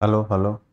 Halo, halo.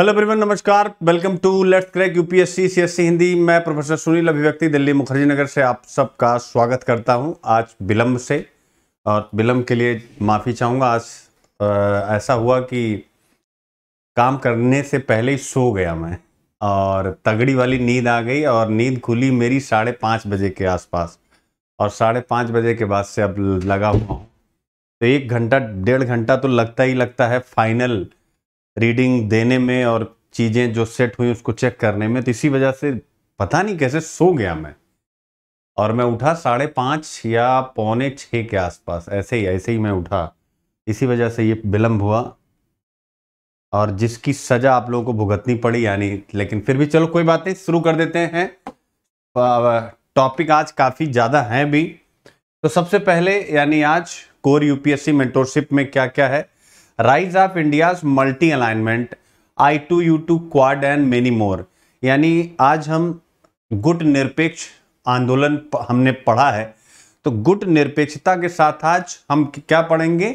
Hello everyone नमस्कार welcome to let's crack UPSC CSC Hindi मैं professor Sunil अभिव्यक्ति दिल्ली मुखर्जी नगर से आप सबका स्वागत करता हूं आज विलम्ब से और विलम्ब के लिए माफ़ी चाहूंगा आज ऐसा हुआ कि काम करने से पहले ही सो गया मैं और तगड़ी वाली नींद आ गई और नींद खुली मेरी साढ़े पाँच बजे के आसपास और साढ़े पाँच बजे के बाद से अब लगा हुआ हूँ तो एक घंटा डेढ़ घंटा तो लगता ही लगता है फाइनल रीडिंग देने में और चीज़ें जो सेट हुई उसको चेक करने में तो इसी वजह से पता नहीं कैसे सो गया मैं और मैं उठा साढ़े पाँच या पौने छः के आसपास ऐसे ही ऐसे ही मैं उठा इसी वजह से ये विलम्ब हुआ और जिसकी सज़ा आप लोगों को भुगतनी पड़ी यानी लेकिन फिर भी चलो कोई बात नहीं शुरू कर देते हैं टॉपिक आज काफ़ी ज़्यादा हैं भी तो सबसे पहले यानी आज कोर यूपीएससी मेंटोरशिप में क्या क्या है rise of India multi alignment I two U two Quad and many more यानी आज हम गुट निरपेक्ष आंदोलन हमने पढ़ा है तो गुट निरपेक्षता के साथ आज हम क्या पढ़ेंगे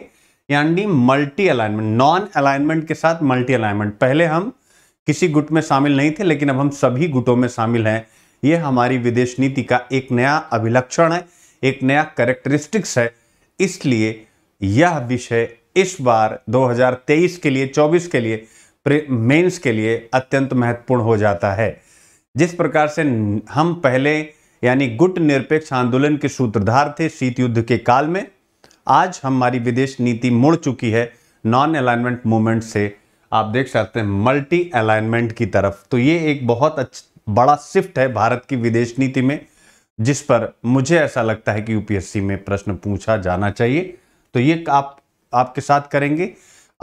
यानी मल्टी अलाइनमेंट नॉन अलाइनमेंट के साथ मल्टी अलाइनमेंट पहले हम किसी गुट में शामिल नहीं थे लेकिन अब हम सभी गुटों में शामिल हैं ये हमारी विदेश नीति का एक नया अभिलक्षण है एक नया करेक्टरिस्टिक्स है इसलिए यह विषय इस बार 2023 के लिए 24 के लिए मेंस के लिए अत्यंत महत्वपूर्ण हो जाता है जिस प्रकार से हम पहले यानी गुट निरपेक्ष आंदोलन के सूत्रधार थे शीत युद्ध के काल में आज हमारी विदेश नीति मुड़ चुकी है नॉन अलाइनमेंट मूवमेंट से आप देख सकते हैं मल्टी अलाइनमेंट की तरफ तो ये एक बहुत अच्छा बड़ा शिफ्ट है भारत की विदेश नीति में जिस पर मुझे ऐसा लगता है कि यूपीएससी में प्रश्न पूछा जाना चाहिए तो ये आप आपके साथ करेंगे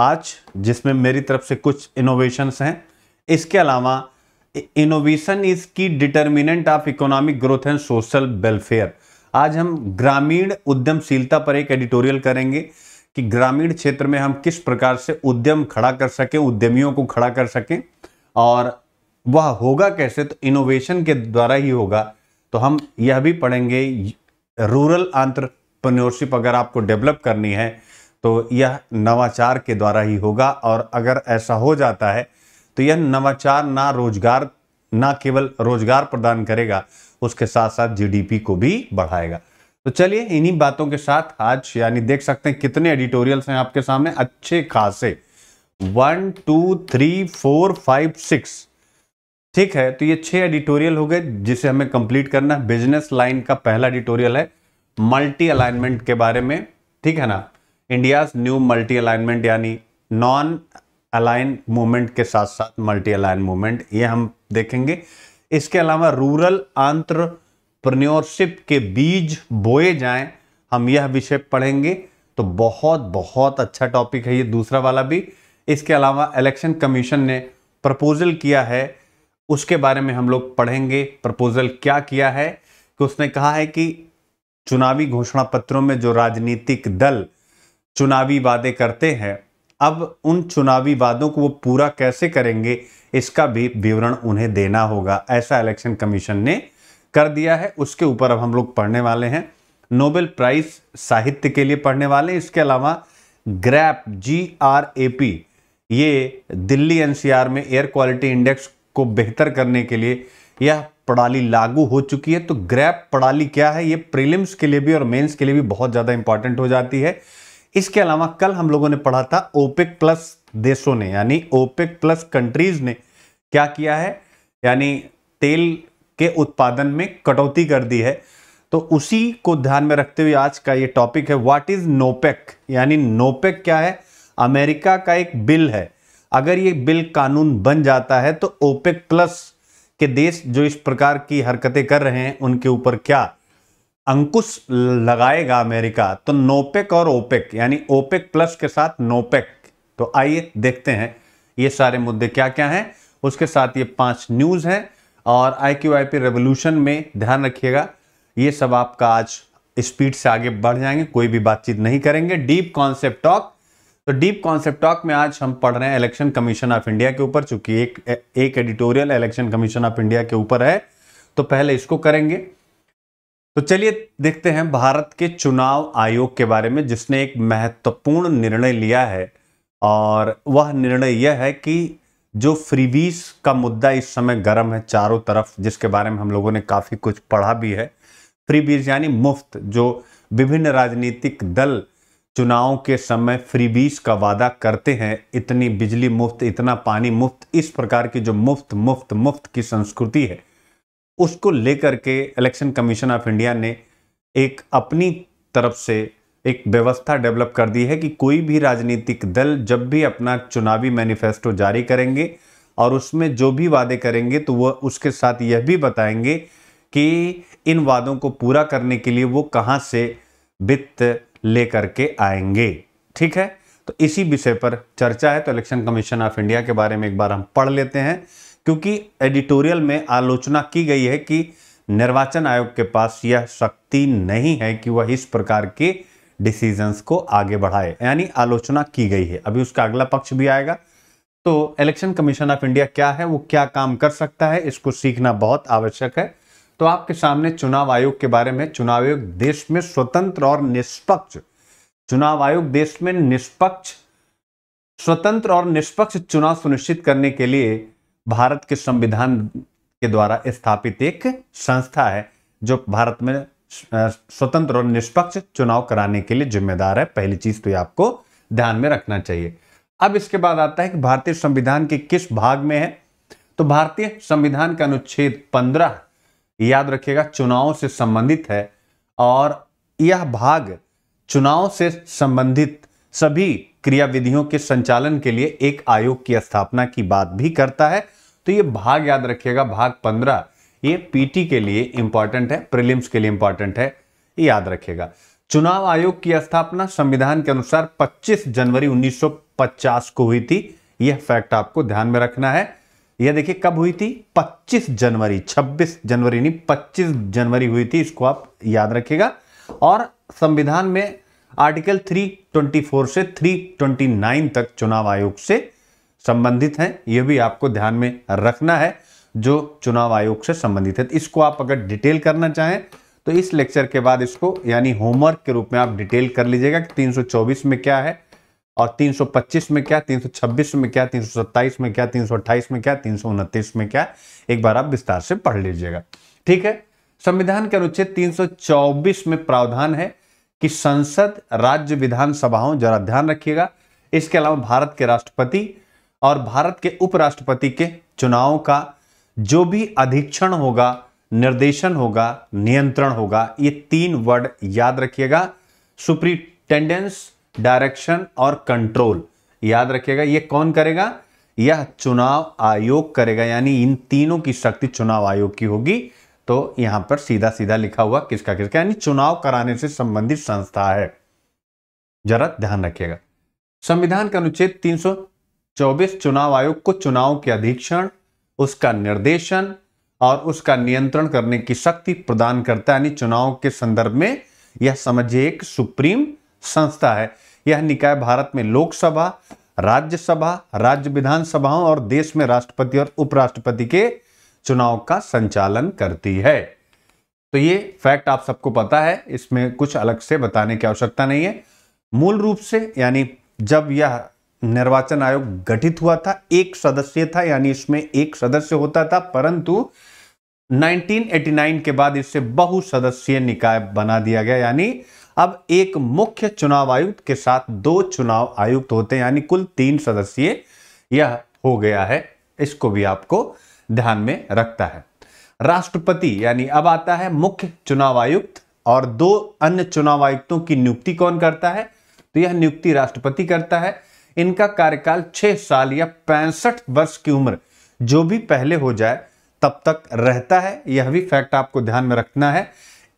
आज जिसमें मेरी तरफ से कुछ इनोवेशंस हैं इसके अलावा innovation is key determinant of economic growth and social welfare आज हम ग्रामीण उद्यमशीलता पर एक एडिटोरियल करेंगे कि ग्रामीण क्षेत्र में हम किस प्रकार से उद्यम खड़ा कर सकें उद्यमियों को खड़ा कर सकें और वह होगा कैसे तो इनोवेशन के द्वारा ही होगा तो हम यह भी पढ़ेंगे रूरल आंट्रप्रनोरशिप अगर आपको डेवलप करनी है तो यह नवाचार के द्वारा ही होगा और अगर ऐसा हो जाता है तो यह नवाचार ना रोजगार ना केवल रोजगार प्रदान करेगा उसके साथ साथ जीडीपी को भी बढ़ाएगा तो चलिए इन्हीं बातों के साथ आज यानी देख सकते हैं कितने एडिटोरियल्स हैं आपके सामने अच्छे खासे one two three four five six ठीक है तो ये छह एडिटोरियल हो गए जिसे हमें कंप्लीट करना है बिजनेस लाइन का पहला एडिटोरियल है मल्टी अलाइनमेंट के बारे में ठीक है ना इंडियाज न्यू मल्टी अलाइनमेंट यानी नॉन अलाइन मूवमेंट के साथ साथ मल्टी अलाइन मूवमेंट ये हम देखेंगे इसके अलावा रूरल प्रन्योरशिप के बीज बोए जाएं हम यह विषय पढ़ेंगे तो बहुत बहुत अच्छा टॉपिक है ये दूसरा वाला भी इसके अलावा इलेक्शन कमीशन ने प्रपोजल किया है उसके बारे में हम लोग पढ़ेंगे प्रपोजल क्या किया है कि उसने कहा है कि चुनावी घोषणा पत्रों में जो राजनीतिक दल चुनावी वादे करते हैं अब उन चुनावी वादों को वो पूरा कैसे करेंगे इसका भी विवरण उन्हें देना होगा ऐसा इलेक्शन कमीशन ने कर दिया है उसके ऊपर अब हम लोग पढ़ने वाले हैं नोबेल प्राइज साहित्य के लिए पढ़ने वाले हैं इसके अलावा GRAP G R A P ये दिल्ली एनसीआर में एयर क्वालिटी इंडेक्स को बेहतर करने के लिए यह प्रणाली लागू हो चुकी है तो ग्रैप प्रणाली क्या है ये प्रीलिम्स के लिए भी और मेंस के लिए भी बहुत ज़्यादा इंपॉर्टेंट हो जाती है इसके अलावा कल हम लोगों ने पढ़ा था ओपेक प्लस देशों ने यानी ओपेक प्लस कंट्रीज ने क्या किया है यानी तेल के उत्पादन में कटौती कर दी है तो उसी को ध्यान में रखते हुए आज का ये टॉपिक है व्हाट इज नोपेक यानी नोपेक क्या है अमेरिका का एक बिल है अगर ये बिल कानून बन जाता है तो ओपेक प्लस के देश जो इस प्रकार की हरकतें कर रहे हैं उनके ऊपर क्या अंकुश लगाएगा अमेरिका तो नोपेक और ओपेक यानी ओपेक प्लस के साथ नोपेक तो आइए देखते हैं ये सारे मुद्दे क्या क्या हैं उसके साथ ये पांच न्यूज़ हैं और I Q I P revolution में ध्यान रखिएगा ये सब आपका आज स्पीड से आगे बढ़ जाएंगे कोई भी बातचीत नहीं करेंगे डीप कॉन्सेप्ट टॉक तो डीप कॉन्सेप्ट टॉक में आज हम पढ़ रहे हैं इलेक्शन कमीशन ऑफ इंडिया के ऊपर चूंकि एक एक editorial election commission of India के ऊपर है तो पहले इसको करेंगे तो चलिए देखते हैं भारत के चुनाव आयोग के बारे में जिसने एक महत्वपूर्ण निर्णय लिया है और वह निर्णय यह है कि जो फ्रीवीज का मुद्दा इस समय गर्म है चारों तरफ जिसके बारे में हम लोगों ने काफ़ी कुछ पढ़ा भी है फ्रीबीज यानी मुफ्त जो विभिन्न राजनीतिक दल चुनाव के समय फ्रीबीज का वादा करते हैं इतनी बिजली मुफ्त इतना पानी मुफ्त इस प्रकार की जो मुफ्त मुफ्त मुफ्त की संस्कृति है उसको लेकर के इलेक्शन कमीशन ऑफ इंडिया ने एक अपनी तरफ से एक व्यवस्था डेवलप कर दी है कि कोई भी राजनीतिक दल जब भी अपना चुनावी मैनिफेस्टो जारी करेंगे और उसमें जो भी वादे करेंगे तो वह उसके साथ यह भी बताएंगे कि इन वादों को पूरा करने के लिए वो कहाँ से वित्त लेकर के आएंगे ठीक है तो इसी विषय पर चर्चा है तो इलेक्शन कमीशन ऑफ इंडिया के बारे में एक बार हम पढ़ लेते हैं क्योंकि एडिटोरियल में आलोचना की गई है कि निर्वाचन आयोग के पास यह शक्ति नहीं है कि वह इस प्रकार के डिसीजंस को आगे बढ़ाए यानी आलोचना की गई है अभी उसका अगला पक्ष भी आएगा तो इलेक्शन कमीशन ऑफ इंडिया क्या है वो क्या काम कर सकता है इसको सीखना बहुत आवश्यक है तो आपके सामने चुनाव आयोग के बारे में चुनाव आयोग देश में स्वतंत्र और निष्पक्ष चुनाव आयोग देश में निष्पक्ष स्वतंत्र और निष्पक्ष चुनाव सुनिश्चित करने के लिए भारत के संविधान के द्वारा स्थापित एक संस्था है जो भारत में स्वतंत्र और निष्पक्ष चुनाव कराने के लिए जिम्मेदार है पहली चीज तो ये आपको ध्यान में रखना चाहिए अब इसके बाद आता है कि भारतीय संविधान के किस भाग में है तो भारतीय संविधान का अनुच्छेद पंद्रह याद रखिएगा चुनाव से संबंधित है और यह भाग चुनाव से संबंधित सभी क्रियाविधियों के संचालन के लिए एक आयोग की स्थापना की बात भी करता है तो ये भाग याद रखिएगा भाग पंद्रह ये पीटी के लिए इंपॉर्टेंट है प्रिलिम्स के लिए इंपॉर्टेंट है ये याद रखिएगा चुनाव आयोग की स्थापना संविधान के अनुसार 25 जनवरी 1950 को हुई थी यह फैक्ट आपको ध्यान में रखना है यह देखिए कब हुई थी 25 जनवरी 26 जनवरी नहीं 25 जनवरी हुई थी इसको आप याद रखिएगा और संविधान में आर्टिकल 324 से 329 तक चुनाव आयोग से संबंधित हैं यह भी आपको ध्यान में रखना है जो चुनाव आयोग से संबंधित है इसको आप अगर डिटेल करना चाहें तो इस लेक्चर के बाद इसको यानी होमवर्क के रूप में आप डिटेल कर लीजिएगा कि 324 में क्या है और 325 में क्या 326 में क्या 327 में क्या 328 में क्या तीन में क्या एक बार आप विस्तार से पढ़ लीजिएगा ठीक है संविधान के अनुच्छेद 324 में प्रावधान है कि संसद राज्य विधानसभाओं जरा ध्यान रखिएगा इसके अलावा भारत के राष्ट्रपति और भारत के उपराष्ट्रपति के चुनाव का जो भी अधीक्षण होगा निर्देशन होगा नियंत्रण होगा ये तीन वर्ड याद रखिएगा सुप्रिटेंडेंस डायरेक्शन और कंट्रोल याद रखिएगा ये कौन करेगा यह चुनाव आयोग करेगा यानी इन तीनों की शक्ति चुनाव आयोग की होगी तो यहां पर सीधा सीधा लिखा हुआ किसका किसका यानी चुनाव कराने से संबंधित संस्था है जरा ध्यान रखिएगा संविधान के अनुच्छेद 324 चुनाव आयोग को चुनाव के अधीक्षण उसका निर्देशन और उसका नियंत्रण करने की शक्ति प्रदान करता है यानी चुनाव के संदर्भ में यह समझिए एक सुप्रीम संस्था है यह निकाय भारत में लोकसभा राज्यसभा राज्य विधानसभाओं और देश में राष्ट्रपति और उपराष्ट्रपति के चुनाव का संचालन करती है तो ये फैक्ट आप सबको पता है इसमें कुछ अलग से बताने की आवश्यकता नहीं है मूल रूप से यानी जब यह निर्वाचन आयोग गठित हुआ था एक सदस्य था यानी इसमें एक सदस्य होता था परंतु 1989 के बाद इससे बहुसदस्यीय निकाय बना दिया गया यानी अब एक मुख्य चुनाव आयुक्त के साथ दो चुनाव आयुक्त होते हैं यानी कुल तीन सदस्यीय यह हो गया है इसको भी आपको ध्यान में रखता है राष्ट्रपति यानी अब आता है मुख्य चुनाव आयुक्त और दो अन्य चुनाव आयुक्तों की नियुक्ति कौन करता है तो यह नियुक्ति राष्ट्रपति करता है इनका कार्यकाल छह साल या पैंसठ वर्ष की उम्र जो भी पहले हो जाए तब तक रहता है यह भी फैक्ट आपको ध्यान में रखना है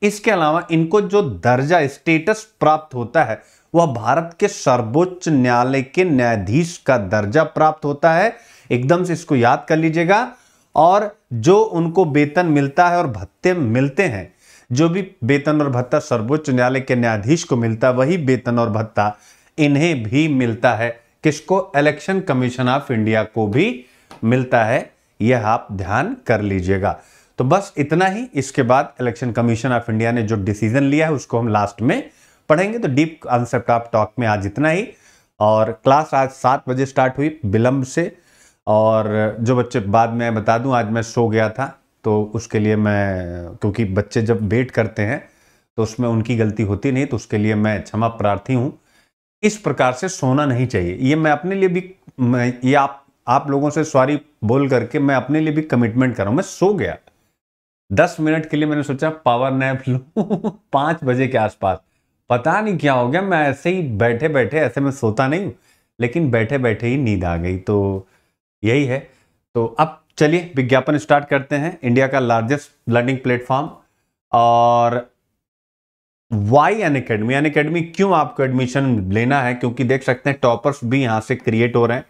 इसके अलावा इनको जो दर्जा स्टेटस प्राप्त होता है वह भारत के सर्वोच्च न्यायालय के न्यायाधीश का दर्जा प्राप्त होता है एकदम से इसको याद कर लीजिएगा और जो उनको वेतन मिलता है और भत्ते मिलते हैं जो भी वेतन और भत्ता सर्वोच्च न्यायालय के न्यायाधीश को मिलता है वही वेतन और भत्ता इन्हें भी मिलता है किसको इलेक्शन कमीशन ऑफ इंडिया को भी मिलता है यह आप ध्यान कर लीजिएगा तो बस इतना ही इसके बाद इलेक्शन कमीशन ऑफ इंडिया ने जो डिसीजन लिया है उसको हम लास्ट में पढ़ेंगे तो डीप कॉन्सेप्ट ऑफ टॉक में आज इतना ही और क्लास आज सात बजे स्टार्ट हुई विलंब से और जो बच्चे बाद में बता दूं आज मैं सो गया था तो उसके लिए मैं क्योंकि बच्चे जब वेट करते हैं तो उसमें उनकी गलती होती नहीं तो उसके लिए मैं क्षमा प्रार्थी हूँ इस प्रकार से सोना नहीं चाहिए ये मैं अपने लिए भी मैं ये आप आप लोगों से सॉरी बोल करके मैं अपने लिए भी कमिटमेंट कर रहा हूँ मैं सो गया दस मिनट के लिए मैंने सोचा पावर नैप लू पाँच बजे के आसपास पता नहीं क्या हो गया मैं ऐसे ही बैठे बैठे ऐसे में सोता नहीं लेकिन बैठे बैठे ही नींद आ गई तो यही है तो अब चलिए विज्ञापन स्टार्ट करते हैं इंडिया का लार्जेस्ट लर्निंग प्लेटफॉर्म और why Unacademy Unacademy क्यों आपको एडमिशन लेना है क्योंकि देख सकते हैं टॉपर्स भी यहाँ से क्रिएट हो रहे हैं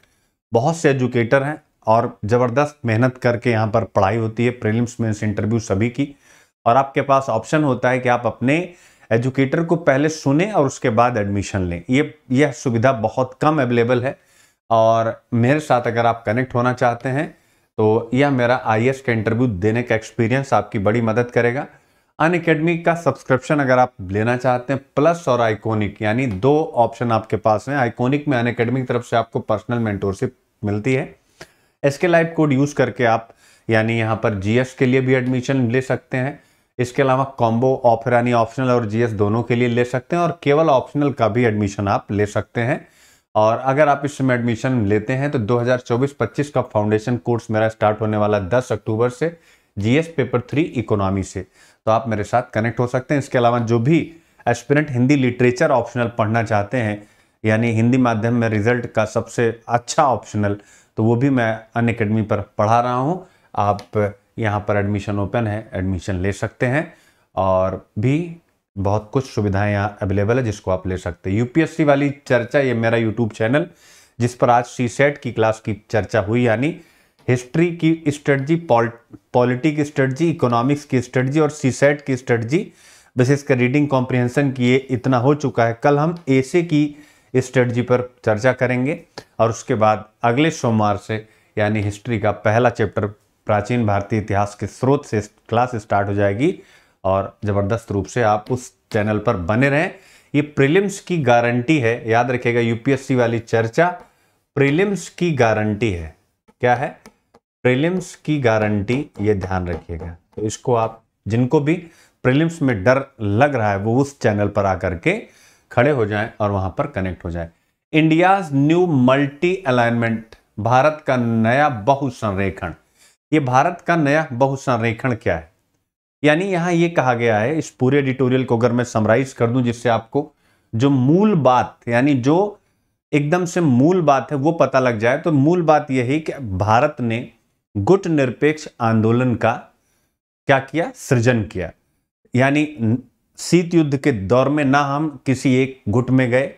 बहुत से एजुकेटर हैं और ज़बरदस्त मेहनत करके यहाँ पर पढ़ाई होती है प्रिलिम्स में इंटरव्यू सभी की और आपके पास ऑप्शन होता है कि आप अपने एजुकेटर को पहले सुने और उसके बाद एडमिशन लें ये यह सुविधा बहुत कम अवेलेबल है और मेरे साथ अगर आप कनेक्ट होना चाहते हैं तो यह मेरा आई का इंटरव्यू देने का एक्सपीरियंस आपकी बड़ी मदद करेगा अन अकेडमी का सब्सक्रिप्शन अगर आप लेना चाहते हैं प्लस और आइकॉनिक यानी दो ऑप्शन आपके पास हैं आइकॉनिक में अन अकेडमी की तरफ से आपको पर्सनल मेंटोरशिप मिलती है इसके लाइव कोड यूज़ करके आप यानी यहाँ पर जीएस के लिए भी एडमिशन ले सकते हैं इसके अलावा कॉम्बो ऑफर यानी ऑप्शनल और जीएस दोनों के लिए ले सकते हैं और केवल ऑप्शनल का भी एडमिशन आप ले सकते हैं और अगर आप इस समय एडमिशन लेते हैं तो 2024-25 का फाउंडेशन कोर्स मेरा स्टार्ट होने वाला है 10 अक्टूबर से जीएस पेपर थ्री इकोनॉमी से तो आप मेरे साथ कनेक्ट हो सकते हैं इसके अलावा जो भी एस्पिरेंट हिंदी लिटरेचर ऑप्शनल पढ़ना चाहते हैं यानी हिंदी माध्यम में रिजल्ट का सबसे अच्छा ऑप्शनल तो वो भी मैं अन अकेडमी पर पढ़ा रहा हूँ आप यहाँ पर एडमिशन ओपन है एडमिशन ले सकते हैं और भी बहुत कुछ सुविधाएं यहाँ अवेलेबल है जिसको आप ले सकते हैं यूपीएससी वाली चर्चा ये मेरा यूट्यूब चैनल जिस पर आज सी सेट e की क्लास की चर्चा हुई यानी हिस्ट्री की स्ट्रेटजी पॉलिटी की स्ट्रेटजी इकोनॉमिक्स की स्ट्रेटजी और सी सेट e की स्ट्रेटजी विशेषकर रीडिंग कॉम्प्रिहेंसन ये इतना हो चुका है कल हम ए की स्ट्रेटजी पर चर्चा करेंगे और उसके बाद अगले सोमवार से यानी हिस्ट्री का पहला चैप्टर प्राचीन भारतीय इतिहास के स्रोत से क्लास स्टार्ट हो जाएगी और ज़बरदस्त रूप से आप उस चैनल पर बने रहें ये प्रीलिम्स की गारंटी है याद रखिएगा यूपीएससी वाली चर्चा प्रीलिम्स की गारंटी है क्या है प्रीलिम्स की गारंटी ये ध्यान रखिएगा तो इसको आप जिनको भी प्रीलिम्स में डर लग रहा है वो उस चैनल पर आकर के खड़े हो जाएं और वहां पर कनेक्ट हो जाएं India's new multi alignment Bharat का नया बहुसंरेखण ये भारत का नया बहुसंरेखण क्या है यानी यहाँ ये कहा गया है इस पूरे एडिटोरियल को अगर मैं समराइज कर दूं जिससे आपको जो मूल बात यानी जो एकदम से मूल बात है वो पता लग जाए तो मूल बात यही कि भारत ने गुट निरपेक्ष आंदोलन का क्या किया सृजन किया यानी शीत युद्ध के दौर में ना हम किसी एक गुट में गए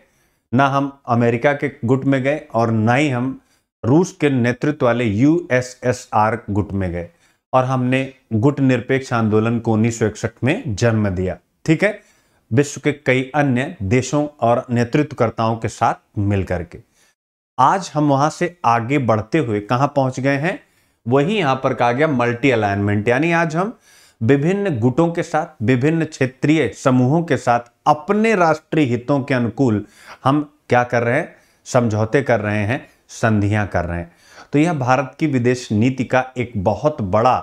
ना हम अमेरिका के गुट में गए और ना ही हम रूस के नेतृत्व वाले यूएसएसआर गुट में गए और हमने गुट निरपेक्ष आंदोलन को उन्नीस में जन्म दिया ठीक है विश्व के कई अन्य देशों और नेतृत्वकर्ताओं के साथ मिलकर के आज हम वहां से आगे बढ़ते हुए कहां पहुंच गए हैं वही यहां पर कहा गया मल्टी अलाइनमेंट यानी आज हम विभिन्न गुटों के साथ विभिन्न क्षेत्रीय समूहों के साथ अपने राष्ट्रीय हितों के अनुकूल हम क्या कर रहे हैं समझौते कर रहे हैं संधियां कर रहे हैं तो यह भारत की विदेश नीति का एक बहुत बड़ा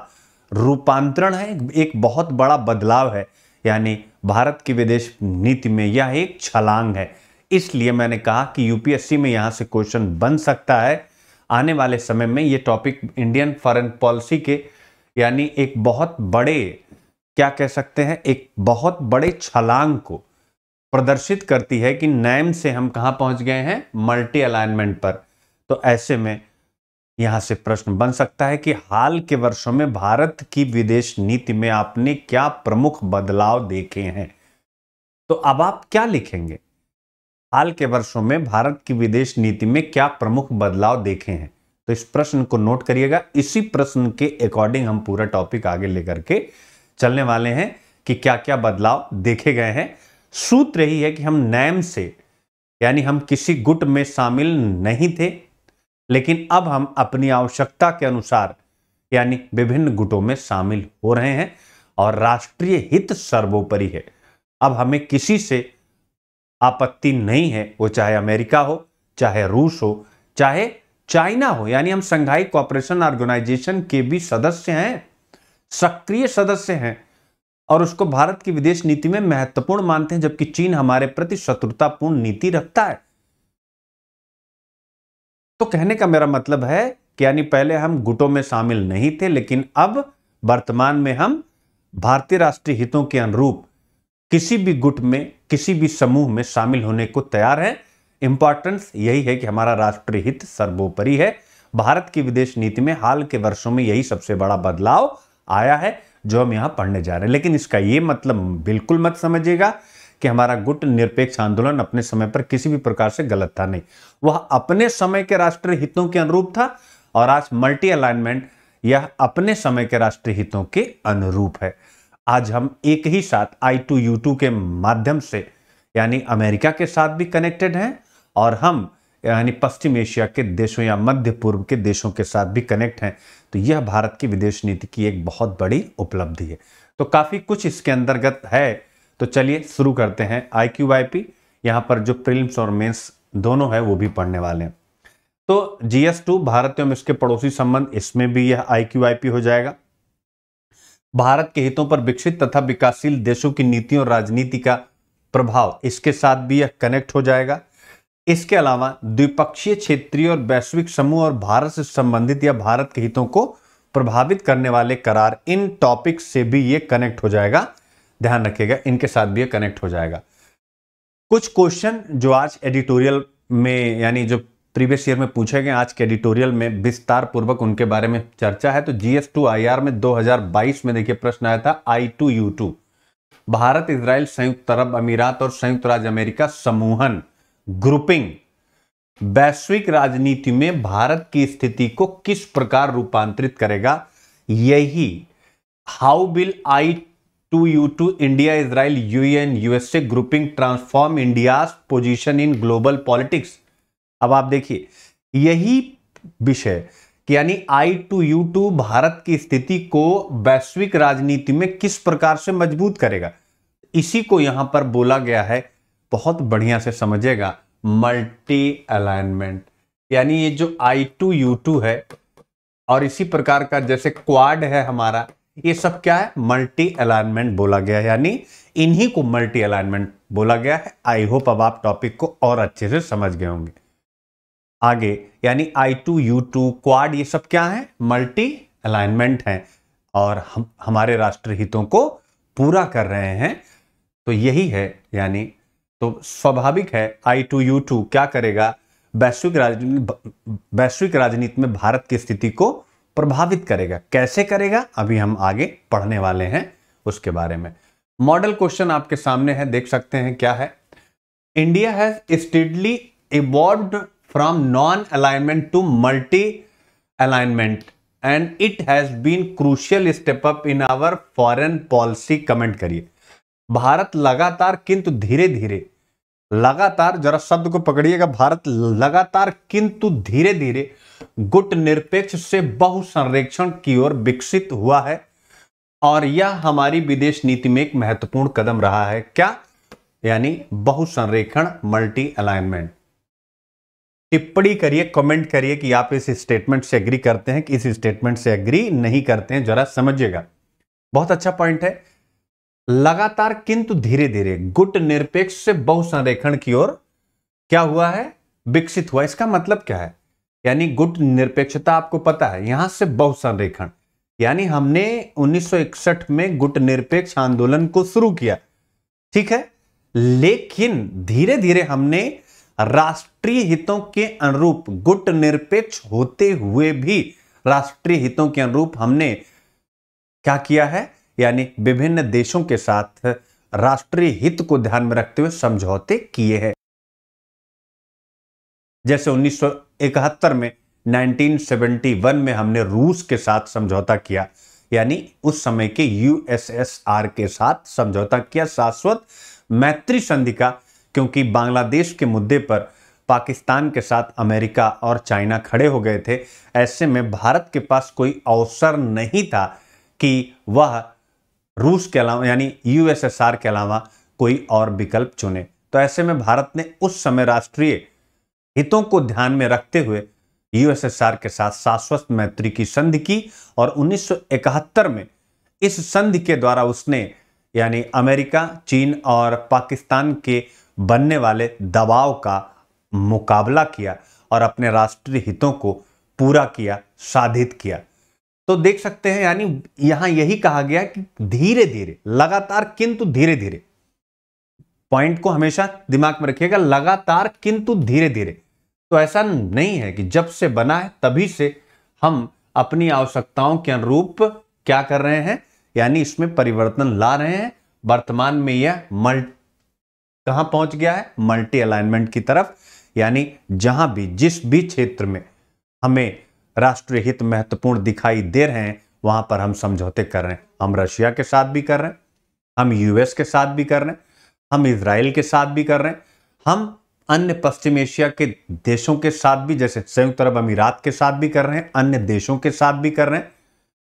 रूपांतरण है एक बहुत बड़ा बदलाव है यानी भारत की विदेश नीति में यह एक छलांग है इसलिए मैंने कहा कि यूपीएससी में यहाँ से क्वेश्चन बन सकता है आने वाले समय में ये टॉपिक इंडियन फॉरेन पॉलिसी के यानी एक बहुत बड़े क्या कह सकते हैं एक बहुत बड़े छलांग को प्रदर्शित करती है कि नैम से हम कहाँ पहुँच गए हैं मल्टी अलाइनमेंट पर तो ऐसे में यहां से प्रश्न बन सकता है कि हाल के वर्षों में भारत की विदेश नीति में आपने क्या प्रमुख बदलाव देखे हैं तो अब आप क्या लिखेंगे हाल के वर्षों में भारत की विदेश नीति में क्या प्रमुख बदलाव देखे हैं तो इस प्रश्न को नोट करिएगा इसी प्रश्न के अकॉर्डिंग हम पूरा टॉपिक आगे लेकर के चलने वाले हैं कि क्या क्या बदलाव देखे गए हैं सूत्र यही है कि हम नैम से यानी हम किसी गुट में शामिल नहीं थे लेकिन अब हम अपनी आवश्यकता के अनुसार यानी विभिन्न गुटों में शामिल हो रहे हैं और राष्ट्रीय हित सर्वोपरि है अब हमें किसी से आपत्ति नहीं है वो चाहे अमेरिका हो चाहे रूस हो चाहे चाइना हो यानी हम संघाई कॉपरेशन ऑर्गेनाइजेशन के भी सदस्य हैं सक्रिय सदस्य हैं और उसको भारत की विदेश नीति में महत्वपूर्ण मानते हैं जबकि चीन हमारे प्रति शत्रुतापूर्ण नीति रखता है तो कहने का मेरा मतलब है कि यानी पहले हम गुटों में शामिल नहीं थे लेकिन अब वर्तमान में हम भारतीय राष्ट्रीय हितों के अनुरूप किसी भी गुट में किसी भी समूह में शामिल होने को तैयार हैं इंपॉर्टेंस यही है कि हमारा राष्ट्रीय हित सर्वोपरि है भारत की विदेश नीति में हाल के वर्षों में यही सबसे बड़ा बदलाव आया है जो हम यहाँ पढ़ने जा रहे हैं लेकिन इसका ये मतलब बिल्कुल मत समझिएगा कि हमारा गुट निरपेक्ष आंदोलन अपने समय पर किसी भी प्रकार से गलत था नहीं वह अपने समय के राष्ट्रीय हितों के अनुरूप था और आज मल्टी अलाइनमेंट यह अपने समय के राष्ट्रीय हितों के अनुरूप है आज हम एक ही साथ आई टू यू टू के माध्यम से यानी अमेरिका के साथ भी कनेक्टेड हैं और हम यानी पश्चिम एशिया के देशों या मध्य पूर्व के देशों के साथ भी कनेक्ट हैं तो यह भारत की विदेश नीति की एक बहुत बड़ी उपलब्धि है तो काफ़ी कुछ इसके अंतर्गत है तो चलिए शुरू करते हैं आई क्यू आई पी यहाँ पर जो प्रिलिम्स और मेंस दोनों है वो भी पढ़ने वाले हैं तो जीएस टू भारत एवं इसके पड़ोसी संबंध इसमें भी यह आई क्यू आई पी हो जाएगा भारत के हितों पर विकसित तथा विकासशील देशों की नीतियों और राजनीति का प्रभाव इसके साथ भी यह कनेक्ट हो जाएगा इसके अलावा द्विपक्षीय क्षेत्रीय और वैश्विक समूह और भारत से संबंधित या भारत के हितों को प्रभावित करने वाले करार इन टॉपिक से भी ये कनेक्ट हो जाएगा ध्यान रखिएगा इनके साथ भी ये कनेक्ट हो जाएगा कुछ क्वेश्चन जो आज एडिटोरियल में यानी जो प्रीवियस ईयर में पूछे गए आज के एडिटोरियल में विस्तार पूर्वक उनके बारे में चर्चा है तो जीएस टू आई आर में 2022 में देखिए प्रश्न आया था I two U two Bharat Israel संयुक्त अरब अमीरात और संयुक्त राज्य अमेरिका समूहन ग्रुपिंग वैश्विक राजनीति में भारत की स्थिति को किस प्रकार रूपांतरित करेगा यही how will I two U two India Israel U N USA grouping transform India position in global politics अब आप देखिए यही विषय यानी I two U two Bharat की स्थिति को वैश्विक राजनीति में किस प्रकार से मजबूत करेगा इसी को यहां पर बोला गया है बहुत बढ़िया से समझेगा मल्टी अलाइनमेंट यानी ये जो आई टू यू टू है और इसी प्रकार का जैसे क्वाड है हमारा ये सब क्या है मल्टी अलाइनमेंट बोला गया यानी इन्हीं को मल्टी अलाइनमेंट बोला गया है आई होप अब आप टॉपिक को और अच्छे से समझ गए होंगे आगे यानी I two U two Quad ये सब क्या है मल्टी अलाइनमेंट है और हम हमारे राष्ट्र हितों को पूरा कर रहे हैं तो यही है यानी तो स्वाभाविक है आई टू यू टू क्या करेगा वैश्विक राजनीति वैश्विक राजनीति में भारत की स्थिति को प्रभावित करेगा कैसे करेगा अभी हम आगे पढ़ने वाले हैं उसके बारे में मॉडल क्वेश्चन आपके सामने है देख सकते हैं क्या है India has steadily evolve from non alignment to multi alignment and it has been crucial step up in our foreign policy comment करिए भारत लगातार किंतु धीरे धीरे लगातार जरा शब्द को पकड़िएगा भारत लगातार किंतु धीरे धीरे गुट निरपेक्ष से बहुसंरेक्षण की ओर विकसित हुआ है और यह हमारी विदेश नीति में एक महत्वपूर्ण कदम रहा है क्या यानी बहुसंरेखण मल्टी अलाइनमेंट टिप्पणी करिए कमेंट करिए कि आप इस स्टेटमेंट से एग्री करते हैं कि इस स्टेटमेंट से एग्री नहीं करते हैं जरा समझिएगा बहुत अच्छा पॉइंट है लगातार किंतु धीरे धीरे गुट निरपेक्ष से बहुसंरेखण की ओर क्या हुआ है विकसित हुआ इसका मतलब क्या है यानी गुट निरपेक्षता आपको पता है यहां से बहुत संरेखण यानी हमने 1961 में गुट निरपेक्ष आंदोलन को शुरू किया ठीक है लेकिन धीरे धीरे हमने राष्ट्रीय हितों के अनुरूप गुट निरपेक्ष होते हुए भी राष्ट्रीय हितों के अनुरूप हमने क्या किया है यानी विभिन्न देशों के साथ राष्ट्रीय हित को ध्यान में रखते हुए समझौते किए हैं जैसे उन्नीस 1971 में 1971 में हमने रूस के साथ समझौता किया यानी उस समय के यूएसएसआर के साथ समझौता किया शाश्वत मैत्री संधि का क्योंकि बांग्लादेश के मुद्दे पर पाकिस्तान के साथ अमेरिका और चाइना खड़े हो गए थे ऐसे में भारत के पास कोई अवसर नहीं था कि वह रूस के अलावा यानी यूएसएसआर के अलावा कोई और विकल्प चुने तो ऐसे में भारत ने उस समय राष्ट्रीय हितों को ध्यान में रखते हुए यूएसएसआर के साथ शाश्वत मैत्री की संधि की और 1971 में इस संधि के द्वारा उसने यानी अमेरिका चीन और पाकिस्तान के बनने वाले दबाव का मुकाबला किया और अपने राष्ट्रीय हितों को पूरा किया साधित किया तो देख सकते हैं यानी यहां यही कहा गया कि धीरे धीरे लगातार किंतु धीरे धीरे पॉइंट को हमेशा दिमाग में रखिएगा लगातार किंतु धीरे धीरे तो ऐसा नहीं है कि जब से बना है तभी से हम अपनी आवश्यकताओं के अनुरूप क्या कर रहे हैं यानी इसमें परिवर्तन ला रहे हैं वर्तमान में यह मल्ट कहां पहुंच गया है मल्टी अलाइनमेंट की तरफ यानी जहां भी जिस भी क्षेत्र में हमें राष्ट्रीय हित महत्वपूर्ण दिखाई दे रहे हैं वहां पर हम समझौते कर रहे हैं हम रशिया के साथ भी कर रहे हैं हम यूएस के साथ भी कर रहे हैं हम इसराइल के साथ भी कर रहे हैं हम अन्य पश्चिम एशिया के देशों के साथ भी जैसे संयुक्त अरब अमीरात के साथ भी कर रहे हैं अन्य देशों के साथ भी कर रहे हैं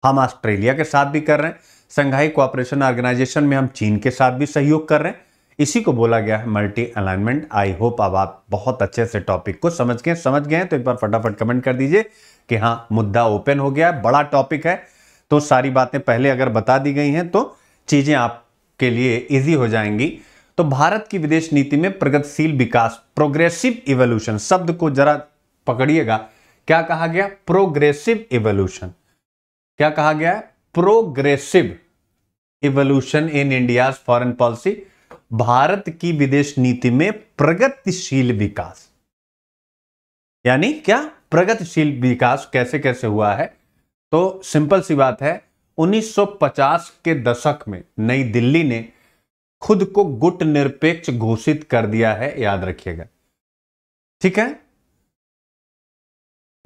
हम ऑस्ट्रेलिया के साथ भी कर रहे हैं संघाई कोऑपरेशन ऑर्गेनाइजेशन में हम चीन के साथ भी सहयोग कर रहे हैं इसी को बोला गया है मल्टी अलाइनमेंट आई होप अब आप बहुत अच्छे से टॉपिक को समझ गए समझ गए तो एक बार फटाफट कमेंट कर दीजिए कि हाँ मुद्दा ओपन हो गया है बड़ा टॉपिक है तो सारी बातें पहले अगर बता दी गई हैं तो चीज़ें आपके लिए ईजी हो जाएंगी तो भारत की विदेश नीति में प्रगतिशील विकास प्रोग्रेसिव इवोल्यूशन शब्द को जरा पकड़िएगा क्या कहा गया प्रोग्रेसिव इवोल्यूशन क्या कहा गया progressive evolution in India foreign policy Bharat की विदेश नीति में प्रगतिशील विकास यानी क्या प्रगतिशील विकास कैसे कैसे हुआ है तो सिंपल सी बात है 1950 के दशक में नई दिल्ली ने खुद को गुट निरपेक्ष घोषित कर दिया है याद रखिएगा ठीक है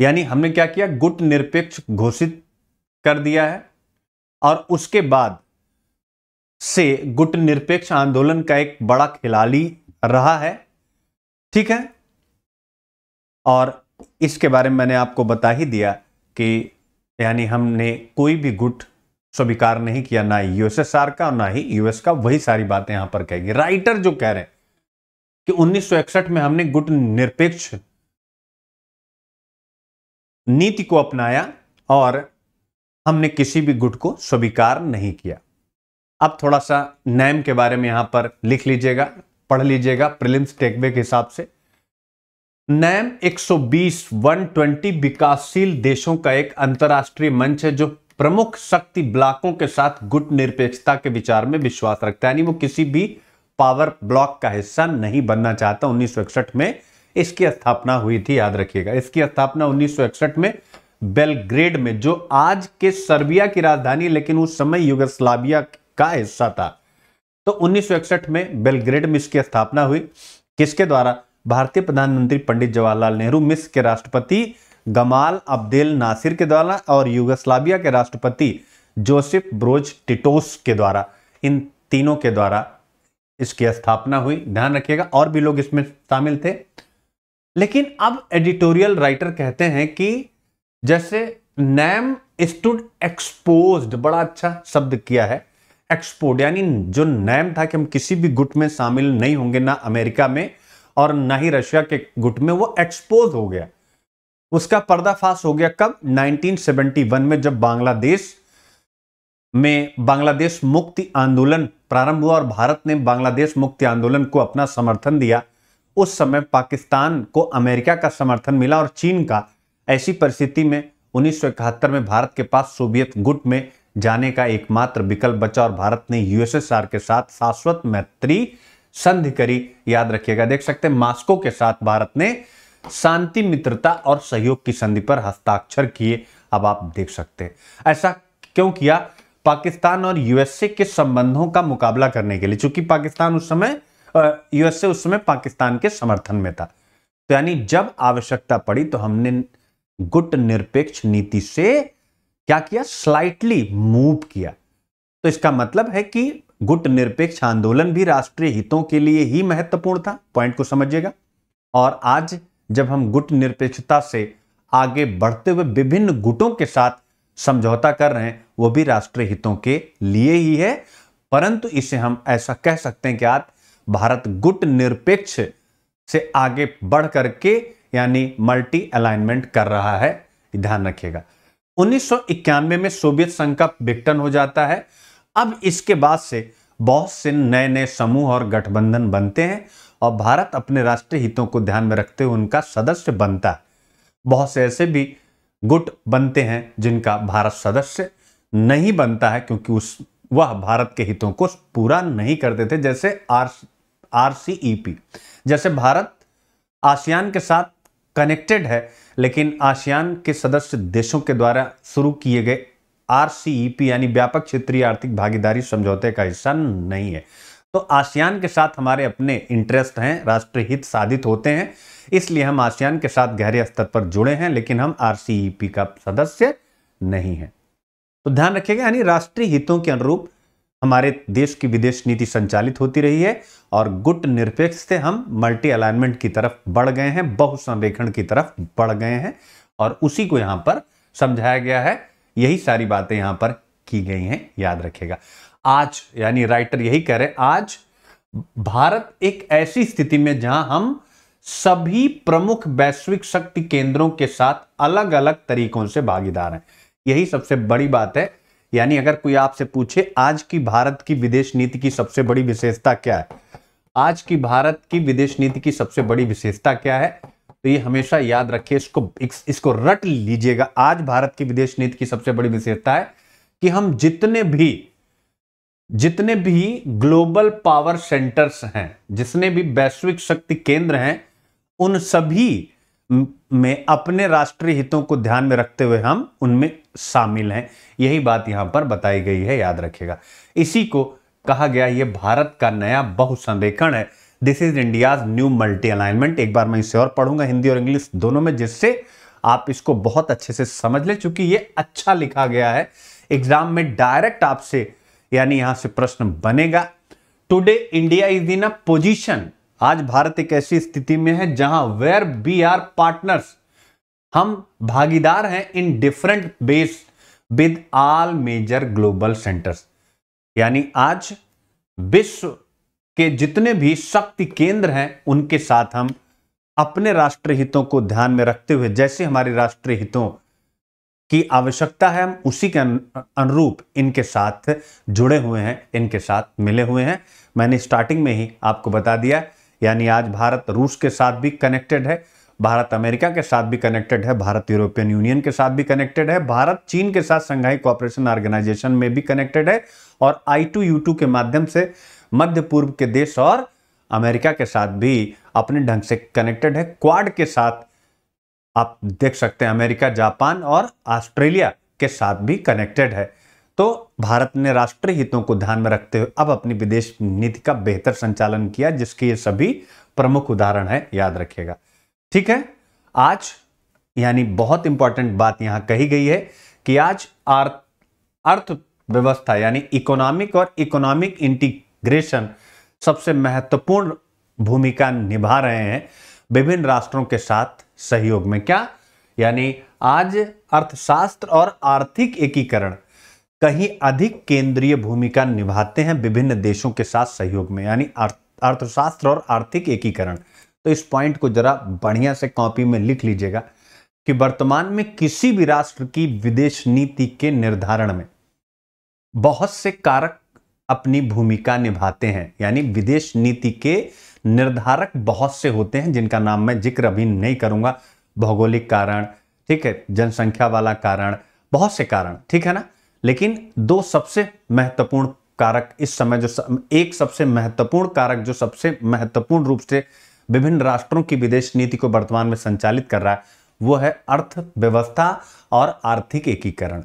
यानी हमने क्या किया गुट निरपेक्ष घोषित कर दिया है और उसके बाद से गुट निरपेक्ष आंदोलन का एक बड़ा खिलाड़ी रहा है ठीक है और इसके बारे में मैंने आपको बता ही दिया कि यानी हमने कोई भी गुट स्वीकार नहीं किया ना यूएसएसआर का और ना ही यूएस का वही सारी बातें यहां पर कहेगी राइटर जो कह रहे हैं कि उन्नीस में हमने गुट निरपेक्ष नीति को अपनाया और हमने किसी भी गुट को स्वीकार नहीं किया अब थोड़ा सा नैम के बारे में यहां पर लिख लीजिएगा पढ़ लीजिएगा प्रिलिम्स टेकवे के हिसाब से नैम 120 120 विकासशील देशों का एक अंतर्राष्ट्रीय मंच है जो प्रमुख शक्ति ब्लॉकों के साथ गुट निरपेक्षता के विचार में विश्वास रखता है यानी वो किसी भी पावर ब्लॉक का हिस्सा नहीं बनना चाहता उन्नीस में इसकी स्थापना हुई थी याद रखिएगा इसकी स्थापना उन्नीस में बेलग्रेड में जो आज के सर्बिया की राजधानी लेकिन उस समय युगस्लाविया का हिस्सा था तो उन्नीस में बेलग्रेड में इसकी स्थापना हुई किसके द्वारा भारतीय प्रधानमंत्री पंडित जवाहरलाल नेहरू मिस के राष्ट्रपति गमाल अब्देल नासिर के द्वारा और युगस्लाविया के राष्ट्रपति जोसेफ ब्रोज टिटोस के द्वारा इन तीनों के द्वारा इसकी स्थापना हुई ध्यान रखिएगा और भी लोग इसमें शामिल थे लेकिन अब एडिटोरियल राइटर कहते हैं कि जैसे नैम स्टूड एक्सपोज बड़ा अच्छा शब्द किया है एक्सपोर्ट यानी जो नैम था कि हम किसी भी गुट में शामिल नहीं होंगे ना अमेरिका में और ना ही रशिया के गुट में वो एक्सपोज हो गया उसका पर्दाफाश हो गया कब 1971 में जब बांग्लादेश में बांग्लादेश मुक्ति आंदोलन प्रारंभ हुआ और भारत ने बांग्लादेश मुक्ति आंदोलन को अपना समर्थन दिया उस समय पाकिस्तान को अमेरिका का समर्थन मिला और चीन का ऐसी परिस्थिति में उन्नीस में भारत के पास सोवियत गुट में जाने का एकमात्र विकल्प बचा और भारत ने यूएसएसआर के साथ शाश्वत मैत्री संधि करी याद रखिएगा देख सकते हैं मास्को के साथ भारत ने शांति मित्रता और सहयोग की संधि पर हस्ताक्षर किए अब आप देख सकते हैं ऐसा क्यों किया पाकिस्तान और यूएसए के संबंधों का मुकाबला करने के लिए चूंकि पाकिस्तान उस समय यूएसए उस समय पाकिस्तान के समर्थन में था तो यानी जब आवश्यकता पड़ी तो हमने गुट निरपेक्ष नीति से क्या किया स्लाइटली मूव किया तो इसका मतलब है कि गुट निरपेक्ष आंदोलन भी राष्ट्रीय हितों के लिए ही महत्वपूर्ण था पॉइंट को समझिएगा और आज जब हम गुट निरपेक्षता से आगे बढ़ते हुए विभिन्न गुटों के साथ समझौता कर रहे हैं वो भी राष्ट्रीय हितों के लिए ही है परंतु इसे हम ऐसा कह सकते हैं कि आज भारत गुट निरपेक्ष से आगे बढ़ करके यानी मल्टी अलाइनमेंट कर रहा है ध्यान रखिएगा 1991 में सोवियत संघ का विघटन हो जाता है अब इसके बाद से बहुत से नए नए समूह और गठबंधन बनते हैं और भारत अपने राष्ट्रीय हितों को ध्यान में रखते हुए उनका सदस्य बनता है बहुत से ऐसे भी गुट बनते हैं जिनका भारत सदस्य नहीं बनता है क्योंकि उस वह भारत के हितों को पूरा नहीं करते थे जैसे आर आर जैसे भारत आसियान के साथ कनेक्टेड है लेकिन आसियान के सदस्य देशों के द्वारा शुरू किए गए आर यानी व्यापक क्षेत्रीय आर्थिक भागीदारी समझौते का हिस्सा नहीं है तो आसियान के साथ हमारे अपने इंटरेस्ट हैं राष्ट्रीय हित साधित होते हैं इसलिए हम आसियान के साथ गहरे स्तर पर जुड़े हैं लेकिन हम आर का सदस्य नहीं है तो ध्यान रखिएगा यानी राष्ट्रीय हितों के अनुरूप हमारे देश की विदेश नीति संचालित होती रही है और गुट निरपेक्ष से हम मल्टी अलाइनमेंट की तरफ बढ़ गए हैं बहुसंरेखण की तरफ बढ़ गए हैं और उसी को यहाँ पर समझाया गया है यही सारी बातें यहाँ पर की गई हैं याद रखेगा आज यानी राइटर यही कह रहे हैं आज भारत एक ऐसी स्थिति में जहां हम सभी प्रमुख वैश्विक शक्ति केंद्रों के साथ अलग अलग तरीकों से भागीदार हैं यही सबसे बड़ी बात है यानी अगर कोई आपसे पूछे आज की भारत की विदेश नीति की सबसे बड़ी विशेषता क्या है आज की भारत की विदेश नीति की सबसे बड़ी विशेषता क्या है तो ये हमेशा याद रखिए इसको इसको रट लीजिएगा आज भारत की विदेश नीति की सबसे बड़ी विशेषता है कि हम जितने भी जितने भी ग्लोबल पावर सेंटर्स हैं जितने भी वैश्विक शक्ति केंद्र हैं उन सभी में अपने राष्ट्रीय हितों को ध्यान में रखते हुए हम उनमें शामिल हैं यही बात यहाँ पर बताई गई है याद रखेगा इसी को कहा गया ये भारत का नया बहुसंरेखण है this is India's new multi alignment एक बार मैं इसे और पढ़ूंगा हिंदी और इंग्लिश दोनों में जिससे आप इसको बहुत अच्छे से समझ लें चूंकि ये अच्छा लिखा गया है एग्जाम में डायरेक्ट आपसे यानी यहां से प्रश्न बनेगा today India is in a position आज भारत एक ऐसी स्थिति में है जहां वेयर बी आर पार्टनर्स हम भागीदार हैं in different base with all major global centres यानी आज विश्व के जितने भी शक्ति केंद्र हैं उनके साथ हम अपने राष्ट्रीय हितों को ध्यान में रखते हुए जैसे हमारे राष्ट्रीय हितों की आवश्यकता है हम उसी के अनुरूप इनके साथ जुड़े हुए हैं इनके साथ मिले हुए हैं मैंने स्टार्टिंग में ही आपको बता दिया यानी आज भारत रूस के साथ भी कनेक्टेड है भारत अमेरिका के साथ भी कनेक्टेड है भारत यूरोपियन यूनियन के साथ भी कनेक्टेड है भारत चीन के साथ संघाई कोऑपरेशन ऑर्गेनाइजेशन में भी कनेक्टेड है और आई टू यू टू के माध्यम से मध्य पूर्व के देश और अमेरिका के साथ भी अपने ढंग से कनेक्टेड है क्वाड के साथ आप देख सकते हैं अमेरिका जापान और ऑस्ट्रेलिया के साथ भी कनेक्टेड है तो भारत ने राष्ट्रीय हितों को ध्यान में रखते हुए अब अपनी विदेश नीति का बेहतर संचालन किया जिसके ये सभी प्रमुख उदाहरण है याद रखिएगा ठीक है आज यानी बहुत इंपॉर्टेंट बात यहाँ कही गई है कि आज अर्थव्यवस्था यानी इकोनॉमिक और इकोनॉमिक इंटीग्रेशन सबसे महत्वपूर्ण भूमिका निभा रहे हैं विभिन्न राष्ट्रों के साथ सहयोग में क्या यानी आज अर्थशास्त्र और आर्थिक एकीकरण कहीं अधिक केंद्रीय भूमिका निभाते हैं विभिन्न देशों के साथ सहयोग में यानी अर्थशास्त्र और आर्थिक एकीकरण तो इस पॉइंट को जरा बढ़िया से कॉपी में लिख लीजिएगा कि वर्तमान में किसी भी राष्ट्र की विदेश नीति के निर्धारण में बहुत से कारक अपनी भूमिका निभाते हैं यानी विदेश नीति के निर्धारक बहुत से होते हैं जिनका नाम मैं जिक्र अभी नहीं करूंगा भौगोलिक कारण ठीक है जनसंख्या वाला कारण बहुत से कारण ठीक है ना लेकिन दो सबसे महत्वपूर्ण कारक इस समय जो सब, एक सबसे महत्वपूर्ण कारक जो सबसे महत्वपूर्ण रूप से विभिन्न राष्ट्रों की विदेश नीति को वर्तमान में संचालित कर रहा है वो है अर्थव्यवस्था और आर्थिक एकीकरण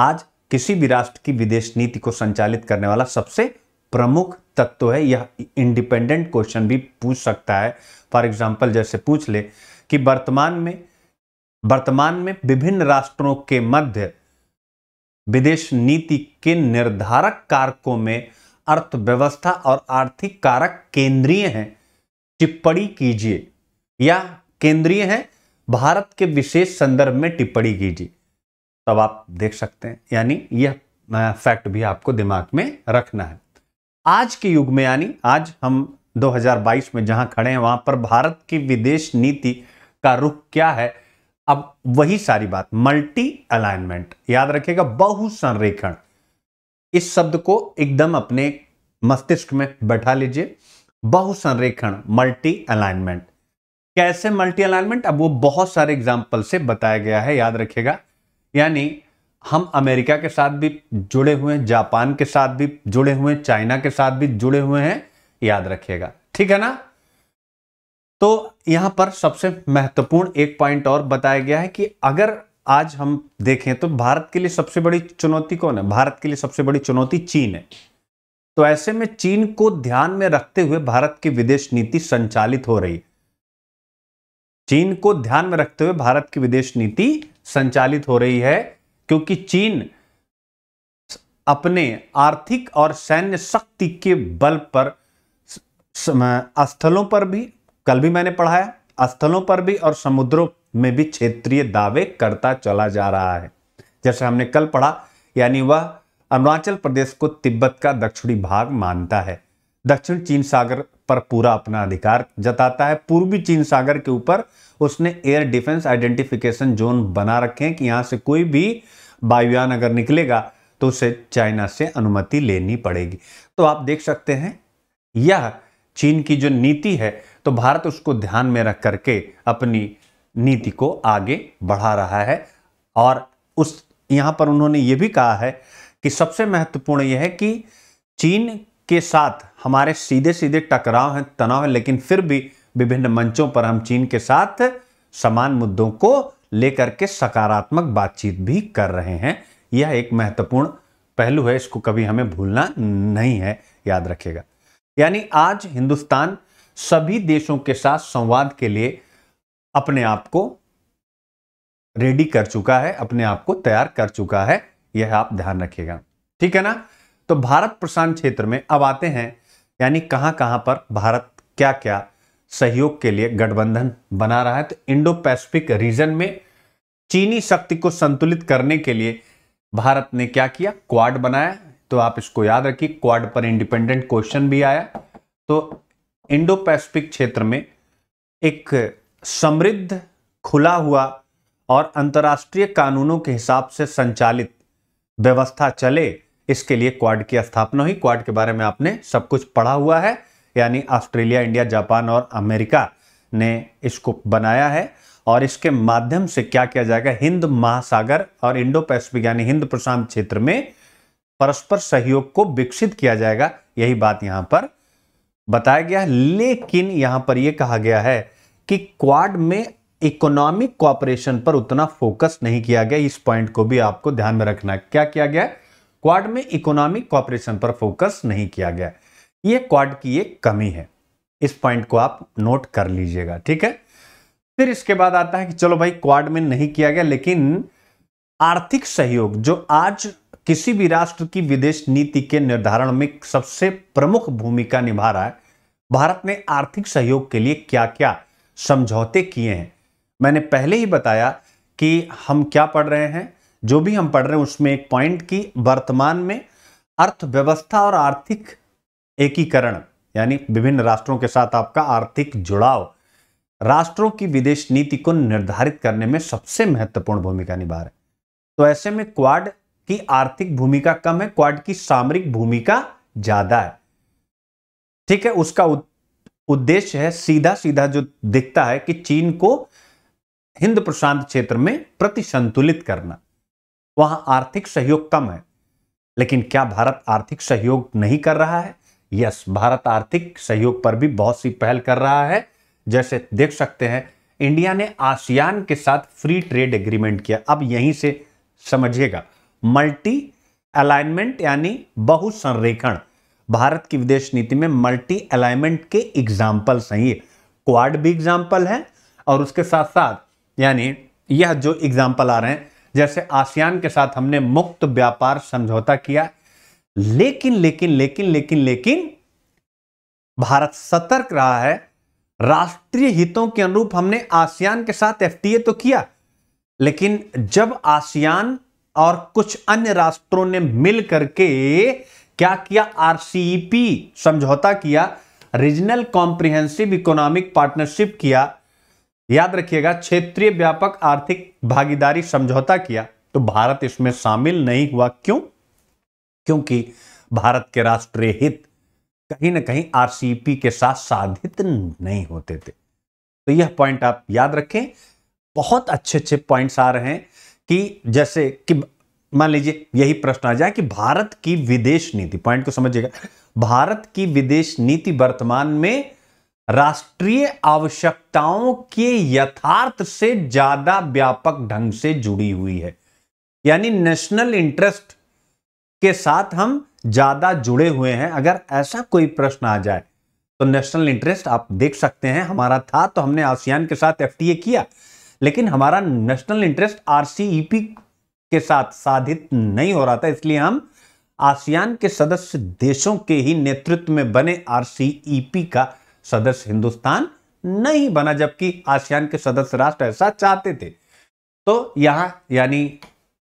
आज किसी भी राष्ट्र की विदेश नीति को संचालित करने वाला सबसे प्रमुख तत्व है यह इंडिपेंडेंट क्वेश्चन भी पूछ सकता है फॉर एग्जाम्पल जैसे पूछ ले कि वर्तमान में वर्तमान में विभिन्न राष्ट्रों के मध्य विदेश नीति के निर्धारक कारकों में अर्थव्यवस्था और आर्थिक कारक केंद्रीय हैं टिप्पणी कीजिए या केंद्रीय हैं भारत के विशेष संदर्भ में टिप्पणी कीजिए तब आप देख सकते हैं यानी यह फैक्ट भी आपको दिमाग में रखना है आज के युग में यानी आज हम 2022 में जहां खड़े हैं वहां पर भारत की विदेश नीति का रुख क्या है अब वही सारी बात मल्टी अलाइनमेंट याद रखिएगा बहुसंरेखण इस शब्द को एकदम अपने मस्तिष्क में बैठा लीजिए बहुसंरेखण मल्टी अलाइनमेंट कैसे मल्टी अलाइनमेंट अब वो बहुत सारे एग्जाम्पल से बताया गया है याद रखिएगा यानी हम अमेरिका के साथ भी जुड़े हुए हैं जापान के साथ भी जुड़े हुए हैं चाइना के साथ भी जुड़े हुए हैं याद रखिएगा ठीक है ना तो यहां पर सबसे महत्वपूर्ण एक पॉइंट और बताया गया है कि अगर आज हम देखें तो भारत के लिए सबसे बड़ी चुनौती कौन है भारत के लिए सबसे बड़ी चुनौती चीन है तो ऐसे में चीन को ध्यान में रखते हुए भारत की विदेश नीति संचालित हो रही है चीन को ध्यान में रखते हुए भारत की विदेश नीति संचालित हो रही है क्योंकि चीन अपने आर्थिक और सैन्य शक्ति के बल पर स्थलों पर भी कल भी मैंने पढ़ाया स्थलों पर भी और समुद्रों में भी क्षेत्रीय दावे करता चला जा रहा है जैसे हमने कल पढ़ा यानी वह अरुणाचल प्रदेश को तिब्बत का दक्षिणी भाग मानता है दक्षिण चीन सागर पर पूरा अपना अधिकार जताता है पूर्वी चीन सागर के ऊपर उसने एयर डिफेंस आइडेंटिफिकेशन जोन बना रखे हैं कि यहाँ से कोई भी वायुयान अगर निकलेगा तो उसे चाइना से अनुमति लेनी पड़ेगी तो आप देख सकते हैं यह चीन की जो नीति है तो भारत उसको ध्यान में रख करके अपनी नीति को आगे बढ़ा रहा है और उस यहाँ पर उन्होंने ये भी कहा है कि सबसे महत्वपूर्ण यह है कि चीन के साथ हमारे सीधे सीधे टकराव हैं तनाव है लेकिन फिर भी विभिन्न मंचों पर हम चीन के साथ समान मुद्दों को लेकर के सकारात्मक बातचीत भी कर रहे हैं यह एक महत्वपूर्ण पहलू है इसको कभी हमें भूलना नहीं है याद रखेगा यानी आज हिंदुस्तान सभी देशों के साथ संवाद के लिए अपने आप को रेडी कर चुका है अपने आप को तैयार कर चुका है यह आप ध्यान रखिएगा ठीक है ना तो भारत प्रशांत क्षेत्र में अब आते हैं यानी कहाँ कहाँ पर भारत क्या क्या सहयोग के लिए गठबंधन बना रहा है तो इंडो पैसिफिक रीजन में चीनी शक्ति को संतुलित करने के लिए भारत ने क्या किया क्वाड बनाया तो आप इसको याद रखिए क्वाड पर इंडिपेंडेंट क्वेश्चन भी आया तो इंडो पैसिफिक क्षेत्र में एक समृद्ध खुला हुआ और अंतर्राष्ट्रीय कानूनों के हिसाब से संचालित व्यवस्था चले इसके लिए क्वाड की स्थापना हुई क्वाड के बारे में आपने सब कुछ पढ़ा हुआ है यानी ऑस्ट्रेलिया इंडिया जापान और अमेरिका ने इसको बनाया है और इसके माध्यम से क्या किया जाएगा हिंद महासागर और इंडो पैसिफिक यानी हिंद प्रशांत क्षेत्र में परस्पर सहयोग को विकसित किया जाएगा यही बात यहां पर बताया गया है लेकिन यहां पर यह कहा गया है कि क्वाड में इकोनॉमिक कॉपरेशन पर उतना फोकस नहीं किया गया इस पॉइंट को भी आपको ध्यान में रखना है क्या किया गया क्वाड में इकोनॉमिक कॉपरेशन पर फोकस नहीं किया गया ये क्वाड की एक कमी है इस पॉइंट को आप नोट कर लीजिएगा ठीक है फिर इसके बाद आता है कि चलो भाई क्वाड में नहीं किया गया लेकिन आर्थिक सहयोग जो आज किसी भी राष्ट्र की विदेश नीति के निर्धारण में सबसे प्रमुख भूमिका निभा रहा है भारत ने आर्थिक सहयोग के लिए क्या क्या समझौते किए हैं मैंने पहले ही बताया कि हम क्या पढ़ रहे हैं जो भी हम पढ़ रहे हैं उसमें एक पॉइंट की वर्तमान में अर्थव्यवस्था और आर्थिक एकीकरण यानी विभिन्न राष्ट्रों के साथ आपका आर्थिक जुड़ाव राष्ट्रों की विदेश नीति को निर्धारित करने में सबसे महत्वपूर्ण भूमिका निभा रहे तो ऐसे में क्वाड की आर्थिक भूमिका कम है क्वाड की सामरिक भूमिका ज्यादा है ठीक है उसका उद्देश्य है सीधा सीधा जो दिखता है कि चीन को हिंद प्रशांत क्षेत्र में प्रतिसंतुलित करना वहां आर्थिक सहयोग कम है लेकिन क्या भारत आर्थिक सहयोग नहीं कर रहा है यस भारत आर्थिक सहयोग पर भी बहुत सी पहल कर रहा है जैसे देख सकते हैं इंडिया ने आसियान के साथ फ्री ट्रेड एग्रीमेंट किया अब यहीं से समझिएगा मल्टी अलाइनमेंट यानी बहुसंरेखण भारत की विदेश नीति में मल्टी अलाइनमेंट के एग्जाम्पल्स हैं ये क्वाड भी एग्जाम्पल है और उसके साथ साथ यानी यह जो एग्जाम्पल आ रहे हैं जैसे आसियान के साथ हमने मुक्त व्यापार समझौता किया लेकिन लेकिन लेकिन लेकिन लेकिन भारत सतर्क रहा है राष्ट्रीय हितों के अनुरूप हमने आसियान के साथ एफटीए तो किया लेकिन जब आसियान और कुछ अन्य राष्ट्रों ने मिल करके क्या किया आरसीईपी समझौता किया रीजनल कॉम्प्रिहेंसिव इकोनॉमिक पार्टनरशिप किया याद रखिएगा क्षेत्रीय व्यापक आर्थिक भागीदारी समझौता किया तो भारत इसमें शामिल नहीं हुआ क्यों क्योंकि भारत के राष्ट्रीय हित कहीं ना कहीं आरसीपी के साथ साधित नहीं होते थे तो यह पॉइंट आप याद रखें बहुत अच्छे अच्छे पॉइंट्स आ रहे हैं कि जैसे कि मान लीजिए यही प्रश्न आ जाए कि भारत की विदेश नीति पॉइंट को समझिएगा भारत की विदेश नीति वर्तमान में राष्ट्रीय आवश्यकताओं के यथार्थ से ज्यादा व्यापक ढंग से जुड़ी हुई है यानी नेशनल इंटरेस्ट के साथ हम ज़्यादा जुड़े हुए हैं अगर ऐसा कोई प्रश्न आ जाए तो नेशनल इंटरेस्ट आप देख सकते हैं हमारा था तो हमने आसियान के साथ एफ किया लेकिन हमारा नेशनल इंटरेस्ट आर के साथ साधित नहीं हो रहा था इसलिए हम आसियान के सदस्य देशों के ही नेतृत्व में बने आर का सदस्य हिंदुस्तान नहीं बना जबकि आसियान के सदस्य राष्ट्र ऐसा चाहते थे तो यहां यानी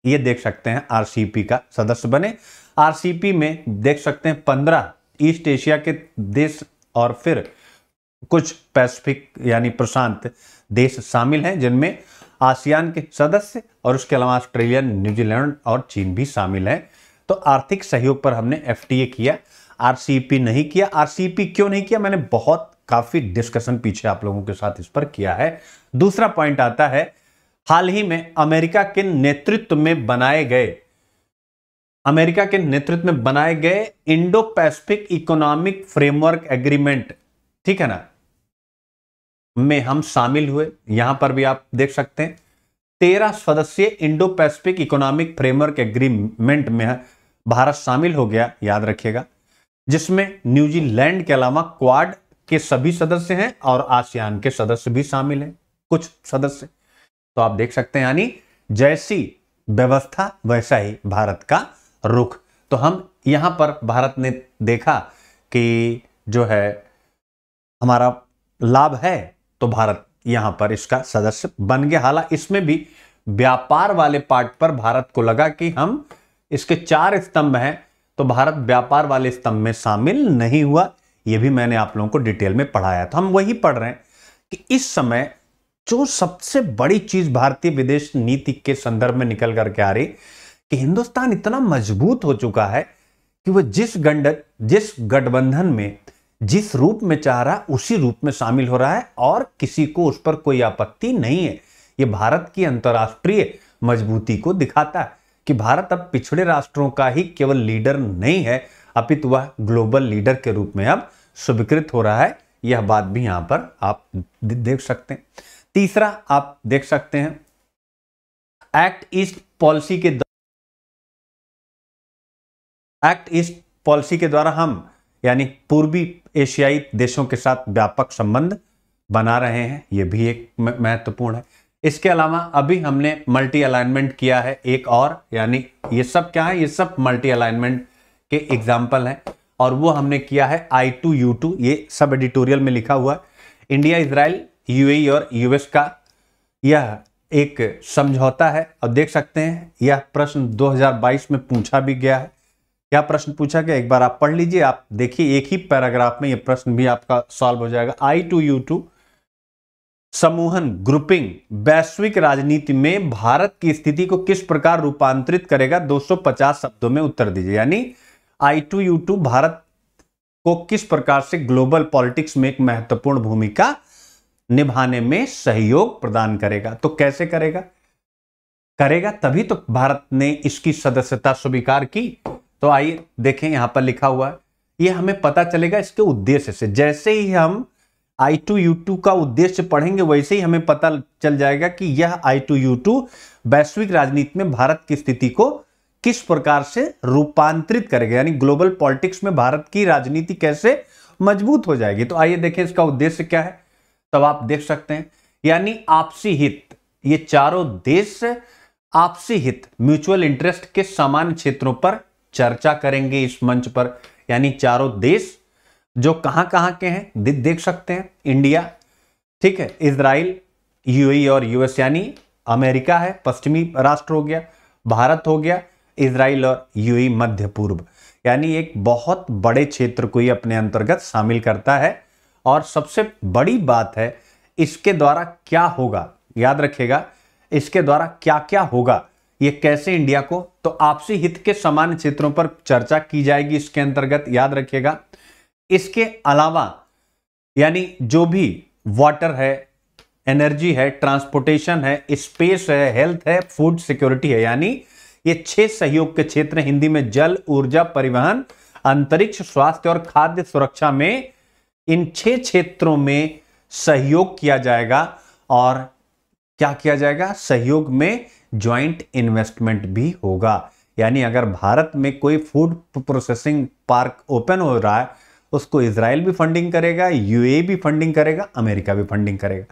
ये देख सकते हैं आरसीपी का सदस्य बने आरसीपी में देख सकते हैं पंद्रह ईस्ट एशिया के देश और फिर कुछ पैसिफिक यानी प्रशांत देश शामिल हैं जिनमें आसियान के सदस्य और उसके अलावा ऑस्ट्रेलिया न्यूजीलैंड और चीन भी शामिल हैं तो आर्थिक सहयोग पर हमने एफ किया आर नहीं किया आर क्यों नहीं किया मैंने बहुत काफ़ी डिस्कशन पीछे आप लोगों के साथ इस पर किया है दूसरा पॉइंट आता है हाल ही में अमेरिका के नेतृत्व में बनाए गए अमेरिका के नेतृत्व में बनाए गए Indo Pacific economic framework agreement ठीक है ना में हम शामिल हुए यहां पर भी आप देख सकते हैं तेरह सदस्य Indo Pacific economic framework agreement में भारत शामिल हो गया याद रखिएगा जिसमें न्यूजीलैंड के अलावा क्वाड के सभी सदस्य हैं और आसियान के सदस्य भी शामिल हैं कुछ सदस्य तो आप देख सकते हैं यानी जैसी व्यवस्था वैसा ही भारत का रुख तो हम यहां पर भारत ने देखा कि जो है हमारा लाभ है तो भारत यहां पर इसका सदस्य बन गया हालांकि इसमें भी व्यापार वाले पार्ट पर भारत को लगा कि हम इसके चार स्तंभ हैं तो भारत व्यापार वाले स्तंभ में शामिल नहीं हुआ यह भी मैंने आप लोगों को डिटेल में पढ़ाया तो हम वही पढ़ रहे हैं कि इस समय जो सबसे बड़ी चीज भारतीय विदेश नीति के संदर्भ में निकल करके आ रही कि हिंदुस्तान इतना मजबूत हो चुका है कि वह जिस गंड जिस गठबंधन में जिस रूप में चाह रहा उसी रूप में शामिल हो रहा है और किसी को उस पर कोई आपत्ति नहीं है ये भारत की अंतर्राष्ट्रीय मजबूती को दिखाता है कि भारत अब पिछड़े राष्ट्रों का ही केवल लीडर नहीं है अपितु वह ग्लोबल लीडर के रूप में अब स्वीकृत हो रहा है यह बात भी यहाँ पर आप देख सकते हैं तीसरा आप देख सकते हैं एक्ट ईस्ट पॉलिसी के एक्ट ईस्ट पॉलिसी के द्वारा हम यानी पूर्वी एशियाई देशों के साथ व्यापक संबंध बना रहे हैं यह भी एक महत्वपूर्ण है इसके अलावा अभी हमने मल्टी अलाइनमेंट किया है एक और यानी ये सब क्या है ये सब मल्टी अलाइनमेंट के एग्जाम्पल हैं और वो हमने किया है आई टू यू टू ये सब एडिटोरियल में लिखा हुआ है इंडिया इसराइल यूएई और यूएस का यह एक समझौता है और देख सकते हैं यह प्रश्न 2022 में पूछा भी गया है क्या प्रश्न पूछा गया एक बार आप पढ़ लीजिए आप देखिए एक ही पैराग्राफ में यह प्रश्न भी आपका सॉल्व हो जाएगा आई टू यू टू समूहन ग्रुपिंग वैश्विक राजनीति में भारत की स्थिति को किस प्रकार रूपांतरित करेगा 250 शब्दों में उत्तर दीजिए यानी I two U two Bharat को किस प्रकार से ग्लोबल पॉलिटिक्स में एक महत्वपूर्ण भूमिका निभाने में सहयोग प्रदान करेगा तो कैसे करेगा करेगा तभी तो भारत ने इसकी सदस्यता स्वीकार की तो आइए देखें यहां पर लिखा हुआ है ये हमें पता चलेगा इसके उद्देश्य से जैसे ही हम आई टू यू टू का उद्देश्य पढ़ेंगे वैसे ही हमें पता चल जाएगा कि यह आई टू यू टू वैश्विक राजनीति में भारत की स्थिति को किस प्रकार से रूपांतरित करेगा यानी ग्लोबल पॉलिटिक्स में भारत की राजनीति कैसे मजबूत हो जाएगी तो आइए देखें इसका उद्देश्य क्या है तब आप देख सकते हैं यानी आपसी हित ये चारों देश आपसी हित म्यूचुअल इंटरेस्ट के सामान्य क्षेत्रों पर चर्चा करेंगे इस मंच पर यानी चारों देश जो कहां कहां के हैं दे, देख सकते हैं इंडिया ठीक है इसराइल यूएई और यूएस यानी अमेरिका है पश्चिमी राष्ट्र हो गया भारत हो गया इसराइल और यूएई मध्य पूर्व यानी एक बहुत बड़े क्षेत्र को ही अपने अंतर्गत शामिल करता है और सबसे बड़ी बात है इसके द्वारा क्या होगा याद रखिएगा इसके द्वारा क्या क्या होगा ये कैसे इंडिया को तो आपसी हित के समान क्षेत्रों पर चर्चा की जाएगी इसके अंतर्गत याद रखिएगा इसके अलावा यानी जो भी वाटर है एनर्जी है ट्रांसपोर्टेशन है स्पेस है हेल्थ है फूड सिक्योरिटी है यानी ये छह सहयोग के क्षेत्र हिंदी में जल ऊर्जा परिवहन अंतरिक्ष स्वास्थ्य और खाद्य सुरक्षा में इन छह क्षेत्रों में सहयोग किया जाएगा और क्या किया जाएगा सहयोग में ज्वाइंट इन्वेस्टमेंट भी होगा यानी अगर भारत में कोई फूड प्रोसेसिंग पार्क ओपन हो रहा है उसको इसराइल भी फंडिंग करेगा यूए e भी फंडिंग करेगा अमेरिका भी फंडिंग करेगा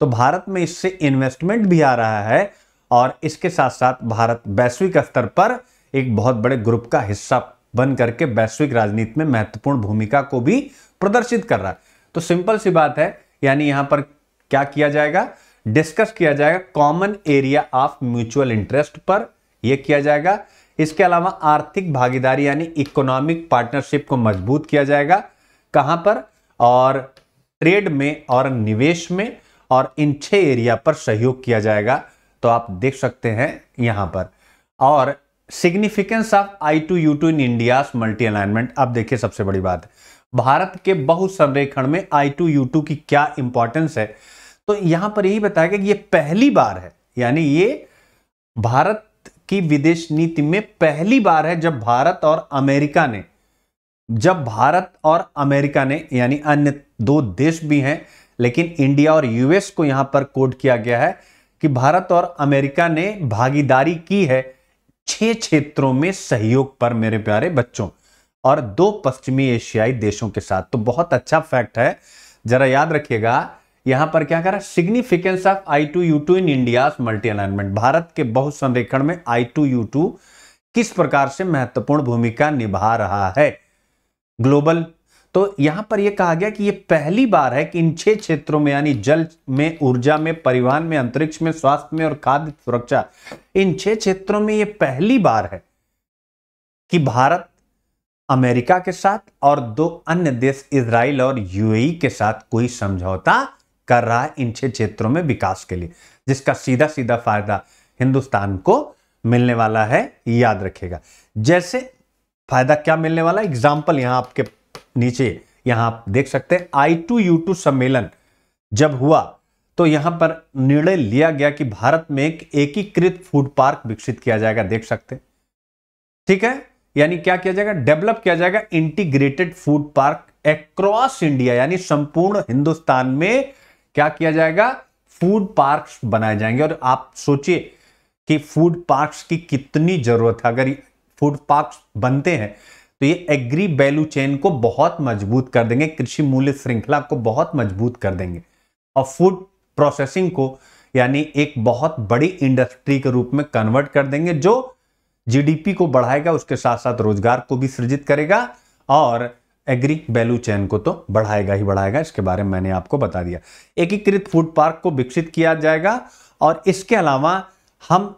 तो भारत में इससे इन्वेस्टमेंट भी आ रहा है और इसके साथ साथ भारत वैश्विक स्तर पर एक बहुत बड़े ग्रुप का हिस्सा बन करके वैश्विक राजनीति में महत्वपूर्ण भूमिका को भी प्रदर्शित कर रहा है तो सिंपल सी बात है यानी यहां पर क्या किया जाएगा डिस्कस किया जाएगा common area of mutual interest पर यह किया जाएगा इसके अलावा आर्थिक भागीदारी यानी इकोनॉमिक पार्टनरशिप को मजबूत किया जाएगा कहां पर और ट्रेड में और निवेश में और इन छह एरिया पर सहयोग किया जाएगा तो आप देख सकते हैं यहां पर और significance of I two U two in India multi alignment आप देखिए सबसे बड़ी बात भारत के बहुसंरेखण में आई टू यू टू की क्या इंपॉर्टेंस है तो यहां पर यही बताया गया कि ये पहली बार है यानी ये भारत की विदेश नीति में पहली बार है जब भारत और अमेरिका ने जब भारत और अमेरिका ने यानी अन्य दो देश भी हैं लेकिन इंडिया और यूएस को यहां पर कोड किया गया है कि भारत और अमेरिका ने भागीदारी की है छह क्षेत्रों में सहयोग पर मेरे प्यारे बच्चों और दो पश्चिमी एशियाई देशों के साथ तो बहुत अच्छा फैक्ट है जरा याद रखिएगा यहां पर क्या कह रहा है significance of I two U two in India multi alignment Bharat के बहुत संरेखण में आई टू यू टू किस प्रकार से महत्वपूर्ण भूमिका निभा रहा है ग्लोबल तो यहां पर यह कहा गया कि यह पहली बार है कि इन छह क्षेत्रों में यानी जल में ऊर्जा में परिवहन में अंतरिक्ष में स्वास्थ्य में और खाद्य सुरक्षा इन छह क्षेत्रों में यह पहली बार है कि भारत अमेरिका के साथ और दो अन्य देश इसराइल और यूएई के साथ कोई समझौता कर रहा है इन छह क्षेत्रों में विकास के लिए जिसका सीधा सीधा फायदा हिंदुस्तान को मिलने वाला है याद रखेगा जैसे फायदा क्या मिलने वाला एग्जाम्पल यहां आपके नीचे यहां आप देख सकते हैं आई टू यू टू सम्मेलन जब हुआ तो यहां पर निर्णय लिया गया कि भारत में एक एकीकृत फूड पार्क विकसित किया जाएगा देख सकते ठीक है यानी क्या किया जाएगा डेवलप किया जाएगा integrated food park across India यानी संपूर्ण हिंदुस्तान में क्या किया जाएगा फूड पार्क्स बनाए जाएंगे और आप सोचिए कि फूड पार्क्स की कितनी जरूरत है अगर फूड पार्क्स बनते हैं तो ये एग्री वैल्यू चेन को बहुत मजबूत कर देंगे कृषि मूल्य श्रृंखला को बहुत मजबूत कर देंगे और फूड प्रोसेसिंग को यानी एक बहुत बड़ी इंडस्ट्री के रूप में कन्वर्ट कर देंगे जो जीडीपी को बढ़ाएगा उसके साथ साथ रोजगार को भी सृजित करेगा और एग्री वैल्यू चैन को तो बढ़ाएगा ही बढ़ाएगा इसके बारे में मैंने आपको बता दिया एकीकृत फूड पार्क को विकसित किया जाएगा और इसके अलावा हम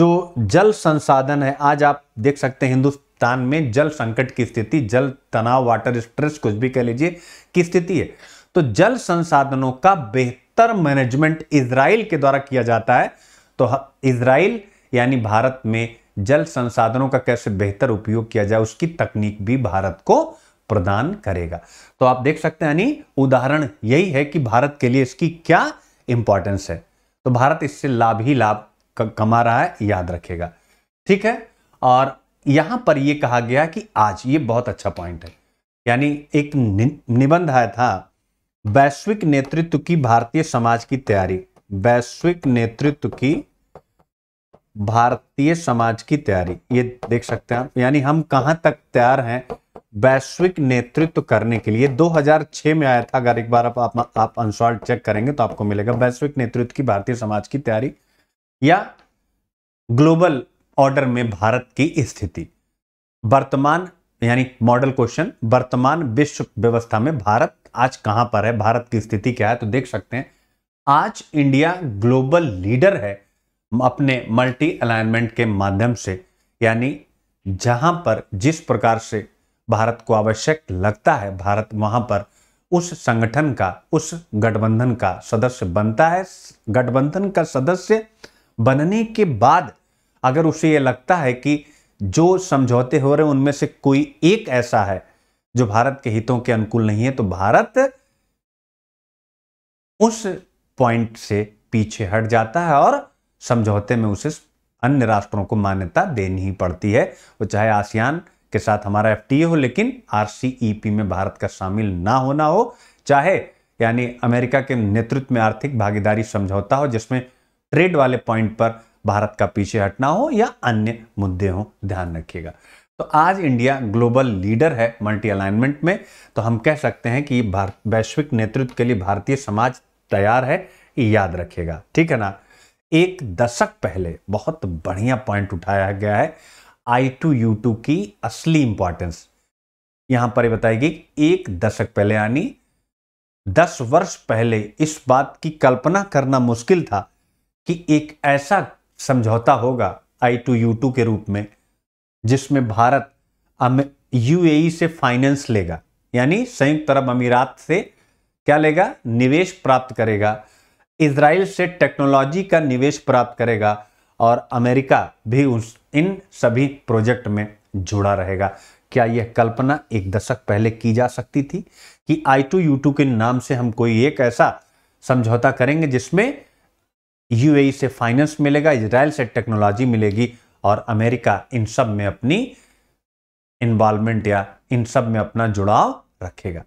जो जल संसाधन है आज आप देख सकते हैं हिंदुस्तान में जल संकट की स्थिति जल तनाव वाटर स्ट्रेस कुछ भी कह लीजिए की स्थिति है तो जल संसाधनों का बेहतर मैनेजमेंट इसराइल के द्वारा किया जाता है तो इसराइल यानी भारत में जल संसाधनों का कैसे बेहतर उपयोग किया जाए उसकी तकनीक भी भारत को प्रदान करेगा तो आप देख सकते हैं यानी उदाहरण यही है कि भारत के लिए इसकी क्या इंपॉर्टेंस है तो भारत इससे लाभ ही लाभ कमा रहा है याद रखेगा ठीक है और यहां पर यह कहा गया कि आज ये बहुत अच्छा पॉइंट है यानी एक निबंध आया था वैश्विक नेतृत्व की भारतीय समाज की तैयारी वैश्विक नेतृत्व की भारतीय समाज की तैयारी ये देख सकते हैं आप यानी हम कहां तक तैयार हैं वैश्विक नेतृत्व करने के लिए 2006 में आया था अगर एक बार आप आप, आप अनसॉल्ट चेक करेंगे तो आपको मिलेगा वैश्विक नेतृत्व की भारतीय समाज की तैयारी या ग्लोबल ऑर्डर में भारत की स्थिति वर्तमान यानी मॉडल क्वेश्चन वर्तमान विश्व व्यवस्था में भारत आज कहां पर है भारत की स्थिति क्या है तो देख सकते हैं आज इंडिया ग्लोबल लीडर है अपने मल्टी अलाइनमेंट के माध्यम से यानी जहां पर जिस प्रकार से भारत को आवश्यक लगता है भारत वहां पर उस संगठन का उस गठबंधन का सदस्य बनता है गठबंधन का सदस्य बनने के बाद अगर उसे ये लगता है कि जो समझौते हो रहे हैं उनमें से कोई एक ऐसा है जो भारत के हितों के अनुकूल नहीं है तो भारत उस पॉइंट से पीछे हट जाता है और समझौते में उसे अन्य राष्ट्रों को मान्यता देनी ही पड़ती है वो चाहे आसियान के साथ हमारा एफ हो लेकिन आर में भारत का शामिल ना होना हो चाहे यानी अमेरिका के नेतृत्व में आर्थिक भागीदारी समझौता हो जिसमें ट्रेड वाले पॉइंट पर भारत का पीछे हटना हो या अन्य मुद्दे हों ध्यान रखिएगा तो आज इंडिया ग्लोबल लीडर है मल्टी अलाइनमेंट में तो हम कह सकते हैं कि भारत वैश्विक नेतृत्व के लिए भारतीय समाज तैयार है याद रखेगा ठीक है ना एक दशक पहले बहुत बढ़िया पॉइंट उठाया गया है आई टू यू टू की असली इंपॉर्टेंस यहां पर बताएगी एक दशक पहले यानी दस वर्ष पहले इस बात की कल्पना करना मुश्किल था कि एक ऐसा समझौता होगा आई टू यू टू के रूप में जिसमें भारत यूएई e से फाइनेंस लेगा यानी संयुक्त अरब अमीरात से क्या लेगा निवेश प्राप्त करेगा इसराइल से टेक्नोलॉजी का निवेश प्राप्त करेगा और अमेरिका भी उस इन सभी प्रोजेक्ट में जुड़ा रहेगा क्या यह कल्पना एक दशक पहले की जा सकती थी कि आई टू यू टू के नाम से हम कोई एक ऐसा समझौता करेंगे जिसमें यूएई से फाइनेंस मिलेगा इसराइल से टेक्नोलॉजी मिलेगी और अमेरिका इन सब में अपनी इन्वॉल्वमेंट या इन सब में अपना जुड़ाव रखेगा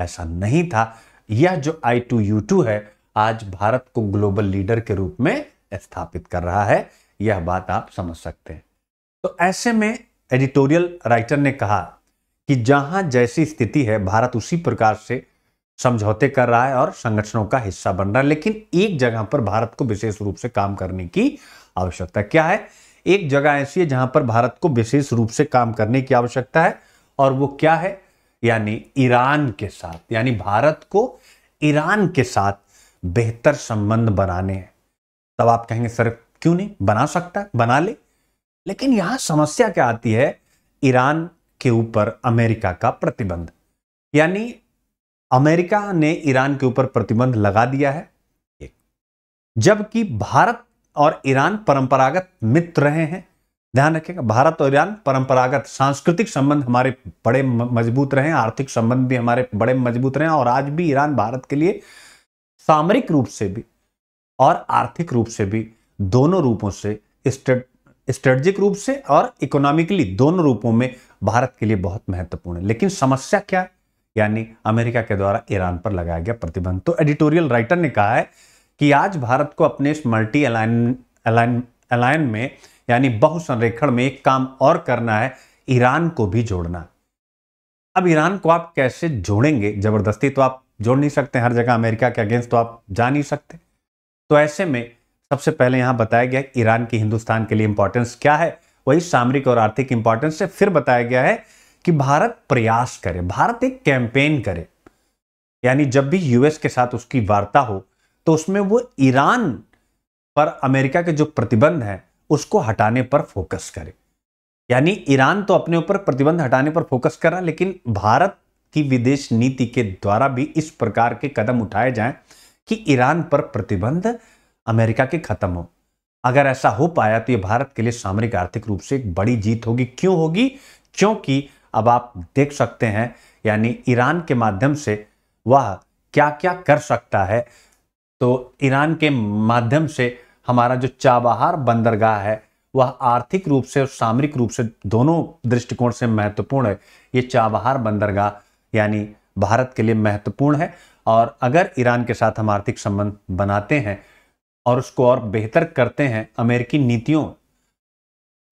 ऐसा नहीं था यह जो आई टू यू टू है आज भारत को ग्लोबल लीडर के रूप में स्थापित कर रहा है यह बात आप समझ सकते हैं तो ऐसे में एडिटोरियल राइटर ने कहा कि जहां जैसी स्थिति है भारत उसी प्रकार से समझौते कर रहा है और संगठनों का हिस्सा बन रहा है लेकिन एक जगह पर भारत को विशेष रूप से काम करने की आवश्यकता क्या है एक जगह ऐसी है जहां पर भारत को विशेष रूप से काम करने की आवश्यकता है और वो क्या है यानी ईरान के साथ यानी भारत को ईरान के साथ बेहतर संबंध बनाने हैं तब आप कहेंगे सर क्यों नहीं बना सकता बना ले लेकिन यहां समस्या क्या आती है ईरान के ऊपर अमेरिका का प्रतिबंध यानी अमेरिका ने ईरान के ऊपर प्रतिबंध लगा दिया है एक जबकि भारत और ईरान परंपरागत मित्र रहे हैं ध्यान रखिएगा भारत और ईरान परंपरागत सांस्कृतिक संबंध हमारे बड़े मजबूत रहे हैं आर्थिक संबंध भी हमारे बड़े मजबूत रहे और आज भी ईरान भारत के लिए सामरिक रूप से भी और आर्थिक रूप से भी दोनों रूपों से स्ट्रेटजिक रूप से और इकोनॉमिकली दोनों रूपों में भारत के लिए बहुत महत्वपूर्ण है लेकिन समस्या क्या है यानी अमेरिका के द्वारा ईरान पर लगाया गया प्रतिबंध तो एडिटोरियल राइटर ने कहा है कि आज भारत को अपने इस मल्टी अलाइन अलाइन अलाइन में यानी बहुसंरेखण में एक काम और करना है ईरान को भी जोड़ना अब ईरान को आप कैसे जोड़ेंगे जबरदस्ती तो आप जोड़ नहीं सकते हर जगह अमेरिका के अगेंस्ट तो आप जा नहीं सकते तो ऐसे में सबसे पहले यहां बताया गया ईरान की हिंदुस्तान के लिए इंपॉर्टेंस क्या है वही सामरिक और आर्थिक इंपॉर्टेंस से फिर बताया गया है कि भारत प्रयास करे भारत एक कैंपेन करे यानी जब भी यूएस के साथ उसकी वार्ता हो तो उसमें वो ईरान पर अमेरिका के जो प्रतिबंध हैं उसको हटाने पर फोकस करे यानी ईरान तो अपने ऊपर प्रतिबंध हटाने पर फोकस कर रहा लेकिन भारत की विदेश नीति के द्वारा भी इस प्रकार के कदम उठाए जाएं कि ईरान पर प्रतिबंध अमेरिका के खत्म हो अगर ऐसा हो पाया तो यह भारत के लिए सामरिक आर्थिक रूप से एक बड़ी जीत होगी क्यों होगी क्योंकि अब आप देख सकते हैं यानी ईरान के माध्यम से वह क्या क्या कर सकता है तो ईरान के माध्यम से हमारा जो चाबहार बंदरगाह है वह आर्थिक रूप से और सामरिक रूप से दोनों दृष्टिकोण से महत्वपूर्ण है ये चाबहार बंदरगाह यानी भारत के लिए महत्वपूर्ण है और अगर ईरान के साथ हम आर्थिक संबंध बनाते हैं और उसको और बेहतर करते हैं अमेरिकी नीतियों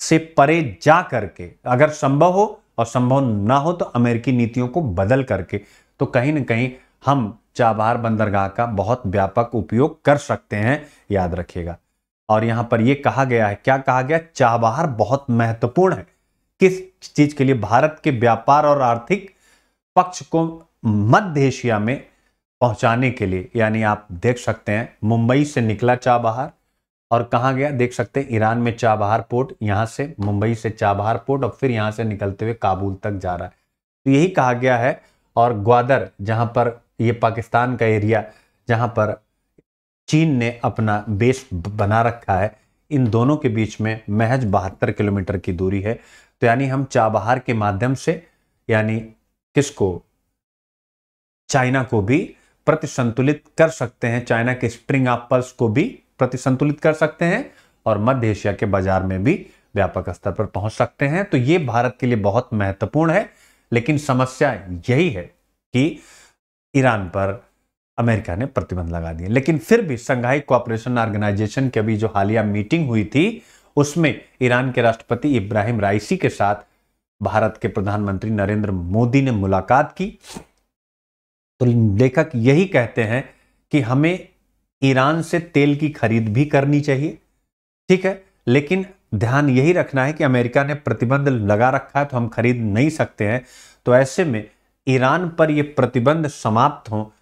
से परे जा करके अगर संभव हो और संभव ना हो तो अमेरिकी नीतियों को बदल करके तो कहीं ना कहीं हम चाबहार बंदरगाह का बहुत व्यापक उपयोग कर सकते हैं याद रखिएगा और यहाँ पर यह कहा गया है क्या कहा गया चाबहार बहुत महत्वपूर्ण है किस चीज के लिए भारत के व्यापार और आर्थिक पक्ष को मध्य एशिया में पहुंचाने के लिए यानी आप देख सकते हैं मुंबई से निकला चाबहार और कहाँ गया देख सकते हैं ईरान में चाबहार पोर्ट यहाँ से मुंबई से चाबहार पोर्ट और फिर यहाँ से निकलते हुए काबुल तक जा रहा है तो यही कहा गया है और ग्वादर जहाँ पर ये पाकिस्तान का एरिया जहाँ पर चीन ने अपना बेस बना रखा है इन दोनों के बीच में महज बहत्तर किलोमीटर की दूरी है तो यानी हम चाबहार के माध्यम से यानी किसको चाइना को भी प्रतिसंतुलित कर सकते हैं चाइना के स्प्रिंग एप्पल्स को भी प्रतिसंतुलित कर सकते हैं और मध्य एशिया के बाजार में भी व्यापक स्तर पर पहुंच सकते हैं तो ये भारत के लिए बहुत महत्वपूर्ण है लेकिन समस्या यही है कि ईरान पर अमेरिका ने प्रतिबंध लगा दिए लेकिन फिर भी संघाई कोऑपरेशन ऑर्गेनाइजेशन की अभी जो हालिया मीटिंग हुई थी उसमें ईरान के राष्ट्रपति इब्राहिम राइसी के साथ भारत के प्रधानमंत्री नरेंद्र मोदी ने मुलाकात की तो लेखक यही कहते हैं कि हमें ईरान से तेल की खरीद भी करनी चाहिए ठीक है लेकिन ध्यान यही रखना है कि अमेरिका ने प्रतिबंध लगा रखा है तो हम खरीद नहीं सकते हैं तो ऐसे में ईरान पर यह प्रतिबंध समाप्त हो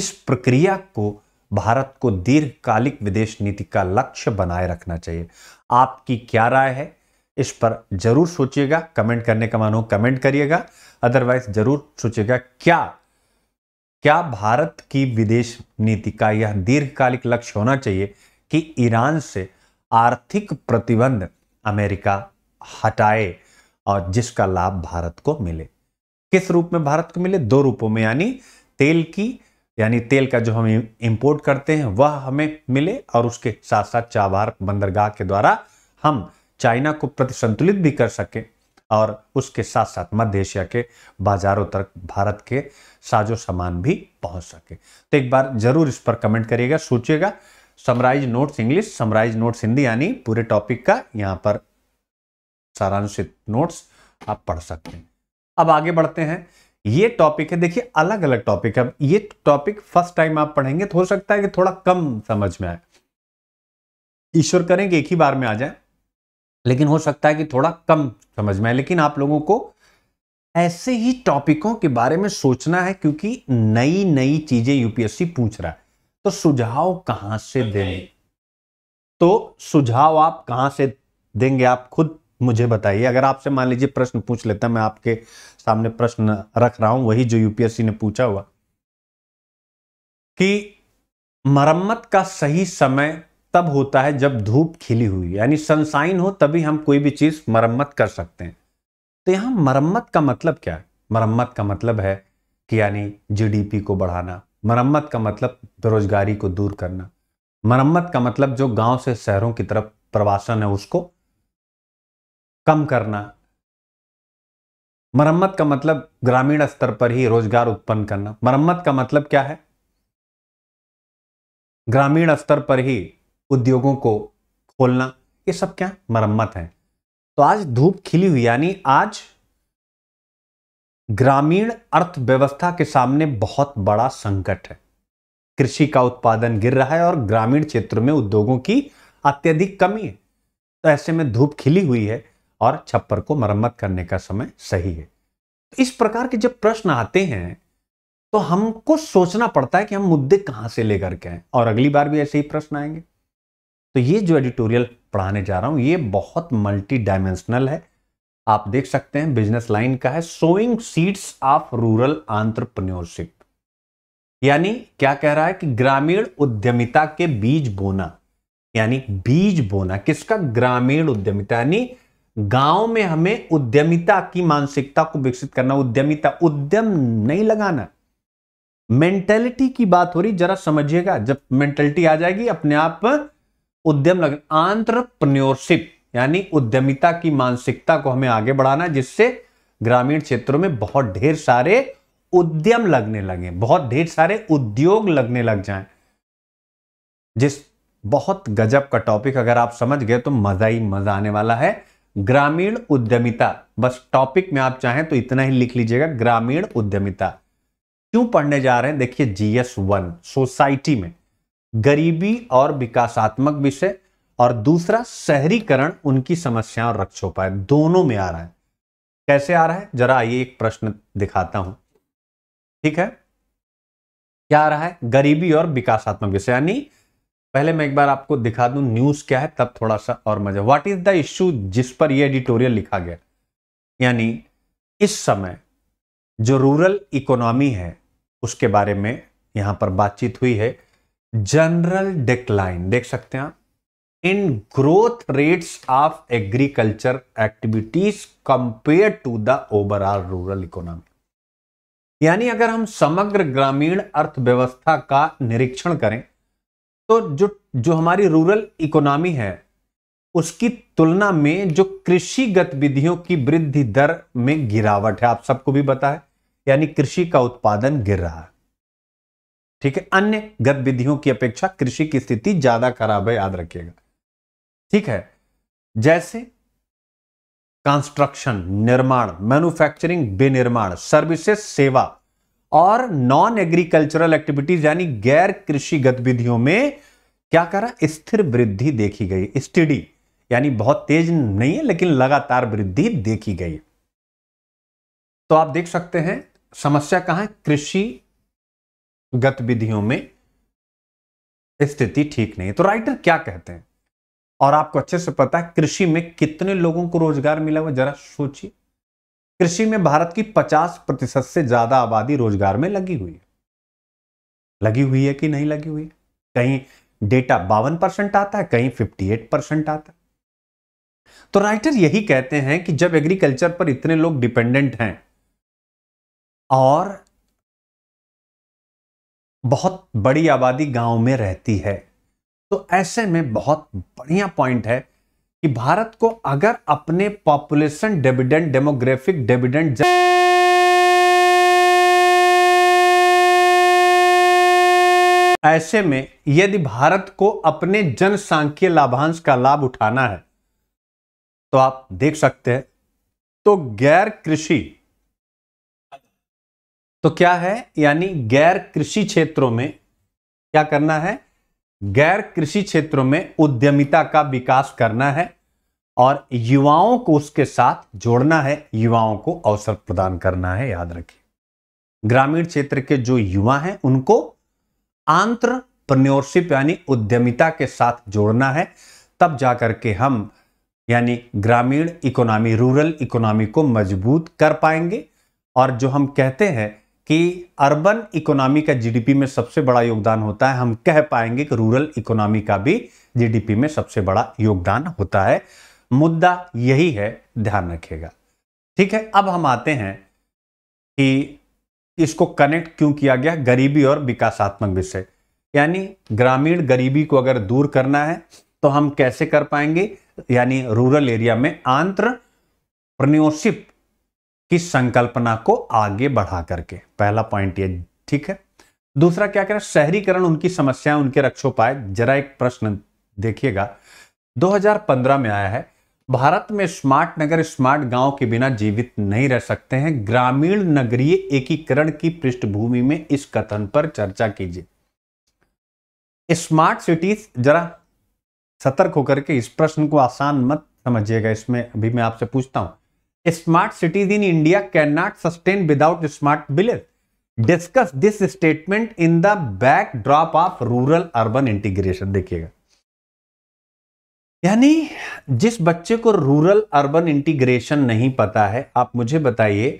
इस प्रक्रिया को भारत को दीर्घकालिक विदेश नीति का लक्ष्य बनाए रखना चाहिए आपकी क्या राय है इस पर जरूर सोचिएगा कमेंट करने का मानो कमेंट करिएगा अदरवाइज जरूर सोचिएगा क्या क्या भारत की विदेश नीति का यह दीर्घकालिक लक्ष्य होना चाहिए कि ईरान से आर्थिक प्रतिबंध अमेरिका हटाए और जिसका लाभ भारत को मिले किस रूप में भारत को मिले दो रूपों में यानी तेल की यानी तेल का जो हम इंपोर्ट करते हैं वह हमें मिले और उसके साथ साथ चाबार बंदरगाह के द्वारा हम चाइना को प्रतिसंतुलित भी कर सके और उसके साथ साथ मध्य एशिया के बाजारों तक भारत के साजो सामान भी पहुंच सके तो एक बार जरूर इस पर कमेंट करिएगा सोचिएगा summarise notes English summarise notes Hindi यानी पूरे टॉपिक का यहाँ पर सारांशित नोट्स आप पढ़ सकते हैं अब आगे बढ़ते हैं ये टॉपिक है देखिए अलग अलग टॉपिक है ये टॉपिक फर्स्ट टाइम आप पढ़ेंगे तो हो सकता है कि थोड़ा कम समझ में आए ईश्वर करें कि एक ही बार में आ जाए लेकिन हो सकता है कि थोड़ा कम समझ में लेकिन आप लोगों को ऐसे ही टॉपिकों के बारे में सोचना है क्योंकि नई नई चीजें यूपीएससी पूछ रहा है तो सुझाव कहां से तो देंगे तो सुझाव आप कहां से देंगे आप खुद मुझे बताइए अगर आपसे मान लीजिए प्रश्न पूछ लेता मैं आपके सामने प्रश्न रख रहा हूं वही जो यूपीएससी ने पूछा हुआ कि मरम्मत का सही समय तब होता है जब धूप खिली हुई यानी सनसाइन हो तभी हम कोई भी चीज़ मरम्मत कर सकते हैं तो यहां मरम्मत का मतलब क्या है मरम्मत का मतलब है कि यानी जीडीपी को बढ़ाना मरम्मत का मतलब बेरोजगारी को दूर करना मरम्मत का मतलब जो गांव से शहरों की तरफ प्रवासन है उसको कम करना मरम्मत का मतलब ग्रामीण स्तर पर ही रोजगार उत्पन्न करना मरम्मत का मतलब क्या है ग्रामीण स्तर पर ही उद्योगों को खोलना ये सब क्या मरम्मत है तो आज धूप खिली हुई यानी आज ग्रामीण अर्थव्यवस्था के सामने बहुत बड़ा संकट है कृषि का उत्पादन गिर रहा है और ग्रामीण क्षेत्र में उद्योगों की अत्यधिक कमी है तो ऐसे में धूप खिली हुई है और छप्पर को मरम्मत करने का समय सही है इस प्रकार के जब प्रश्न आते हैं तो हमको सोचना पड़ता है कि हम मुद्दे कहां से लेकर के आए और अगली बार भी ऐसे ही प्रश्न आएंगे तो ये जो एडिटोरियल पढ़ाने जा रहा हूं ये बहुत मल्टी डायमेंशनल है आप देख सकते हैं बिजनेस लाइन का है sowing seeds of rural entrepreneurship यानी क्या कह रहा है कि ग्रामीण उद्यमिता के बीज बोना यानी बीज बोना किसका ग्रामीण उद्यमिता यानी गांव में हमें उद्यमिता की मानसिकता को विकसित करना उद्यमिता उद्यम नहीं लगाना मेंटेलिटी की बात हो रही जरा समझिएगा जब मेंटेलिटी आ जाएगी अपने आप उद्यम लगन आंट्रप्रन्योरशिप यानी उद्यमिता की मानसिकता को हमें आगे बढ़ाना है जिससे ग्रामीण क्षेत्रों में बहुत ढेर सारे उद्यम लगने लगे बहुत ढेर सारे उद्योग लगने लग जाएं जिस बहुत गजब का टॉपिक अगर आप समझ गए तो मजा ही मजा आने वाला है ग्रामीण उद्यमिता बस टॉपिक में आप चाहें तो इतना ही लिख लीजिएगा ग्रामीण उद्यमिता क्यों पढ़ने जा रहे हैं देखिए जीएस वन सोसाइटी में गरीबी और विकासात्मक विषय और दूसरा शहरीकरण उनकी समस्या और रक्षोपाय दोनों में आ रहा है कैसे आ रहा है जरा आइए एक प्रश्न दिखाता हूं ठीक है क्या आ रहा है गरीबी और विकासात्मक विषय यानी पहले मैं एक बार आपको दिखा दूं न्यूज क्या है तब थोड़ा सा और मजा व्हाट इज द इश्यू जिस पर यह एडिटोरियल लिखा गया यानी इस समय जो रूरल इकोनॉमी है उसके बारे में यहां पर बातचीत हुई है जनरल डिक्लाइन देख सकते हैं in growth rates of agriculture activities compare to the overall rural economy यानी अगर हम समग्र ग्रामीण अर्थव्यवस्था का निरीक्षण करें तो जो जो हमारी रूरल इकोनॉमी है उसकी तुलना में जो कृषि गतिविधियों की वृद्धि दर में गिरावट है आप सबको भी बताए है यानी कृषि का उत्पादन गिर रहा है ठीक है अन्य गतिविधियों की अपेक्षा कृषि की स्थिति ज्यादा खराब है याद रखिएगा ठीक है जैसे कंस्ट्रक्शन निर्माण मैन्युफैक्चरिंग विनिर्माण सर्विसेस सेवा और नॉन एग्रीकल्चरल एक्टिविटीज यानी गैर कृषि गतिविधियों में क्या करा स्थिर वृद्धि देखी गई स्टडी यानी बहुत तेज नहीं है लेकिन लगातार वृद्धि देखी गई तो आप देख सकते हैं समस्या कहां है कृषि गतिविधियों में स्थिति ठीक नहीं तो राइटर क्या कहते हैं और आपको अच्छे से पता है कृषि में कितने लोगों को रोजगार मिला हुआ जरा सोचिए कृषि में भारत की 50 प्रतिशत से ज्यादा आबादी रोजगार में लगी हुई है लगी हुई है कि नहीं लगी हुई है कहीं डेटा बावन परसेंट आता है कहीं 58 परसेंट आता है तो राइटर यही कहते हैं कि जब एग्रीकल्चर पर इतने लोग डिपेंडेंट हैं और बहुत बड़ी आबादी गांव में रहती है तो ऐसे में बहुत बढ़िया पॉइंट है कि भारत को अगर अपने पॉपुलेशन डेविडेंट डेमोग्राफिक डेविडेंट ऐसे में यदि भारत को अपने जनसांख्यिकीय लाभांश का लाभ उठाना है तो आप देख सकते हैं तो गैर कृषि तो क्या है यानी गैर कृषि क्षेत्रों में क्या करना है गैर कृषि क्षेत्रों में उद्यमिता का विकास करना है और युवाओं को उसके साथ जोड़ना है युवाओं को अवसर प्रदान करना है याद रखिए ग्रामीण क्षेत्र के जो युवा हैं उनको प्रन्योरशिप यानी उद्यमिता के साथ जोड़ना है तब जाकर के हम यानी ग्रामीण इकोनॉमी रूरल इकोनॉमी को मजबूत कर पाएंगे और जो हम कहते हैं कि अर्बन इकोनॉमी का जीडीपी में सबसे बड़ा योगदान होता है हम कह पाएंगे कि रूरल इकोनॉमी का भी जीडीपी में सबसे बड़ा योगदान होता है मुद्दा यही है ध्यान रखेगा ठीक है अब हम आते हैं कि इसको कनेक्ट क्यों किया गया गरीबी और विकासात्मक विषय यानी ग्रामीण गरीबी को अगर दूर करना है तो हम कैसे कर पाएंगे यानी रूरल एरिया में आंट्रप्रन्योरशिप की संकल्पना को आगे बढ़ा करके पहला पॉइंट ये ठीक है दूसरा क्या कह है शहरीकरण उनकी समस्याएं उनके रक्षोपाय जरा एक प्रश्न देखिएगा 2015 में आया है भारत में स्मार्ट नगर स्मार्ट गांव के बिना जीवित नहीं रह सकते हैं ग्रामीण नगरीय एकीकरण की पृष्ठभूमि में इस कथन पर चर्चा कीजिए स्मार्ट सिटीज जरा सतर्क होकर के इस प्रश्न को आसान मत समझिएगा इसमें अभी मैं आपसे पूछता हूं smart cities in India cannot sustain without smart villages. Discuss this statement in the backdrop of rural urban integration देखिएगा यानी जिस बच्चे को रूरल अर्बन इंटीग्रेशन नहीं पता है आप मुझे बताइए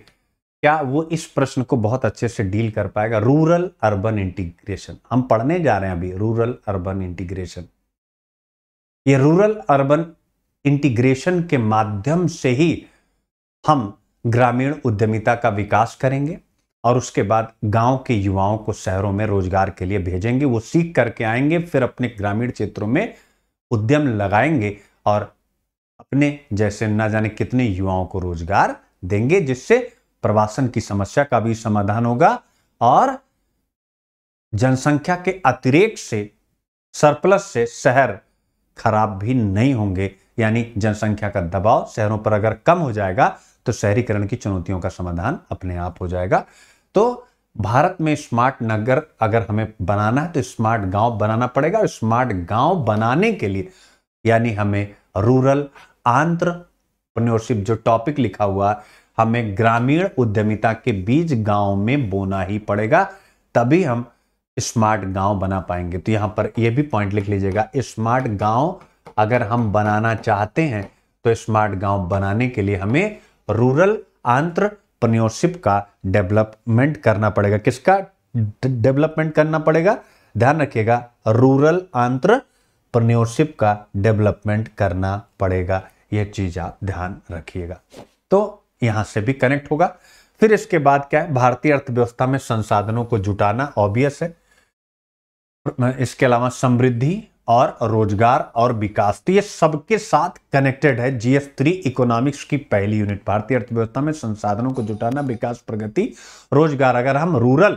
क्या वो इस प्रश्न को बहुत अच्छे से डील कर पाएगा रूरल अर्बन इंटीग्रेशन हम पढ़ने जा रहे हैं अभी रूरल अर्बन इंटीग्रेशन ये रूरल अर्बन इंटीग्रेशन के माध्यम से ही हम ग्रामीण उद्यमिता का विकास करेंगे और उसके बाद गांव के युवाओं को शहरों में रोजगार के लिए भेजेंगे वो सीख करके आएंगे फिर अपने ग्रामीण क्षेत्रों में उद्यम लगाएंगे और अपने जैसे न जाने कितने युवाओं को रोजगार देंगे जिससे प्रवासन की समस्या का भी समाधान होगा और जनसंख्या के अतिरेक से सरप्लस से शहर खराब भी नहीं होंगे यानी जनसंख्या का दबाव शहरों पर अगर कम हो जाएगा तो शहरीकरण की चुनौतियों का समाधान अपने आप हो जाएगा तो भारत में स्मार्ट नगर अगर हमें बनाना है तो स्मार्ट गांव बनाना पड़ेगा और स्मार्ट गांव बनाने के लिए यानी हमें रूरल आंट्रप्रनोरशिप जो टॉपिक लिखा हुआ हमें ग्रामीण उद्यमिता के बीज गांव में बोना ही पड़ेगा तभी हम स्मार्ट गांव बना पाएंगे तो यहां पर यह भी पॉइंट लिख लीजिएगा स्मार्ट गांव अगर हम बनाना चाहते हैं तो स्मार्ट गांव बनाने के लिए हमें रूरल आंट्रप्रन्योरशिप का डेवलपमेंट करना पड़ेगा किसका डेवलपमेंट करना पड़ेगा ध्यान रखिएगा रूरल आंट्रप्रन्योरशिप का डेवलपमेंट करना पड़ेगा यह चीज आप ध्यान रखिएगा तो यहां से भी कनेक्ट होगा फिर इसके बाद क्या है भारतीय अर्थव्यवस्था में संसाधनों को जुटाना ऑब्वियस है इसके अलावा समृद्धि और रोजगार और विकास तो ये सबके साथ कनेक्टेड है जीएफ थ्री इकोनॉमिक्स की पहली यूनिट भारतीय अर्थव्यवस्था में संसाधनों को जुटाना विकास प्रगति रोजगार अगर हम रूरल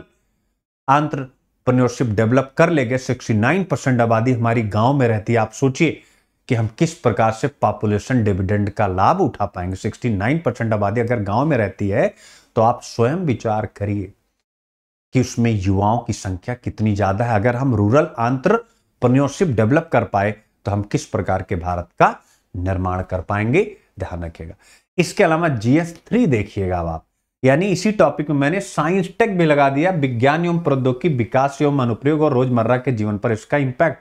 आंट्रप्रन्योरशिप डेवलप कर लेंगे 69 परसेंट आबादी हमारी गांव में रहती है आप सोचिए कि हम किस प्रकार से पॉपुलेशन डिविडेंड का लाभ उठा पाएंगे नाइन परसेंट आबादी अगर गांव में रहती है तो आप स्वयं विचार करिए कि उसमें युवाओं की संख्या कितनी ज्यादा है अगर हम रूरल आंत्र एंटरप्रन्योरशिप डेवलप कर पाए तो हम किस प्रकार के भारत का निर्माण कर पाएंगे ध्यान रखिएगा इसके अलावा जीएस थ्री देखिएगा आप यानी इसी टॉपिक में मैंने साइंस टेक भी लगा दिया विज्ञान एवं प्रौद्योगिकी विकास एवं अनुप्रयोग और रोजमर्रा के जीवन पर इसका इम्पैक्ट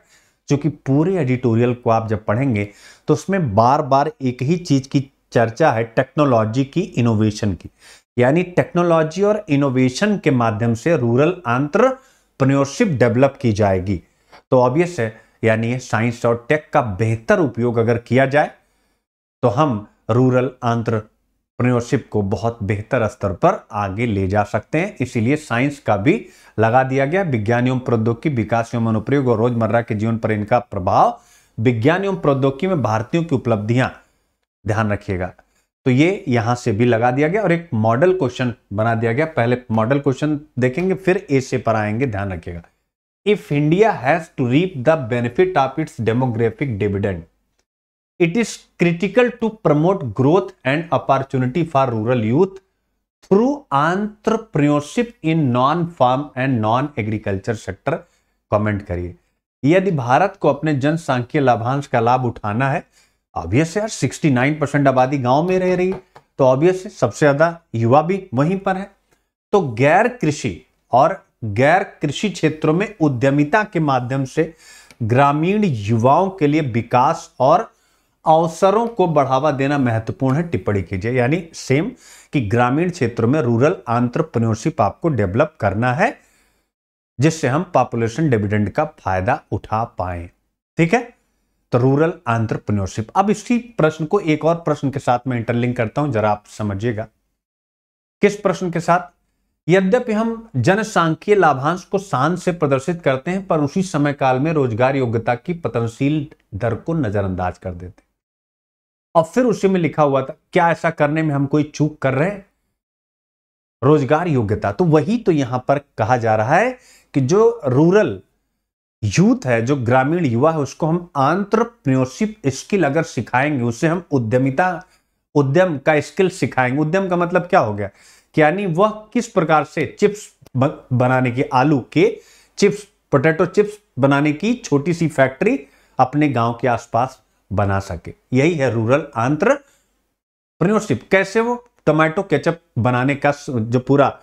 चूंकि पूरे एडिटोरियल को आप जब पढ़ेंगे तो उसमें बार बार एक ही चीज की चर्चा है टेक्नोलॉजी की इनोवेशन की यानी टेक्नोलॉजी और इनोवेशन के माध्यम से रूरल आंट्रप्रन्योरशिप डेवलप की जाएगी तो ऑब्वियस है यानी साइंस और टेक का बेहतर उपयोग अगर किया जाए तो हम रूरल आंट्रप्रनोरशिप को बहुत बेहतर स्तर पर आगे ले जा सकते हैं इसीलिए साइंस का भी लगा दिया गया विज्ञान एवं प्रौद्योगिकी विकास एवं अनुप्रयोग और रोजमर्रा के जीवन पर इनका प्रभाव विज्ञान एवं प्रौद्योगिकी में भारतीयों की उपलब्धियां ध्यान रखिएगा तो ये यहां से भी लगा दिया गया और एक मॉडल क्वेश्चन बना दिया गया पहले मॉडल क्वेश्चन देखेंगे फिर ए से पर आएंगे ध्यान रखिएगा if India has to reap the benefit of its demographic dividend it is critical to promote growth and opportunity for rural youth through entrepreneurship in non farm and non agriculture sector comment करिए यदि भारत को अपने जनसंख्य लाभांश का लाभ उठाना है obvious यार 69 परसेंट आबादी गांव में रह रही तो ऑब्वियस सबसे ज्यादा युवा भी वहीं पर है तो गैर कृषि और गैर कृषि क्षेत्रों में उद्यमिता के माध्यम से ग्रामीण युवाओं के लिए विकास और अवसरों को बढ़ावा देना महत्वपूर्ण है टिप्पणी कीजिए यानी सेम कि ग्रामीण क्षेत्रों में रूरल आंट्रप्रनोरशिप आपको डेवलप करना है जिससे हम पॉपुलेशन डिविडेंड का फायदा उठा पाए ठीक है तो रूरल आंट्रप्रनोरशिप अब इसी प्रश्न को एक और प्रश्न के साथ मैं इंटरलिंक करता हूं जरा आप समझिएगा किस प्रश्न के साथ यद्यपि हम जनसांख्यीय लाभांश को शान से प्रदर्शित करते हैं पर उसी समय काल में रोजगार योग्यता की पतनशील दर को नजरअंदाज कर देते और फिर उसी में लिखा हुआ था क्या ऐसा करने में हम कोई चूक कर रहे हैं रोजगार योग्यता तो वही तो यहां पर कहा जा रहा है कि जो रूरल यूथ है जो ग्रामीण युवा है उसको हम आंट्रप्रन्योरशिप स्किल अगर सिखाएंगे उसे हम उद्यमिता उद्यम का स्किल सिखाएंगे उद्यम का मतलब क्या हो गया यानी वह किस प्रकार से चिप्स बनाने की आलू के चिप्स पोटैटो चिप्स बनाने की छोटी सी फैक्ट्री अपने गांव के आसपास बना सके यही है रूरल आंट्रप्रन्योरशिप कैसे वो टोमेटो केचप बनाने का जो पूरा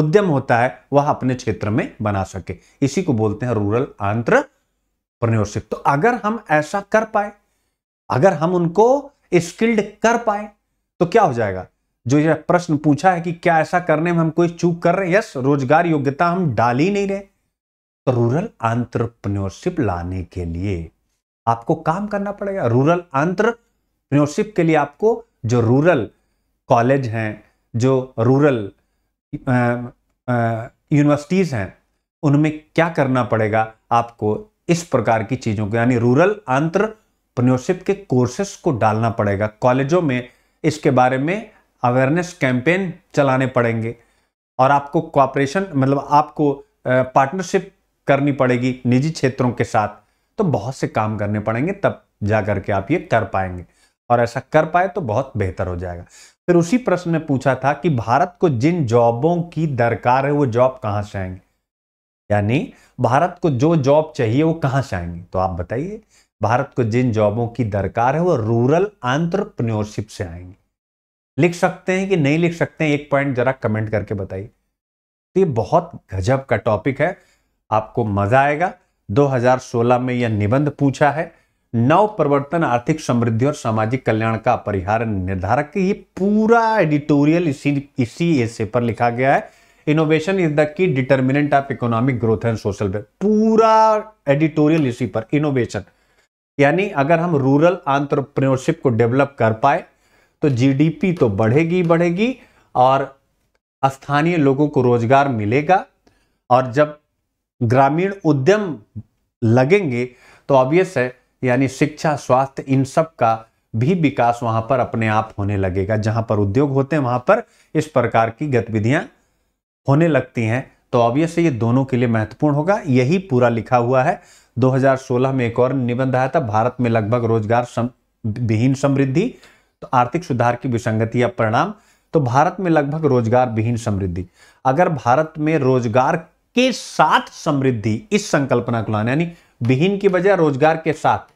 उद्यम होता है वह अपने क्षेत्र में बना सके इसी को बोलते हैं रूरल आंट्रप्रन्योरशिप तो अगर हम ऐसा कर पाए अगर हम उनको स्किल्ड कर पाए तो क्या हो जाएगा जो यह प्रश्न पूछा है कि क्या ऐसा करने में हम कोई चूक कर रहे हैं यस रोजगार योग्यता हम डाल ही नहीं रहे तो रूरल आंट्रप्रनोरशिप लाने के लिए आपको काम करना पड़ेगा रूरल आंट्रप्रनोरशिप के लिए आपको जो रूरल कॉलेज हैं जो रूरल यूनिवर्सिटीज़ हैं उनमें क्या करना पड़ेगा आपको इस प्रकार की चीज़ों को यानी रूरल आंट्रप्रनोरशिप के कोर्सेस को डालना पड़ेगा कॉलेजों में इसके बारे में अवेयरनेस कैंपेन चलाने पड़ेंगे और आपको कॉपरेशन मतलब आपको पार्टनरशिप करनी पड़ेगी निजी क्षेत्रों के साथ तो बहुत से काम करने पड़ेंगे तब जा करके आप ये कर पाएंगे और ऐसा कर पाए तो बहुत बेहतर हो जाएगा फिर उसी प्रश्न में पूछा था कि भारत को जिन जॉबों की दरकार है वो जॉब कहाँ से आएंगे यानी भारत को जो जॉब चाहिए वो कहाँ से आएंगे तो आप बताइए भारत को जिन जॉबों की दरकार है वो रूरल आंट्रप्रनोरशिप से आएंगे लिख सकते हैं कि नहीं लिख सकते हैं एक पॉइंट जरा कमेंट करके बताइए तो ये बहुत गजब का टॉपिक है आपको मजा आएगा 2016 में यह निबंध पूछा है नव प्रवर्तन आर्थिक समृद्धि और सामाजिक कल्याण का अपरिहार्य निर्धारक तो ये पूरा एडिटोरियल इसी इसी एसे पर लिखा गया है innovation is the key determinant of economic growth and social पूरा एडिटोरियल इसी पर इनोवेशन यानी अगर हम रूरल आंट्रप्रनोरशिप को डेवलप कर पाए तो जीडीपी तो बढ़ेगी बढ़ेगी और स्थानीय लोगों को रोजगार मिलेगा और जब ग्रामीण उद्यम लगेंगे तो ऑब्वियस है यानी शिक्षा स्वास्थ्य इन सब का भी विकास वहां पर अपने आप होने लगेगा जहां पर उद्योग होते हैं वहां पर इस प्रकार की गतिविधियां होने लगती हैं तो ऑब्वियस ये दोनों के लिए महत्वपूर्ण होगा यही पूरा लिखा हुआ है 2016 में एक और निबंध आया था भारत में लगभग रोजगार सम, विहीन समृद्धि तो आर्थिक सुधार की विसंगति या परिणाम तो भारत में लगभग रोजगार विहीन समृद्धि अगर भारत में रोजगार के साथ समृद्धि इस संकल्पना को लाना यानी विहीन की बजाय रोजगार के साथ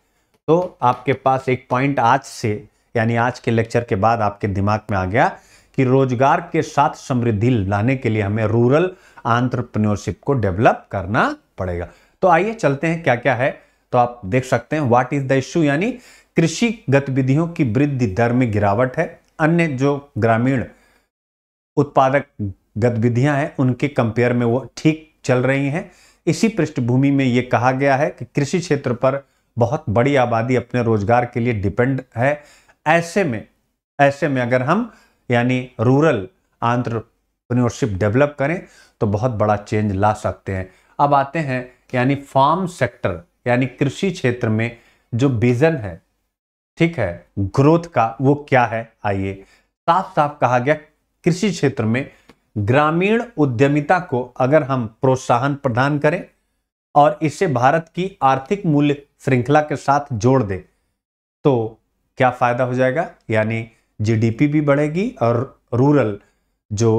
तो आपके पास एक पॉइंट आज से यानी आज के लेक्चर के बाद आपके दिमाग में आ गया कि रोजगार के साथ समृद्धि लाने के लिए हमें रूरल आंट्रप्रनोरशिप को डेवलप करना पड़ेगा तो आइए चलते हैं क्या क्या है तो आप देख सकते हैं व्हाट इज द इश्यू यानी कृषि गतिविधियों की वृद्धि दर में गिरावट है अन्य जो ग्रामीण उत्पादक गतिविधियां हैं उनके कंपेयर में वो ठीक चल रही हैं इसी पृष्ठभूमि में ये कहा गया है कि कृषि क्षेत्र पर बहुत बड़ी आबादी अपने रोजगार के लिए डिपेंड है ऐसे में ऐसे में अगर हम यानी रूरल आंट्रप्रन्योरशिप डेवलप करें तो बहुत बड़ा चेंज ला सकते हैं अब आते हैं यानी फार्म सेक्टर यानी कृषि क्षेत्र में जो विजन है ठीक है ग्रोथ का वो क्या है आइए साफ साफ कहा गया कृषि क्षेत्र में ग्रामीण उद्यमिता को अगर हम प्रोत्साहन प्रदान करें और इसे भारत की आर्थिक मूल्य श्रृंखला के साथ जोड़ दें तो क्या फायदा हो जाएगा यानी जीडीपी भी बढ़ेगी और रूरल जो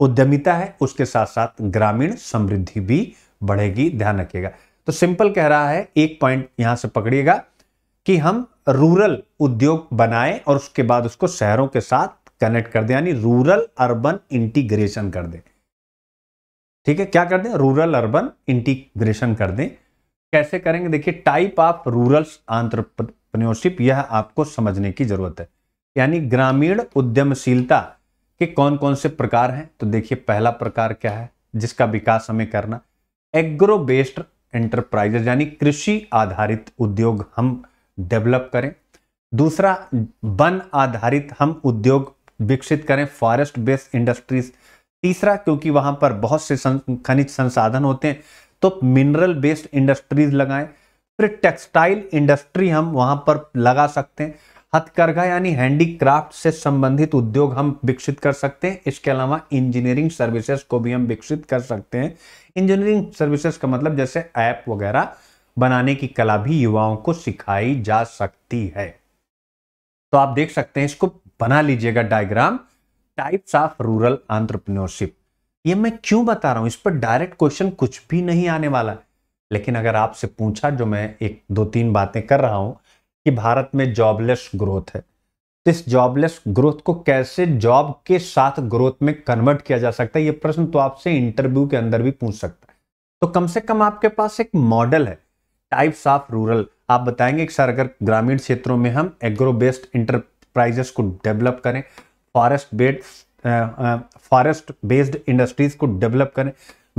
उद्यमिता है उसके साथ साथ ग्रामीण समृद्धि भी बढ़ेगी ध्यान रखिएगा तो सिंपल कह रहा है एक पॉइंट यहां से पकड़िएगा कि हम रूरल उद्योग बनाए और उसके बाद उसको शहरों के साथ कनेक्ट कर दें यानी रूरल अर्बन इंटीग्रेशन कर दें ठीक है क्या कर दें रूरल अर्बन इंटीग्रेशन कर दें कैसे करेंगे देखिए टाइप ऑफ रूरल आंट्रप्रन्योरशिप यह आपको समझने की जरूरत है यानी ग्रामीण उद्यमशीलता के कौन कौन से प्रकार हैं तो देखिए पहला प्रकार क्या है जिसका विकास हमें करना एग्रो बेस्ड एंटरप्राइजेस यानी कृषि आधारित उद्योग हम डेवलप करें दूसरा वन आधारित हम उद्योग विकसित करें फॉरेस्ट बेस्ड इंडस्ट्रीज तीसरा क्योंकि वहां पर बहुत से खनिज संसाधन होते हैं तो मिनरल बेस्ड इंडस्ट्रीज लगाएं फिर टेक्सटाइल इंडस्ट्री हम वहां पर लगा सकते हैं हथकरघा यानी हैंडीक्राफ्ट से संबंधित उद्योग हम विकसित कर सकते हैं इसके अलावा इंजीनियरिंग सर्विसेज को भी हम विकसित कर सकते हैं इंजीनियरिंग सर्विसेज का मतलब जैसे ऐप वगैरह बनाने की कला भी युवाओं को सिखाई जा सकती है तो आप देख सकते हैं इसको बना लीजिएगा diagram types of rural entrepreneurship ये मैं क्यों बता रहा हूं इस पर डायरेक्ट क्वेश्चन कुछ भी नहीं आने वाला है लेकिन अगर आपसे पूछा जो मैं एक दो तीन बातें कर रहा हूं कि भारत में जॉबलेस ग्रोथ है तो इस जॉबलेस ग्रोथ को कैसे जॉब के साथ ग्रोथ में कन्वर्ट किया जा सकता है ये प्रश्न तो आपसे इंटरव्यू के अंदर भी पूछ सकता है तो कम से कम आपके पास एक मॉडल है टाइप्स ऑफ रूरल आप बताएंगे कि सर अगर ग्रामीण क्षेत्रों में हम एग्रो बेस्ड इंटरप्राइजेस को डेवलप करें forest based forest based industries को डेवलप करें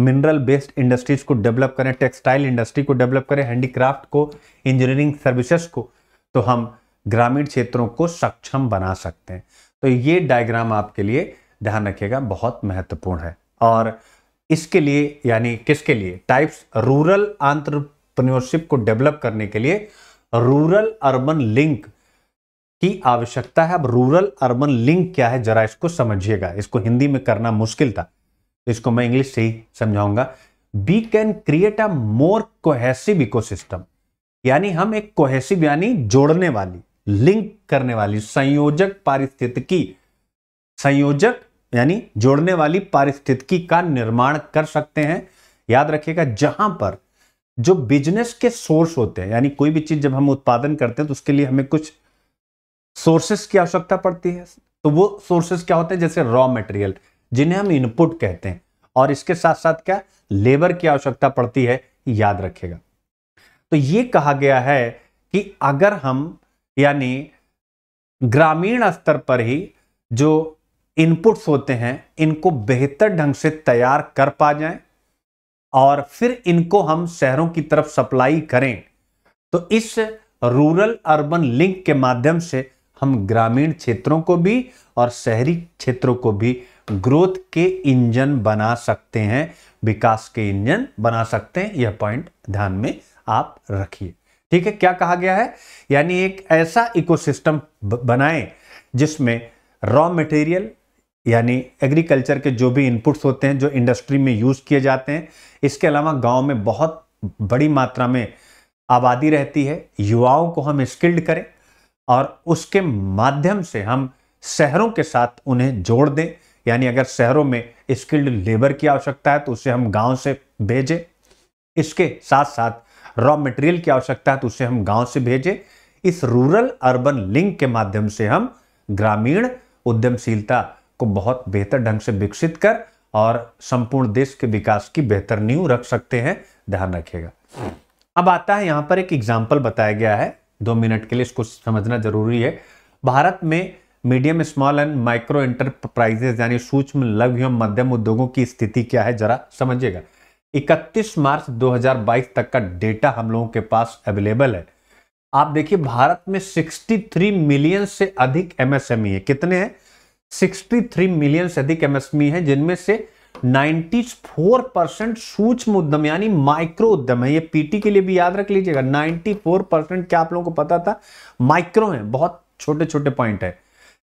मिनरल बेस्ड इंडस्ट्रीज को डेवलप करें टेक्सटाइल इंडस्ट्री को डेवलप करें हैंडीक्राफ्ट को इंजीनियरिंग सर्विसेज को तो हम ग्रामीण क्षेत्रों को सक्षम बना सकते हैं तो ये डायग्राम आपके लिए ध्यान रखिएगा बहुत महत्वपूर्ण है और इसके लिए यानी किसके लिए टाइप्स रूरल आंतरिक एंटरप्रन्योरशिप को डेवलप करने के लिए रूरल अर्बन लिंक की आवश्यकता है अब रूरल अर्बन लिंक क्या है जरा इसको समझिएगा इसको हिंदी में करना मुश्किल था इसको मैं इंग्लिश से ही समझाऊंगा we can create a more cohesive ecosystem यानी हम एक कोहेसिव यानी जोड़ने वाली लिंक करने वाली संयोजक पारिस्थितिकी संयोजक यानी जोड़ने वाली पारिस्थितिकी का निर्माण कर सकते हैं याद रखिएगा जहां पर जो बिजनेस के सोर्स होते हैं यानी कोई भी चीज जब हम उत्पादन करते हैं तो उसके लिए हमें कुछ सोर्सेस की आवश्यकता पड़ती है तो वो सोर्सेस क्या होते हैं जैसे रॉ मटेरियल जिन्हें हम इनपुट कहते हैं और इसके साथ साथ क्या लेबर की आवश्यकता पड़ती है याद रखेगा तो ये कहा गया है कि अगर हम यानी ग्रामीण स्तर पर ही जो इनपुट्स होते हैं इनको बेहतर ढंग से तैयार कर पा जाएं और फिर इनको हम शहरों की तरफ सप्लाई करें तो इस रूरल अर्बन लिंक के माध्यम से हम ग्रामीण क्षेत्रों को भी और शहरी क्षेत्रों को भी ग्रोथ के इंजन बना सकते हैं विकास के इंजन बना सकते हैं यह पॉइंट ध्यान में आप रखिए ठीक है क्या कहा गया है यानी एक ऐसा इकोसिस्टम बनाएं जिसमें रॉ मटेरियल यानी एग्रीकल्चर के जो भी इनपुट्स होते हैं जो इंडस्ट्री में यूज़ किए जाते हैं इसके अलावा गांव में बहुत बड़ी मात्रा में आबादी रहती है युवाओं को हम स्किल्ड करें और उसके माध्यम से हम शहरों के साथ उन्हें जोड़ दें यानी अगर शहरों में स्किल्ड लेबर की आवश्यकता है तो उसे हम गांव से भेजें इसके साथ साथ रॉ मटेरियल की आवश्यकता है तो उसे हम गांव से भेजें इस रूरल अर्बन लिंक के माध्यम से हम ग्रामीण उद्यमशीलता को बहुत बेहतर ढंग से विकसित कर और संपूर्ण देश के विकास की बेहतर नींव रख सकते हैं ध्यान रखिएगा अब आता है यहां पर एक एग्जाम्पल बताया गया है दो मिनट के लिए इसको समझना जरूरी है भारत में medium small and micro enterprises यानी सूक्ष्म लघु एवं मध्यम उद्योगों की स्थिति क्या है जरा समझिएगा 31 मार्च 2022 तक का डेटा हम लोगों के पास अवेलेबल है आप देखिए भारत में 63 मिलियन से अधिक एमएसएमई e है कितने हैं 63 मिलियन से अधिक एमएसएमई e है जिनमें से 94 परसेंट सूक्ष्म उद्यम यानी माइक्रो उद्यम है ये पीटी के लिए भी याद रख लीजिएगा 94 परसेंट क्या आप लोगों को पता था माइक्रो है बहुत छोटे छोटे पॉइंट है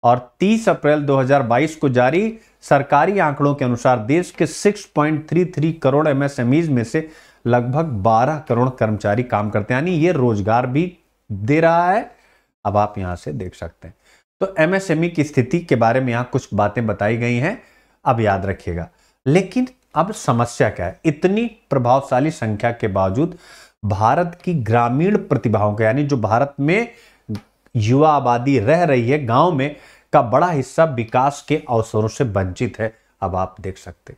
और 30 अप्रैल 2022 को जारी सरकारी आंकड़ों के अनुसार देश के 6.33 करोड़ एमएसएमई में से लगभग 12 करोड़ कर्मचारी काम करते हैं यानी ये रोजगार भी दे रहा है अब आप यहां से देख सकते हैं तो एमएसएमई e की स्थिति के बारे में यहाँ कुछ बातें बताई गई हैं अब याद रखिएगा लेकिन अब समस्या क्या है इतनी प्रभावशाली संख्या के बावजूद भारत की ग्रामीण प्रतिभाओं का यानी जो भारत में युवा आबादी रह रही है गांव में का बड़ा हिस्सा विकास के अवसरों से वंचित है अब आप देख सकते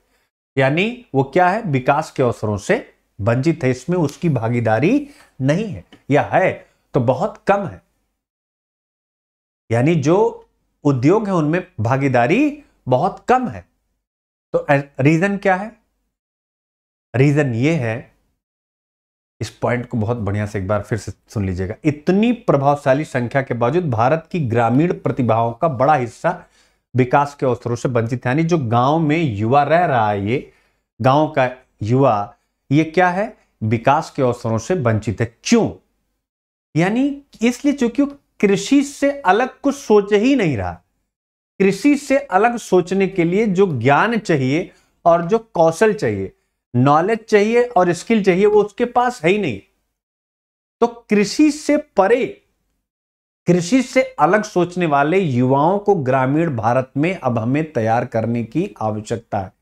यानी वो क्या है विकास के अवसरों से वंचित है इसमें उसकी भागीदारी नहीं है या है तो बहुत कम है यानी जो उद्योग है उनमें भागीदारी बहुत कम है तो रीजन क्या है रीजन ये है इस पॉइंट को बहुत बढ़िया से एक बार फिर से सुन लीजिएगा इतनी प्रभावशाली संख्या के बावजूद भारत की ग्रामीण प्रतिभाओं का बड़ा हिस्सा विकास के अवसरों से वंचित है यानी जो गांव में युवा रह रहा है ये गांव का युवा ये क्या है विकास के अवसरों से वंचित है क्यों यानी इसलिए चूंकि कृषि से अलग कुछ सोच ही नहीं रहा कृषि से अलग सोचने के लिए जो ज्ञान चाहिए और जो कौशल चाहिए नॉलेज चाहिए और स्किल चाहिए वो उसके पास है ही नहीं तो कृषि से परे कृषि से अलग सोचने वाले युवाओं को ग्रामीण भारत में अब हमें तैयार करने की आवश्यकता है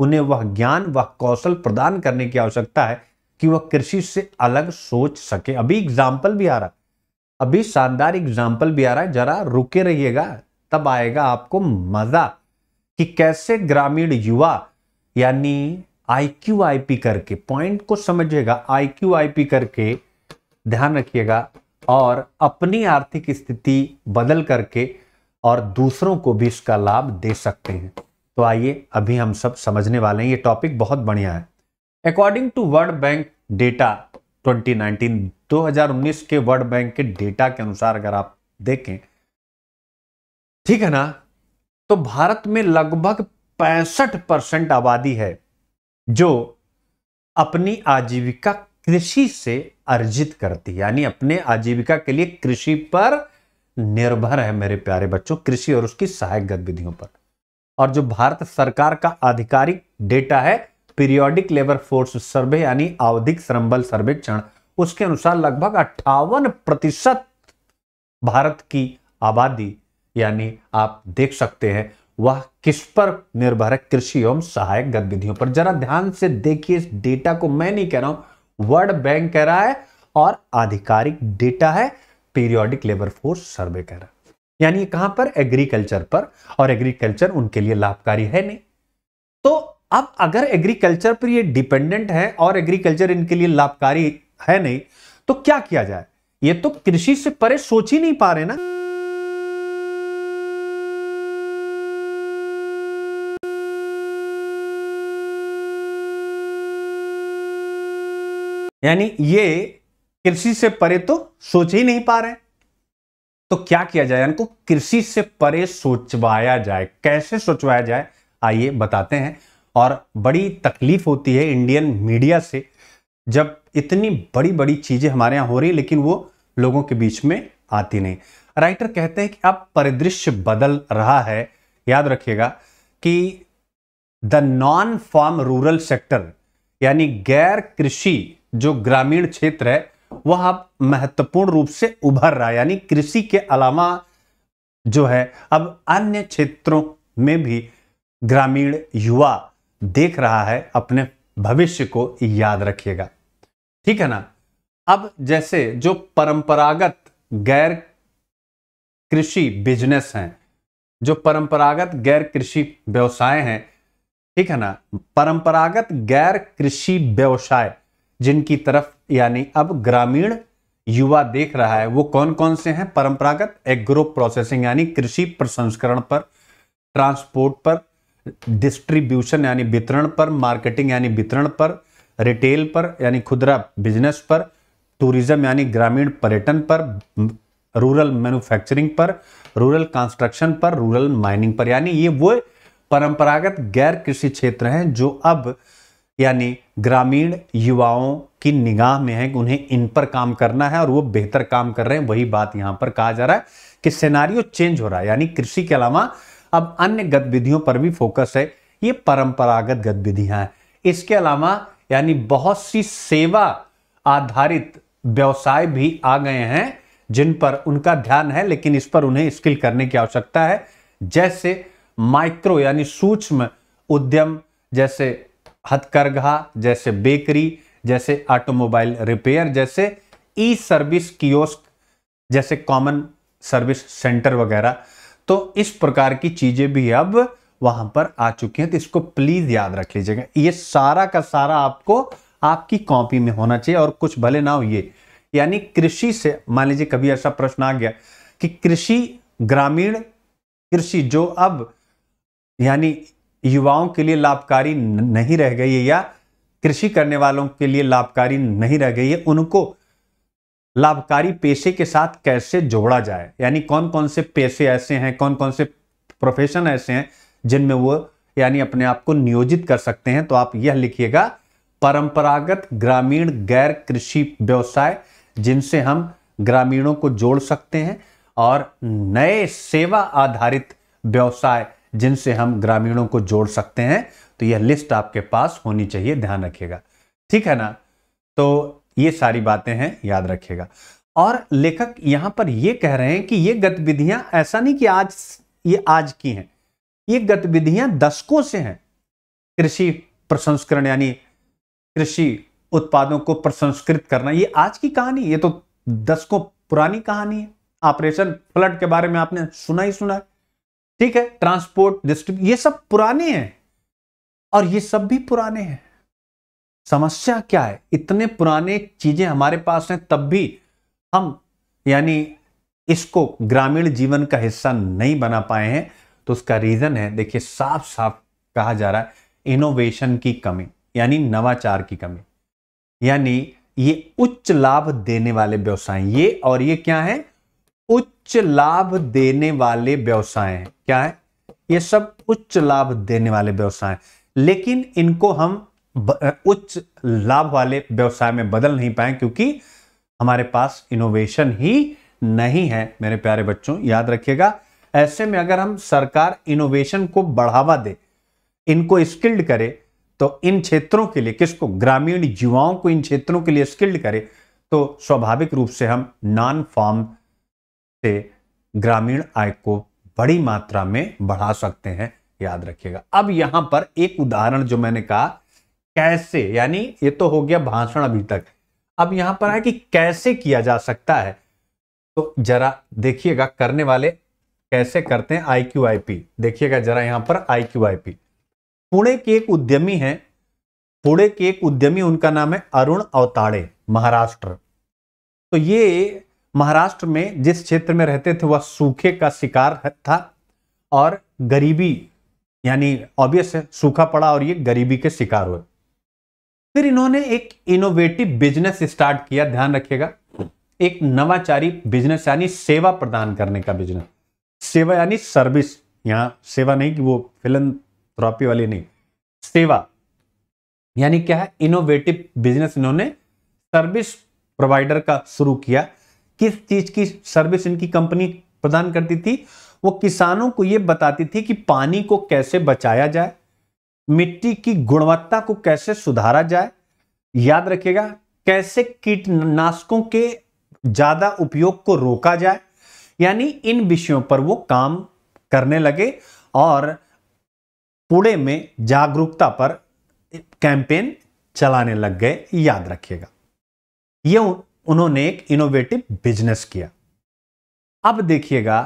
उन्हें वह ज्ञान वह कौशल प्रदान करने की आवश्यकता है कि वह कृषि से अलग सोच सके अभी एग्जाम्पल भी आ रहा अभी शानदार एग्जाम्पल भी आ रहा है जरा रुके रहिएगा तब आएगा आपको मजा कि कैसे ग्रामीण युवा यानी आई क्यू आई पी करके पॉइंट को समझिएगा आई क्यू आई पी करके ध्यान रखिएगा और अपनी आर्थिक स्थिति बदल करके और दूसरों को भी इसका लाभ दे सकते हैं तो आइए अभी हम सब समझने वाले हैं ये टॉपिक बहुत बढ़िया है according to World Bank data 2019 2019 के वर्ल्ड बैंक के डेटा के अनुसार अगर आप देखें ठीक है ना तो भारत में लगभग पैंसठ परसेंट आबादी है जो अपनी आजीविका कृषि से अर्जित करती है यानी अपने आजीविका के लिए कृषि पर निर्भर है मेरे प्यारे बच्चों कृषि और उसकी सहायक गतिविधियों पर और जो भारत सरकार का आधिकारिक डेटा है पीरियोडिक लेबर फोर्स सर्वे यानी आवधिक श्रम बल सर्वेक्षण उसके अनुसार लगभग अट्ठावन प्रतिशत भारत की आबादी यानी आप देख सकते हैं वह किस पर निर्भर है कृषि एवं सहायक गतिविधियों पर जरा ध्यान से देखिए इस डेटा को मैं नहीं कह रहा हूं वर्ल्ड बैंक कह रहा है और आधिकारिक डेटा है पीरियोडिक लेबर फोर्स सर्वे कह रहा है यानी कहां पर एग्रीकल्चर पर और एग्रीकल्चर उनके लिए लाभकारी है नहीं तो अब अगर एग्रीकल्चर पर ये डिपेंडेंट है और एग्रीकल्चर इनके लिए लाभकारी है नहीं तो क्या किया जाए ये तो कृषि से परे सोच ही नहीं पा रहे ना यानी ये कृषि से परे तो सोच ही नहीं पा रहे तो क्या किया जाए इनको कृषि से परे सोचवाया जाए कैसे सोचवाया जाए आइए बताते हैं और बड़ी तकलीफ होती है इंडियन मीडिया से जब इतनी बड़ी बड़ी चीज़ें हमारे यहाँ हो रही लेकिन वो लोगों के बीच में आती नहीं राइटर कहते हैं कि अब परिदृश्य बदल रहा है याद रखिएगा कि the non farm rural sector यानी गैर कृषि जो ग्रामीण क्षेत्र है वह अब महत्वपूर्ण रूप से उभर रहा है यानी कृषि के अलावा जो है अब अन्य क्षेत्रों में भी ग्रामीण युवा देख रहा है अपने भविष्य को याद रखिएगा ठीक है ना अब जैसे जो परंपरागत गैर कृषि बिजनेस हैं जो परंपरागत गैर कृषि व्यवसाय हैं ठीक है ना परंपरागत गैर कृषि व्यवसाय जिनकी तरफ यानी अब ग्रामीण युवा देख रहा है वो कौन कौन से हैं परंपरागत एग्रो प्रोसेसिंग यानी कृषि प्रसंस्करण पर ट्रांसपोर्ट पर डिस्ट्रीब्यूशन यानी वितरण पर मार्केटिंग यानी वितरण पर रिटेल पर यानी खुदरा बिजनेस पर टूरिज्म यानी ग्रामीण पर्यटन पर रूरल मैन्युफैक्चरिंग पर रूरल कंस्ट्रक्शन पर रूरल माइनिंग पर यानी ये वो परंपरागत गैर कृषि क्षेत्र हैं जो अब यानी ग्रामीण युवाओं की निगाह में है कि उन्हें इन पर काम करना है और वो बेहतर काम कर रहे हैं वही बात यहाँ पर कहा जा रहा है कि सेनारियो चेंज हो रहा है यानी कृषि के अलावा अब अन्य गतिविधियों पर भी फोकस है ये परंपरागत गतिविधियां हैं इसके अलावा यानी बहुत सी सेवा आधारित व्यवसाय भी आ गए हैं जिन पर उनका ध्यान है लेकिन इस पर उन्हें स्किल करने की आवश्यकता है जैसे माइक्रो यानी सूक्ष्म उद्यम जैसे हथकरघा जैसे बेकरी जैसे ऑटोमोबाइल रिपेयर जैसे ई सर्विस कियोस्क जैसे कॉमन सर्विस सेंटर वगैरह तो इस प्रकार की चीजें भी अब वहां पर आ चुकी हैं तो इसको प्लीज याद रख लीजिएगा ये सारा का सारा आपको आपकी कॉपी में होना चाहिए और कुछ भले ना हो ये यानी कृषि से मान लीजिए कभी ऐसा प्रश्न आ गया कि कृषि ग्रामीण कृषि जो अब यानी युवाओं के लिए लाभकारी नहीं रह गई है या कृषि करने वालों के लिए लाभकारी नहीं रह गई है उनको लाभकारी पेशे के साथ कैसे जोड़ा जाए यानी कौन कौन से पेशे ऐसे हैं कौन कौन से प्रोफेशन ऐसे हैं जिनमें वो यानी अपने आप को नियोजित कर सकते हैं तो आप यह लिखिएगा परंपरागत ग्रामीण गैर कृषि व्यवसाय जिनसे हम ग्रामीणों को जोड़ सकते हैं और नए सेवा आधारित व्यवसाय जिनसे हम ग्रामीणों को जोड़ सकते हैं तो यह लिस्ट आपके पास होनी चाहिए ध्यान रखिएगा ठीक है ना तो ये सारी बातें हैं याद रखिएगा और लेखक यहां पर यह कह रहे हैं कि ये गतिविधियां ऐसा नहीं कि आज ये आज की हैं ये गतिविधियां दशकों से हैं कृषि प्रसंस्करण यानी कृषि उत्पादों को प्रसंस्कृत करना ये आज की कहानी ये तो दशकों पुरानी कहानी है ऑपरेशन फ्लड के बारे में आपने सुना ही सुना है ठीक है ट्रांसपोर्ट डिस्ट्रीब्यूट ये सब पुराने हैं और ये सब भी पुराने हैं समस्या क्या है इतने पुराने चीजें हमारे पास हैं तब भी हम यानी इसको ग्रामीण जीवन का हिस्सा नहीं बना पाए हैं तो उसका रीजन है देखिए साफ साफ कहा जा रहा है इनोवेशन की कमी यानी नवाचार की कमी यानी ये उच्च लाभ देने वाले व्यवसाय ये और ये क्या है उच्च लाभ देने वाले व्यवसाय क्या है ये सब उच्च लाभ देने वाले व्यवसाय लेकिन इनको हम उच्च लाभ वाले व्यवसाय में बदल नहीं पाए क्योंकि हमारे पास इनोवेशन ही नहीं है मेरे प्यारे बच्चों याद रखिएगा ऐसे में अगर हम सरकार इनोवेशन को बढ़ावा दे इनको स्किल्ड करे तो इन क्षेत्रों के लिए किसको ग्रामीण युवाओं को इन क्षेत्रों के लिए स्किल्ड करे तो स्वाभाविक रूप से हम नॉन फार्म से ग्रामीण आय को बड़ी मात्रा में बढ़ा सकते हैं याद रखिएगा अब यहां पर एक उदाहरण जो मैंने कहा कैसे यानी ये तो हो गया भाषण अभी तक अब यहां पर है कि कैसे किया जा सकता है तो जरा देखिएगा करने वाले कैसे करते हैं आई क्यू आई पी देखिएगा जरा यहां पर I Q I P Pune के एक उद्यमी हैं पुणे के एक उद्यमी उनका नाम है अरुण अवताड़े महाराष्ट्र तो ये महाराष्ट्र में जिस क्षेत्र में रहते थे वह सूखे का शिकार था और गरीबी यानी ऑब्वियस है सूखा पड़ा और ये गरीबी के शिकार हुए फिर इन्होंने एक इनोवेटिव बिजनेस स्टार्ट किया ध्यान रखिएगा एक नवाचारी बिजनेस यानी सेवा प्रदान करने का बिजनेस सेवा यानी सर्विस यहां सेवा नहीं कि वो थ्रॉपी वाली नहीं सेवा यानी क्या है इनोवेटिव बिजनेस इन्होंने सर्विस प्रोवाइडर का शुरू किया किस चीज की सर्विस इनकी कंपनी प्रदान करती थी वो किसानों को ये बताती थी कि पानी को कैसे बचाया जाए मिट्टी की गुणवत्ता को कैसे सुधारा जाए याद रखिएगा कैसे कीटनाशकों के ज्यादा उपयोग को रोका जाए यानी इन विषयों पर वो काम करने लगे और पुणे में जागरूकता पर कैंपेन चलाने लग गए याद रखिएगा ये उन्होंने एक इनोवेटिव बिजनेस किया अब देखिएगा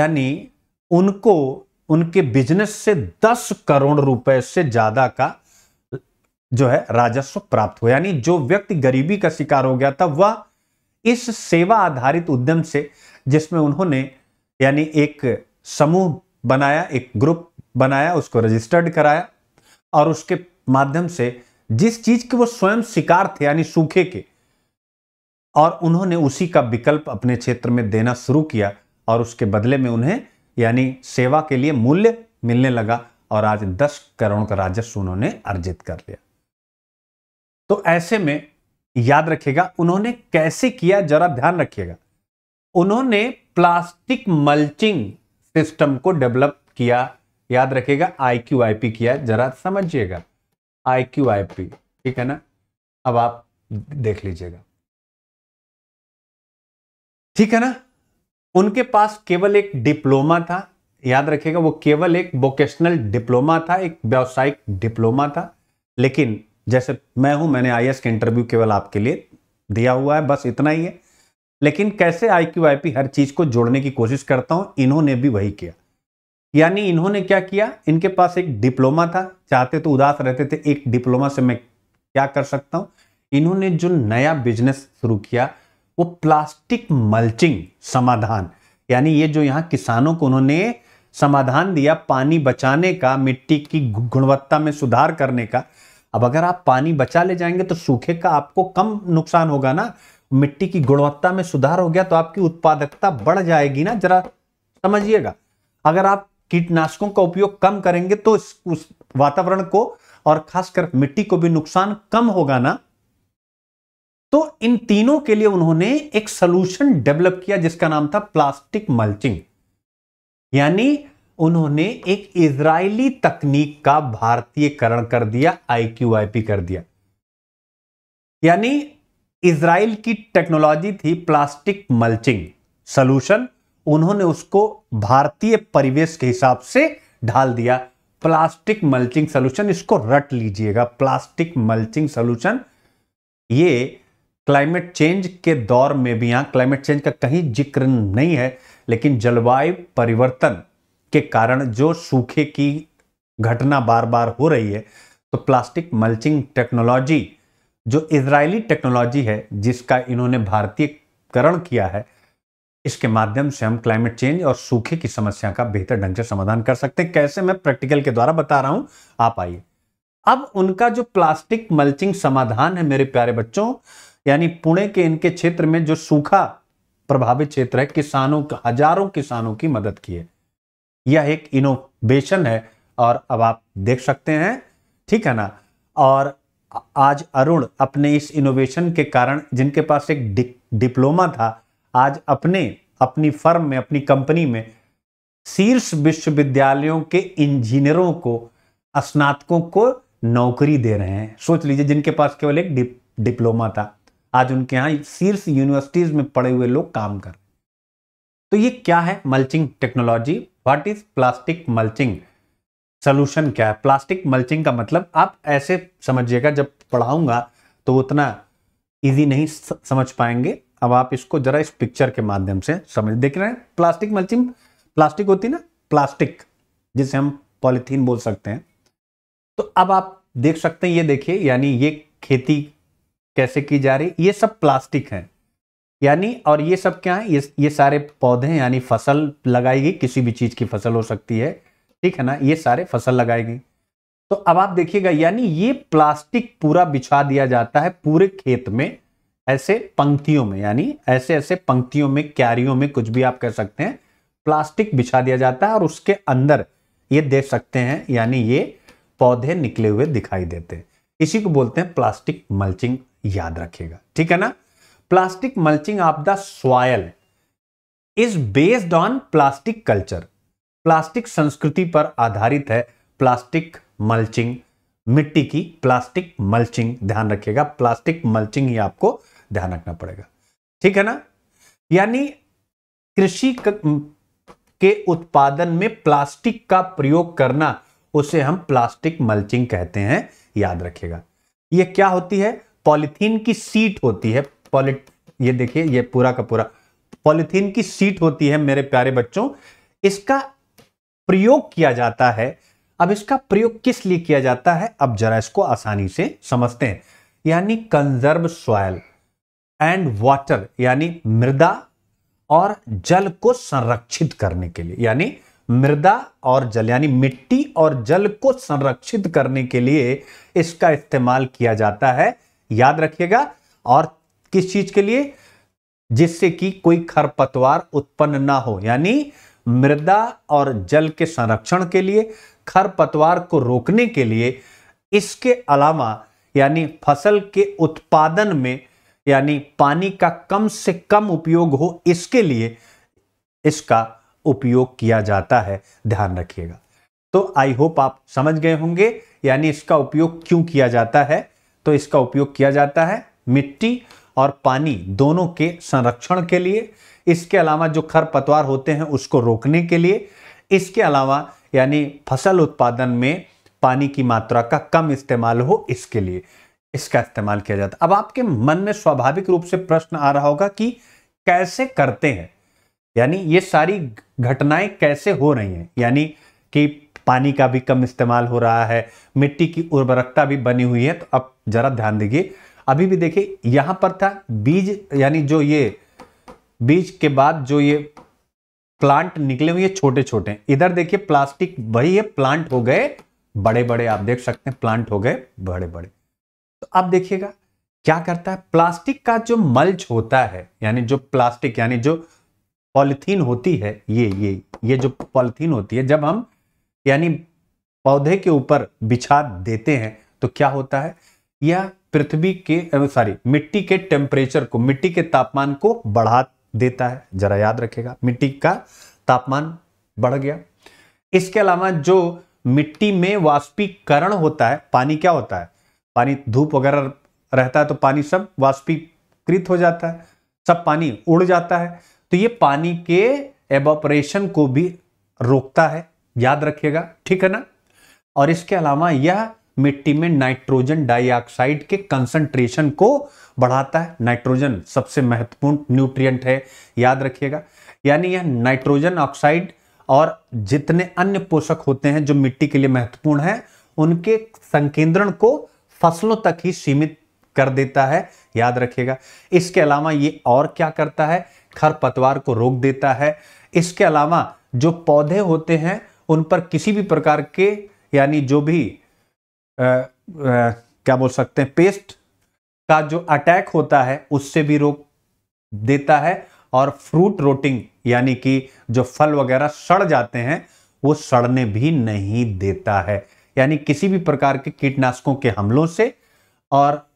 यानी उनको उनके बिजनेस से 10 करोड़ रुपए से ज्यादा का जो है राजस्व प्राप्त हुआ यानी जो व्यक्ति गरीबी का शिकार हो गया था वह इस सेवा आधारित उद्यम से जिसमें उन्होंने यानी एक समूह बनाया एक ग्रुप बनाया उसको रजिस्टर्ड कराया और उसके माध्यम से जिस चीज के वो स्वयं शिकार थे यानी सूखे के और उन्होंने उसी का विकल्प अपने क्षेत्र में देना शुरू किया और उसके बदले में उन्हें यानी सेवा के लिए मूल्य मिलने लगा और आज 10 करोड़ का राजस्व उन्होंने अर्जित कर लिया तो ऐसे में याद रखिएगा उन्होंने कैसे किया जरा ध्यान रखिएगा उन्होंने प्लास्टिक मल्चिंग सिस्टम को डेवलप किया याद रखिएगा आई क्यू आई पी किया जरा समझिएगा आई क्यू आई पी ठीक है ना अब आप देख लीजिएगा ठीक है ना उनके पास केवल एक डिप्लोमा था याद रखिएगा वो केवल एक वोकेशनल डिप्लोमा था एक व्यावसायिक डिप्लोमा था लेकिन जैसे मैं हूं मैंने आई के इंटरव्यू केवल आपके लिए दिया हुआ है बस इतना ही है लेकिन कैसे आई क्यू आई पी हर चीज़ को जोड़ने की कोशिश करता हूं इन्होंने भी वही किया यानी इन्होंने क्या किया इनके पास एक डिप्लोमा था चाहते तो उदास रहते थे एक डिप्लोमा से मैं क्या कर सकता हूं इन्होंने जो नया बिजनेस शुरू किया वो प्लास्टिक मल्चिंग समाधान यानी ये जो यहाँ किसानों को उन्होंने समाधान दिया पानी बचाने का मिट्टी की गुणवत्ता में सुधार करने का अब अगर आप पानी बचा ले जाएंगे तो सूखे का आपको कम नुकसान होगा ना मिट्टी की गुणवत्ता में सुधार हो गया तो आपकी उत्पादकता बढ़ जाएगी ना जरा समझिएगा अगर आप कीटनाशकों का उपयोग कम करेंगे तो इस उस वातावरण को और खासकर मिट्टी को भी नुकसान कम होगा ना तो इन तीनों के लिए उन्होंने एक सोल्यूशन डेवलप किया जिसका नाम था प्लास्टिक मल्चिंग यानी उन्होंने एक इजरायली तकनीक का भारतीयकरण कर दिया आईक्यूआईपी कर दिया यानी इसराइल की टेक्नोलॉजी थी प्लास्टिक मल्चिंग सोल्यूशन उन्होंने उसको भारतीय परिवेश के हिसाब से ढाल दिया प्लास्टिक मल्चिंग सोल्यूशन इसको रट लीजिएगा प्लास्टिक मल्चिंग सोल्यूशन ये क्लाइमेट चेंज के दौर में भी यहाँ क्लाइमेट चेंज का कहीं जिक्र नहीं है लेकिन जलवायु परिवर्तन के कारण जो सूखे की घटना बार बार हो रही है तो प्लास्टिक मल्चिंग टेक्नोलॉजी जो इजरायली टेक्नोलॉजी है जिसका इन्होंने भारतीयकरण किया है इसके माध्यम से हम क्लाइमेट चेंज और सूखे की समस्या का बेहतर ढंग से समाधान कर सकते हैं कैसे मैं प्रैक्टिकल के द्वारा बता रहा हूं आप आइए अब उनका जो प्लास्टिक मल्चिंग समाधान है मेरे प्यारे बच्चों यानी पुणे के इनके क्षेत्र में जो सूखा प्रभावित क्षेत्र है किसानों का हजारों किसानों की मदद की है यह एक इनोवेशन है और अब आप देख सकते हैं ठीक है ना और आज अरुण अपने इस इनोवेशन के कारण जिनके पास एक डि, डिप्लोमा था आज अपने अपनी फर्म में अपनी कंपनी में शीर्ष विश्वविद्यालयों के इंजीनियरों को स्नातकों को नौकरी दे रहे हैं सोच लीजिए जिनके पास केवल एक डिप, डिप्लोमा था आज उनके यहाँ शीर्ष यूनिवर्सिटीज में पढ़े हुए लोग काम कर रहे तो ये क्या है mulching technology what is plastic mulching solution क्या है प्लास्टिक मल्चिंग का मतलब आप ऐसे समझिएगा जब पढ़ाऊंगा तो उतना ईजी नहीं समझ पाएंगे अब आप इसको जरा इस पिक्चर के माध्यम से समझ देख रहे हैं प्लास्टिक मल्चिंग प्लास्टिक होती ना प्लास्टिक जिसे हम पॉलिथीन बोल सकते हैं तो अब आप देख सकते हैं ये देखिए यानी ये खेती कैसे की जा रही ये सब प्लास्टिक है यानी और ये सब क्या है ये ये सारे पौधे यानी फसल लगाएगी किसी भी चीज़ की फसल हो सकती है ठीक है ना ये सारे फसल लगाएगी तो अब आप देखिएगा यानी ये प्लास्टिक पूरा बिछा दिया जाता है पूरे खेत में ऐसे पंक्तियों में यानी ऐसे ऐसे पंक्तियों में क्यारियों में कुछ भी आप कह सकते हैं प्लास्टिक बिछा दिया जाता है और उसके अंदर ये देख सकते हैं यानी ये पौधे निकले हुए दिखाई देते हैं इसी को बोलते हैं प्लास्टिक मल्चिंग याद रखिएगा ठीक है ना plastic mulching of the soil is based on plastic culture plastic संस्कृति पर आधारित है प्लास्टिक मल्चिंग मिट्टी की प्लास्टिक मल्चिंग ध्यान रखिएगा प्लास्टिक मल्चिंग ही आपको ध्यान रखना पड़ेगा ठीक है ना यानी कृषि के उत्पादन में प्लास्टिक का प्रयोग करना उसे हम प्लास्टिक मल्चिंग कहते हैं याद रखिएगा यह क्या होती है पॉलिथीन की सीट होती है पॉलि ये देखिए ये पूरा का पूरा पॉलिथीन की सीट होती है मेरे प्यारे बच्चों इसका प्रयोग किया जाता है अब इसका प्रयोग किस लिए किया जाता है अब जरा इसको आसानी से समझते हैं यानी कंजर्व सॉयल एंड वाटर यानी मृदा और जल को संरक्षित करने के लिए यानी मृदा और जल यानी मिट्टी और जल को संरक्षित करने के लिए इसका इस्तेमाल किया जाता है याद रखिएगा और किस चीज के लिए जिससे कि कोई खरपतवार उत्पन्न ना हो यानी मृदा और जल के संरक्षण के लिए खरपतवार को रोकने के लिए इसके अलावा यानी फसल के उत्पादन में यानी पानी का कम से कम उपयोग हो इसके लिए इसका उपयोग किया जाता है ध्यान रखिएगा तो आई होप आप समझ गए होंगे यानी इसका उपयोग क्यों किया जाता है तो इसका उपयोग किया जाता है मिट्टी और पानी दोनों के संरक्षण के लिए इसके अलावा जो खरपतवार होते हैं उसको रोकने के लिए इसके अलावा यानी फसल उत्पादन में पानी की मात्रा का कम इस्तेमाल हो इसके लिए इसका इस्तेमाल किया जाता अब आपके मन में स्वाभाविक रूप से प्रश्न आ रहा होगा कि कैसे करते हैं यानी ये सारी घटनाएं कैसे हो रही हैं यानी कि पानी का भी कम इस्तेमाल हो रहा है मिट्टी की उर्वरकता भी बनी हुई है तो अब ज़रा ध्यान दीजिए अभी भी देखिए यहां पर था बीज यानी जो ये बीज के बाद जो ये प्लांट निकले हुए छोटे छोटे इधर देखिए प्लास्टिक वही है प्लांट हो गए बड़े बड़े आप देख सकते हैं प्लांट हो गए बड़े बड़े तो अब देखिएगा क्या करता है प्लास्टिक का जो मल्च होता है यानी जो प्लास्टिक यानी जो पॉलिथीन होती है ये ये ये जो पॉलिथीन होती है जब हम यानी पौधे के ऊपर बिछा देते हैं तो क्या होता है यह पृथ्वी के सॉरी मिट्टी के टेम्परेचर को मिट्टी के तापमान को बढ़ा देता है जरा याद रखेगा मिट्टी का तापमान बढ़ गया इसके अलावा जो मिट्टी में वाष्पीकरण होता है पानी क्या होता है पानी धूप वगैरह रहता है तो पानी सब वाष्पीकृत हो जाता है सब पानी उड़ जाता है तो ये पानी के एबोपरेशन को भी रोकता है याद रखिएगा ठीक है ना और इसके अलावा यह मिट्टी में नाइट्रोजन डाइऑक्साइड के कंसंट्रेशन को बढ़ाता है नाइट्रोजन सबसे महत्वपूर्ण न्यूट्रिएंट है याद रखिएगा यानी यह नाइट्रोजन ऑक्साइड और जितने अन्य पोषक होते हैं जो मिट्टी के लिए महत्वपूर्ण है उनके संकेंद्रण को फसलों तक ही सीमित कर देता है याद रखिएगा इसके अलावा ये और क्या करता है खरपतवार को रोक देता है इसके अलावा जो पौधे होते हैं उन पर किसी भी प्रकार के यानी जो भी आ, आ, क्या बोल सकते हैं पेस्ट का जो अटैक होता है उससे भी रोक देता है और फ्रूट रोटिंग यानी कि जो फल वगैरह सड़ जाते हैं वो सड़ने भी नहीं देता है यानी किसी भी प्रकार के कीटनाशकों के हमलों से और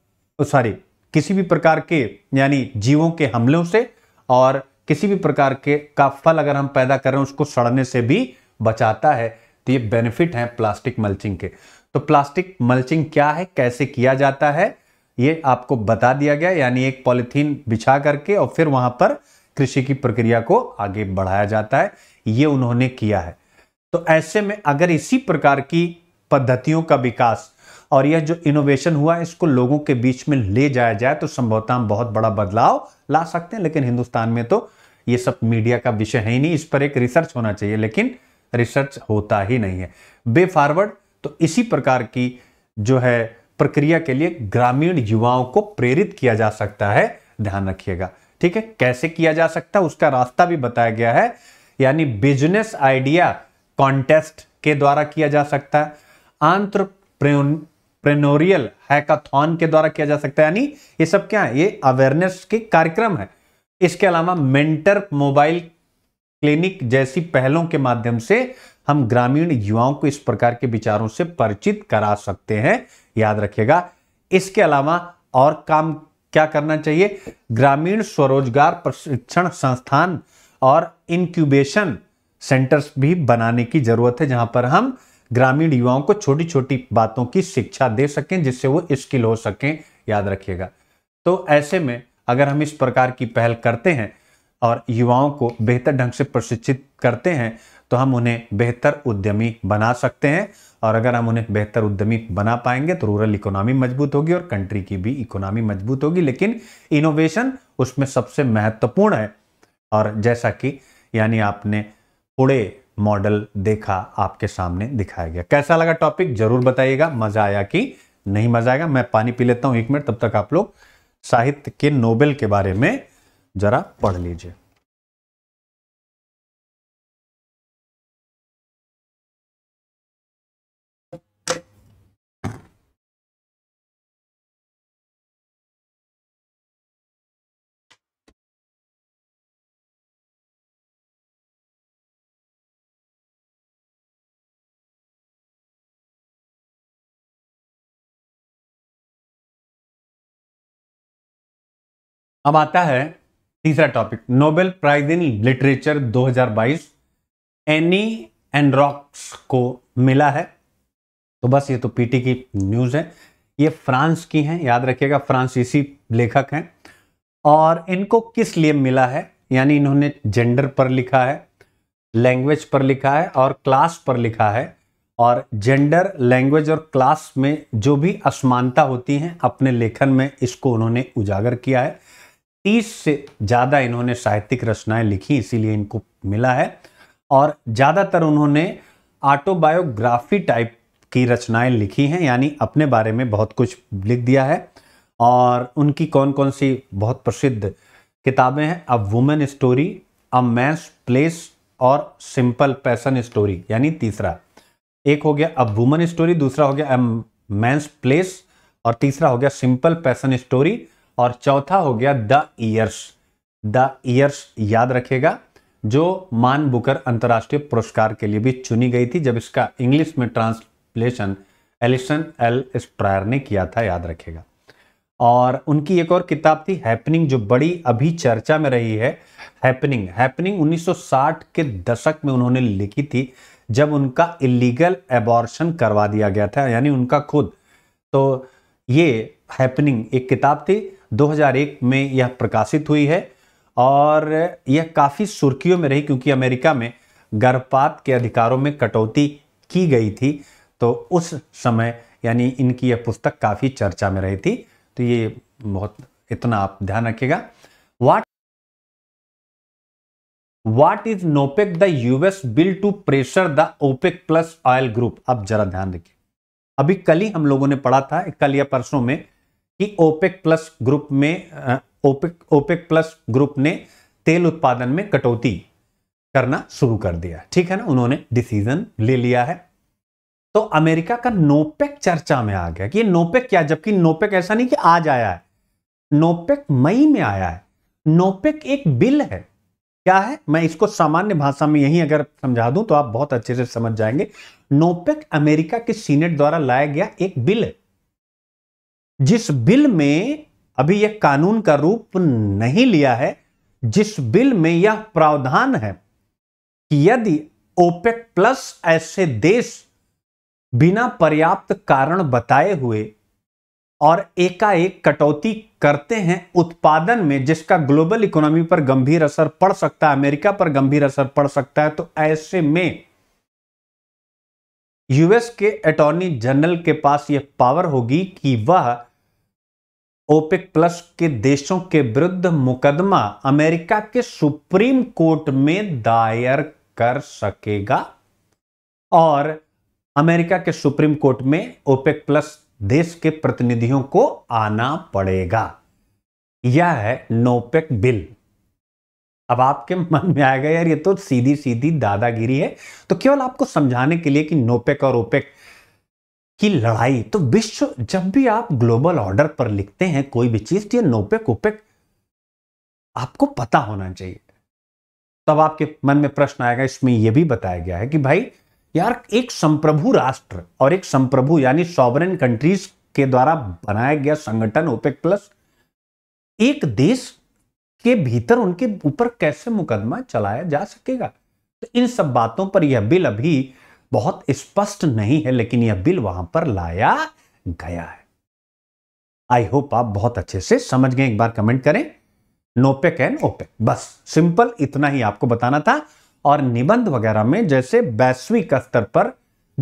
सॉरी किसी भी प्रकार के यानी जीवों के हमलों से और किसी भी प्रकार के का फल अगर हम पैदा कर रहे हैं उसको सड़ने से भी बचाता है तो ये बेनिफिट है प्लास्टिक मल्चिंग के तो प्लास्टिक मल्चिंग क्या है कैसे किया जाता है ये आपको बता दिया गया यानी एक पॉलिथीन बिछा करके और फिर वहां पर कृषि की प्रक्रिया को आगे बढ़ाया जाता है ये उन्होंने किया है तो ऐसे में अगर इसी प्रकार की पद्धतियों का विकास और यह जो इनोवेशन हुआ इसको लोगों के बीच में ले जाया जाए तो संभवतः हम बहुत बड़ा बदलाव ला सकते हैं लेकिन हिंदुस्तान में तो ये सब मीडिया का विषय है ही नहीं इस पर एक रिसर्च होना चाहिए लेकिन रिसर्च होता ही नहीं है बे फॉरवर्ड तो इसी प्रकार की जो है प्रक्रिया के लिए ग्रामीण युवाओं को प्रेरित किया जा सकता है ध्यान रखिएगा ठीक है कैसे किया जा सकता है उसका रास्ता भी बताया गया है यानी बिजनेस आइडिया कॉन्टेस्ट के द्वारा किया जा सकता है प्रेनोरियल हैकाथॉन के द्वारा किया जा सकता है यानी ये सब क्या है ये अवेयरनेस के कार्यक्रम है इसके अलावा मेंटर मोबाइल क्लिनिक जैसी पहलों के माध्यम से हम ग्रामीण युवाओं को इस प्रकार के विचारों से परिचित करा सकते हैं याद रखिएगा इसके अलावा और काम क्या करना चाहिए ग्रामीण स्वरोजगार प्रशिक्षण संस्थान और इनक्यूबेशन सेंटर्स भी बनाने की जरूरत है जहां पर हम ग्रामीण युवाओं को छोटी छोटी बातों की शिक्षा दे सकें जिससे वो स्किल हो सकें याद रखिएगा तो ऐसे में अगर हम इस प्रकार की पहल करते हैं और युवाओं को बेहतर ढंग से प्रशिक्षित करते हैं तो हम उन्हें बेहतर उद्यमी बना सकते हैं और अगर हम उन्हें बेहतर उद्यमी बना पाएंगे तो रूरल इकोनॉमी मजबूत होगी और कंट्री की भी इकोनॉमी मजबूत होगी लेकिन इनोवेशन उसमें सबसे महत्वपूर्ण है और जैसा कि यानी आपने पुणे मॉडल देखा आपके सामने दिखाया गया कैसा लगा टॉपिक जरूर बताइएगा मजा आया कि नहीं मजा आएगा मैं पानी पी लेता हूँ एक मिनट तब तक आप लोग साहित्य के नोबेल के बारे में जरा पढ़ लीजिए अब आता है तीसरा topic Nobel prize in literature 2022 Annie एंड रॉक्स को मिला है तो बस ये तो पीटी की न्यूज़ है ये फ्रांस की हैं याद रखिएगा फ्रांसीसी लेखक हैं और इनको किस लिए मिला है यानी इन्होंने जेंडर पर लिखा है लैंग्वेज पर लिखा है और क्लास पर लिखा है और जेंडर लैंग्वेज और क्लास में जो भी असमानता होती हैं अपने लेखन में इसको उन्होंने उजागर किया है तीस से ज़्यादा इन्होंने साहित्यिक रचनाएं लिखी इसीलिए इनको मिला है और ज़्यादातर उन्होंने ऑटोबायोग्राफी टाइप की रचनाएं लिखी हैं यानी अपने बारे में बहुत कुछ लिख दिया है और उनकी कौन कौन सी बहुत प्रसिद्ध किताबें हैं a women story a man's place और सिंपल पैसन स्टोरी यानी तीसरा एक हो गया अ वुमेन स्टोरी दूसरा हो गया अ मैंस प्लेस और तीसरा हो गया सिंपल पैसन स्टोरी और चौथा हो गया द ईयर्स द ईयर्स याद रखेगा जो मान बुकर अंतर्राष्ट्रीय पुरस्कार के लिए भी चुनी गई थी जब इसका इंग्लिश में ट्रांसलेशन एलिसन एल स्प्रायर ने किया था याद रखेगा और उनकी एक और किताब थी हैपनिंग जो बड़ी अभी चर्चा में रही है हैपनिंग हैपनिंग 1960 के दशक में उन्होंने लिखी थी जब उनका इलीगल एबॉर्शन करवा दिया गया था यानी उनका खुद तो ये हैपनिंग एक किताब थी 2001 में यह प्रकाशित हुई है और यह काफ़ी सुर्खियों में रही क्योंकि अमेरिका में गर्भपात के अधिकारों में कटौती की गई थी तो उस समय यानी इनकी यह पुस्तक काफ़ी चर्चा में रही थी तो ये बहुत इतना आप ध्यान रखिएगा what what is NOPEC the US bill to pressure the OPEC plus oil group अब जरा ध्यान रखिए अभी कल ही हम लोगों ने पढ़ा था कल या परसों में कि ओपेक प्लस ग्रुप में ओपेक ओपेक प्लस ग्रुप ने तेल उत्पादन में कटौती करना शुरू कर दिया ठीक है ना उन्होंने डिसीजन ले लिया है तो अमेरिका का नोपेक चर्चा में आ गया कि ये नोपेक क्या जबकि नोपेक ऐसा नहीं कि आज आया है नोपेक मई में आया है नोपेक एक बिल है क्या है मैं इसको सामान्य भाषा में यही अगर समझा दूं तो आप बहुत अच्छे से समझ जाएंगे नोपेक अमेरिका के सीनेट द्वारा लाया गया एक बिल है जिस बिल में अभी यह कानून का रूप नहीं लिया है जिस बिल में यह प्रावधान है कि यदि ओपेक प्लस ऐसे देश बिना पर्याप्त कारण बताए हुए और एकाएक कटौती करते हैं उत्पादन में जिसका ग्लोबल इकोनॉमी पर गंभीर असर पड़ सकता है अमेरिका पर गंभीर असर पड़ सकता है तो ऐसे में यूएस के अटॉर्नी जनरल के पास यह पावर होगी कि वह ओपेक प्लस के देशों के विरुद्ध मुकदमा अमेरिका के सुप्रीम कोर्ट में दायर कर सकेगा और अमेरिका के सुप्रीम कोर्ट में ओपेक प्लस देश के प्रतिनिधियों को आना पड़ेगा यह है नोपेक बिल अब आपके मन में आएगा यार ये तो सीधी सीधी दादागिरी है तो केवल आपको समझाने के लिए कि नोपेक और ओपेक की लड़ाई तो विश्व जब भी आप ग्लोबल ऑर्डर पर लिखते हैं कोई भी चीज तो ये नोपेक आपको पता होना चाहिए तब आपके मन में प्रश्न आएगा इसमें यह भी बताया गया है कि भाई यार एक संप्रभु राष्ट्र और एक संप्रभु यानी सॉवरन कंट्रीज के द्वारा बनाया गया संगठन ओपेक प्लस एक देश के भीतर उनके ऊपर कैसे मुकदमा चलाया जा सकेगा तो इन सब बातों पर यह बिल अभी बहुत स्पष्ट नहीं है लेकिन यह बिल वहां पर लाया गया है आई होप आप बहुत अच्छे से समझ गए एक बार कमेंट करें नोपेक एंड ओपेक बस सिंपल इतना ही आपको बताना था और निबंध वगैरह में जैसे वैश्विक स्तर पर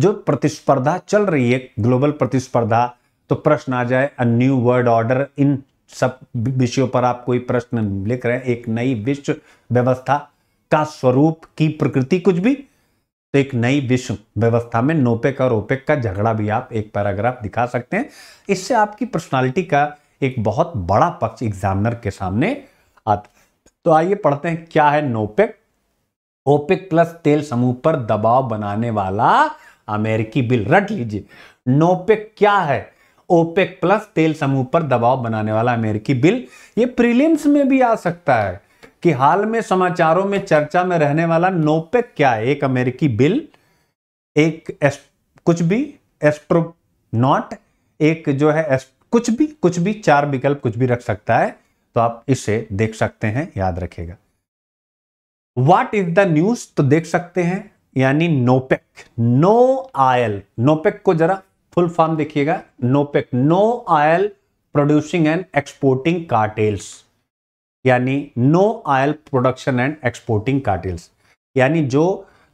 जो प्रतिस्पर्धा चल रही है ग्लोबल प्रतिस्पर्धा तो प्रश्न आ जाए अ न्यू वर्ल्ड ऑर्डर इन सब विषयों पर आप कोई प्रश्न लिख रहे हैं एक नई विश्व व्यवस्था का स्वरूप की प्रकृति कुछ भी तो एक नई विश्व व्यवस्था में नोपेक और ओपेक का झगड़ा भी आप एक पैराग्राफ दिखा सकते हैं इससे आपकी पर्सनालिटी का एक बहुत बड़ा पक्ष एग्जामिनर के सामने आता तो आइए पढ़ते हैं क्या है नोपेक ओपेक प्लस तेल समूह पर दबाव बनाने वाला अमेरिकी बिल रट लीजिए नोपेक क्या है ओपेक प्लस तेल समूह पर दबाव बनाने वाला अमेरिकी बिल ये प्रीलिम्स में भी आ सकता है कि हाल में समाचारों में चर्चा में रहने वाला नोपेक क्या है एक अमेरिकी बिल एक एस, कुछ भी एस्ट्रो नॉट एक जो है एस, कुछ भी कुछ भी चार विकल्प कुछ भी रख सकता है तो आप इसे देख सकते हैं याद रखेगा वाट इज द न्यूज तो देख सकते हैं यानी नोपेक नो आयल नोपेक को जरा फुल फॉर्म देखिएगा NOPEC no oil producing and exporting cartels यानी no oil production and exporting cartels यानी जो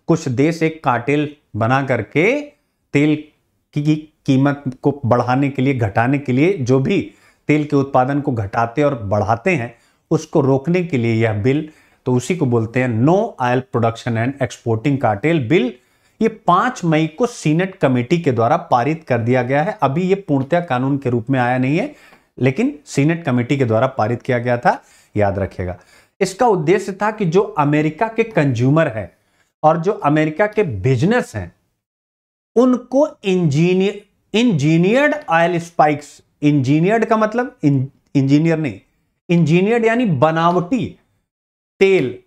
कुछ देश एक कार्टेल बना करके तेल की कीमत को बढ़ाने के लिए घटाने के लिए जो भी तेल के उत्पादन को घटाते और बढ़ाते हैं उसको रोकने के लिए यह बिल तो उसी को बोलते हैं no oil production and exporting cartel bill ये पांच मई को सीनेट कमेटी के द्वारा पारित कर दिया गया है अभी ये पूर्णतया कानून के रूप में आया नहीं है लेकिन सीनेट कमेटी के द्वारा पारित किया गया था याद रखिएगा इसका उद्देश्य था कि जो अमेरिका के कंज्यूमर हैं और जो अमेरिका के बिजनेस हैं उनको engineer engineered oil spikes engineered का मतलब इंजीनियर नहीं इंजीनियर्ड यानी बनावटी तेल